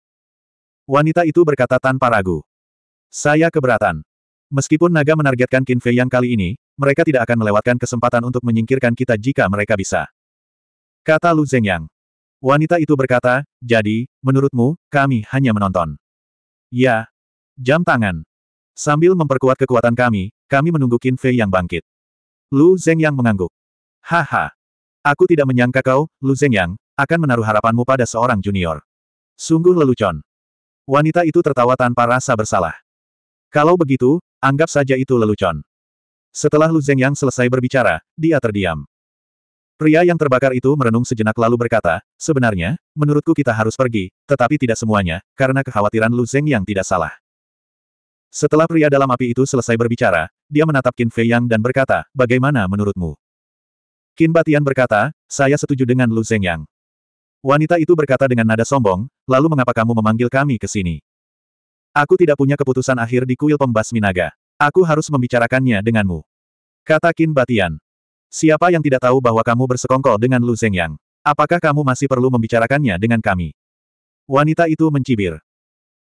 Speaker 1: Wanita itu berkata tanpa ragu. Saya keberatan. Meskipun naga menargetkan Qin Fei Yang kali ini, mereka tidak akan melewatkan kesempatan untuk menyingkirkan kita jika mereka bisa. Kata Lu Zengyang. Wanita itu berkata, jadi, menurutmu, kami hanya menonton. Ya. Jam tangan. Sambil memperkuat kekuatan kami, kami menunggu Qin Fei Yang bangkit. Lu Yang mengangguk. Haha. Aku tidak menyangka kau, Lu Yang, akan menaruh harapanmu pada seorang junior. Sungguh lelucon. Wanita itu tertawa tanpa rasa bersalah. Kalau begitu, Anggap saja itu lelucon. Setelah Lu Zhengyang selesai berbicara, dia terdiam. Pria yang terbakar itu merenung sejenak lalu berkata, sebenarnya, menurutku kita harus pergi, tetapi tidak semuanya, karena kekhawatiran Lu Zhengyang tidak salah. Setelah pria dalam api itu selesai berbicara, dia menatap Qin Fei Yang dan berkata, bagaimana menurutmu? Qin Batian berkata, saya setuju dengan Lu Zhengyang. Wanita itu berkata dengan nada sombong, lalu mengapa kamu memanggil kami ke sini? Aku tidak punya keputusan akhir di kuil pembasmi naga. Aku harus membicarakannya denganmu. Kata Qin Batian. Siapa yang tidak tahu bahwa kamu bersekongkol dengan Lu Zhengyang? Apakah kamu masih perlu membicarakannya dengan kami? Wanita itu mencibir.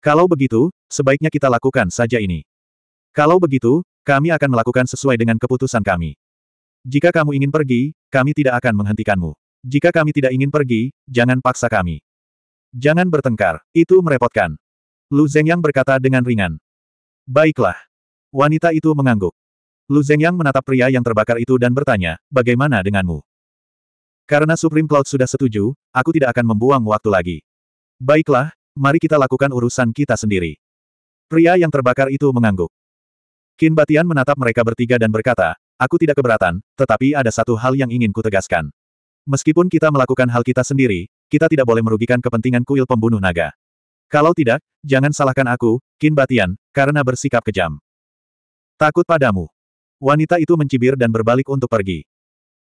Speaker 1: Kalau begitu, sebaiknya kita lakukan saja ini. Kalau begitu, kami akan melakukan sesuai dengan keputusan kami. Jika kamu ingin pergi, kami tidak akan menghentikanmu. Jika kami tidak ingin pergi, jangan paksa kami. Jangan bertengkar, itu merepotkan. Lu Yang berkata dengan ringan. Baiklah. Wanita itu mengangguk. Lu Yang menatap pria yang terbakar itu dan bertanya, bagaimana denganmu? Karena Supreme Cloud sudah setuju, aku tidak akan membuang waktu lagi. Baiklah, mari kita lakukan urusan kita sendiri. Pria yang terbakar itu mengangguk. Qin Batian menatap mereka bertiga dan berkata, aku tidak keberatan, tetapi ada satu hal yang ingin kutegaskan. Meskipun kita melakukan hal kita sendiri, kita tidak boleh merugikan kepentingan kuil pembunuh naga. Kalau tidak, jangan salahkan aku, Kin Batian, karena bersikap kejam. Takut padamu. Wanita itu mencibir dan berbalik untuk pergi.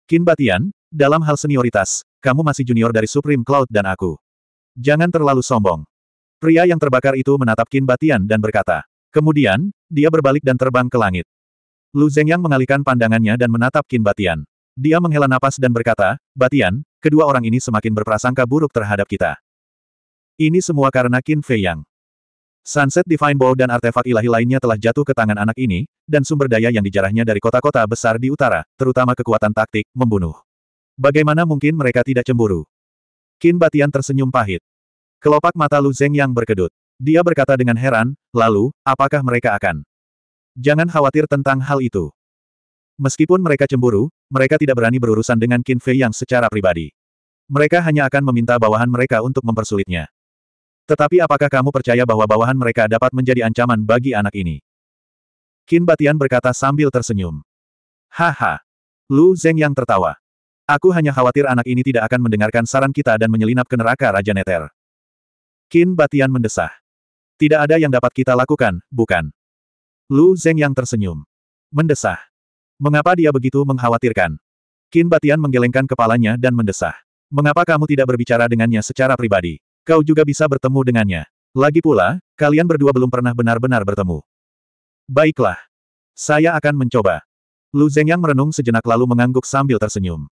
Speaker 1: Kin Batian, dalam hal senioritas, kamu masih junior dari Supreme Cloud dan aku. Jangan terlalu sombong. Pria yang terbakar itu menatap Kin Batian dan berkata. Kemudian, dia berbalik dan terbang ke langit. Lu Zhengyang mengalihkan pandangannya dan menatap Kin Batian. Dia menghela napas dan berkata, Batian, kedua orang ini semakin berprasangka buruk terhadap kita. Ini semua karena Qin Fei Yang. Sunset Divine Bow dan artefak ilahi lainnya telah jatuh ke tangan anak ini, dan sumber daya yang dijarahnya dari kota-kota besar di utara, terutama kekuatan taktik, membunuh. Bagaimana mungkin mereka tidak cemburu? Qin Batian tersenyum pahit. Kelopak mata Lu Zeng yang berkedut. Dia berkata dengan heran, lalu, apakah mereka akan? Jangan khawatir tentang hal itu. Meskipun mereka cemburu, mereka tidak berani berurusan dengan Qin Fei yang secara pribadi. Mereka hanya akan meminta bawahan mereka untuk mempersulitnya. Tetapi apakah kamu percaya bahwa bawahan mereka dapat menjadi ancaman bagi anak ini? Qin Batian berkata sambil tersenyum. Haha. Lu Zeng yang tertawa. Aku hanya khawatir anak ini tidak akan mendengarkan saran kita dan menyelinap ke neraka Raja Neter. Qin Batian mendesah. Tidak ada yang dapat kita lakukan, bukan? Lu Zeng yang tersenyum. Mendesah. Mengapa dia begitu mengkhawatirkan? Qin Batian menggelengkan kepalanya dan mendesah. Mengapa kamu tidak berbicara dengannya secara pribadi? kau juga bisa bertemu dengannya. Lagi pula, kalian berdua belum pernah benar-benar bertemu. Baiklah. Saya akan mencoba. Lu Zengyang merenung sejenak lalu mengangguk sambil tersenyum.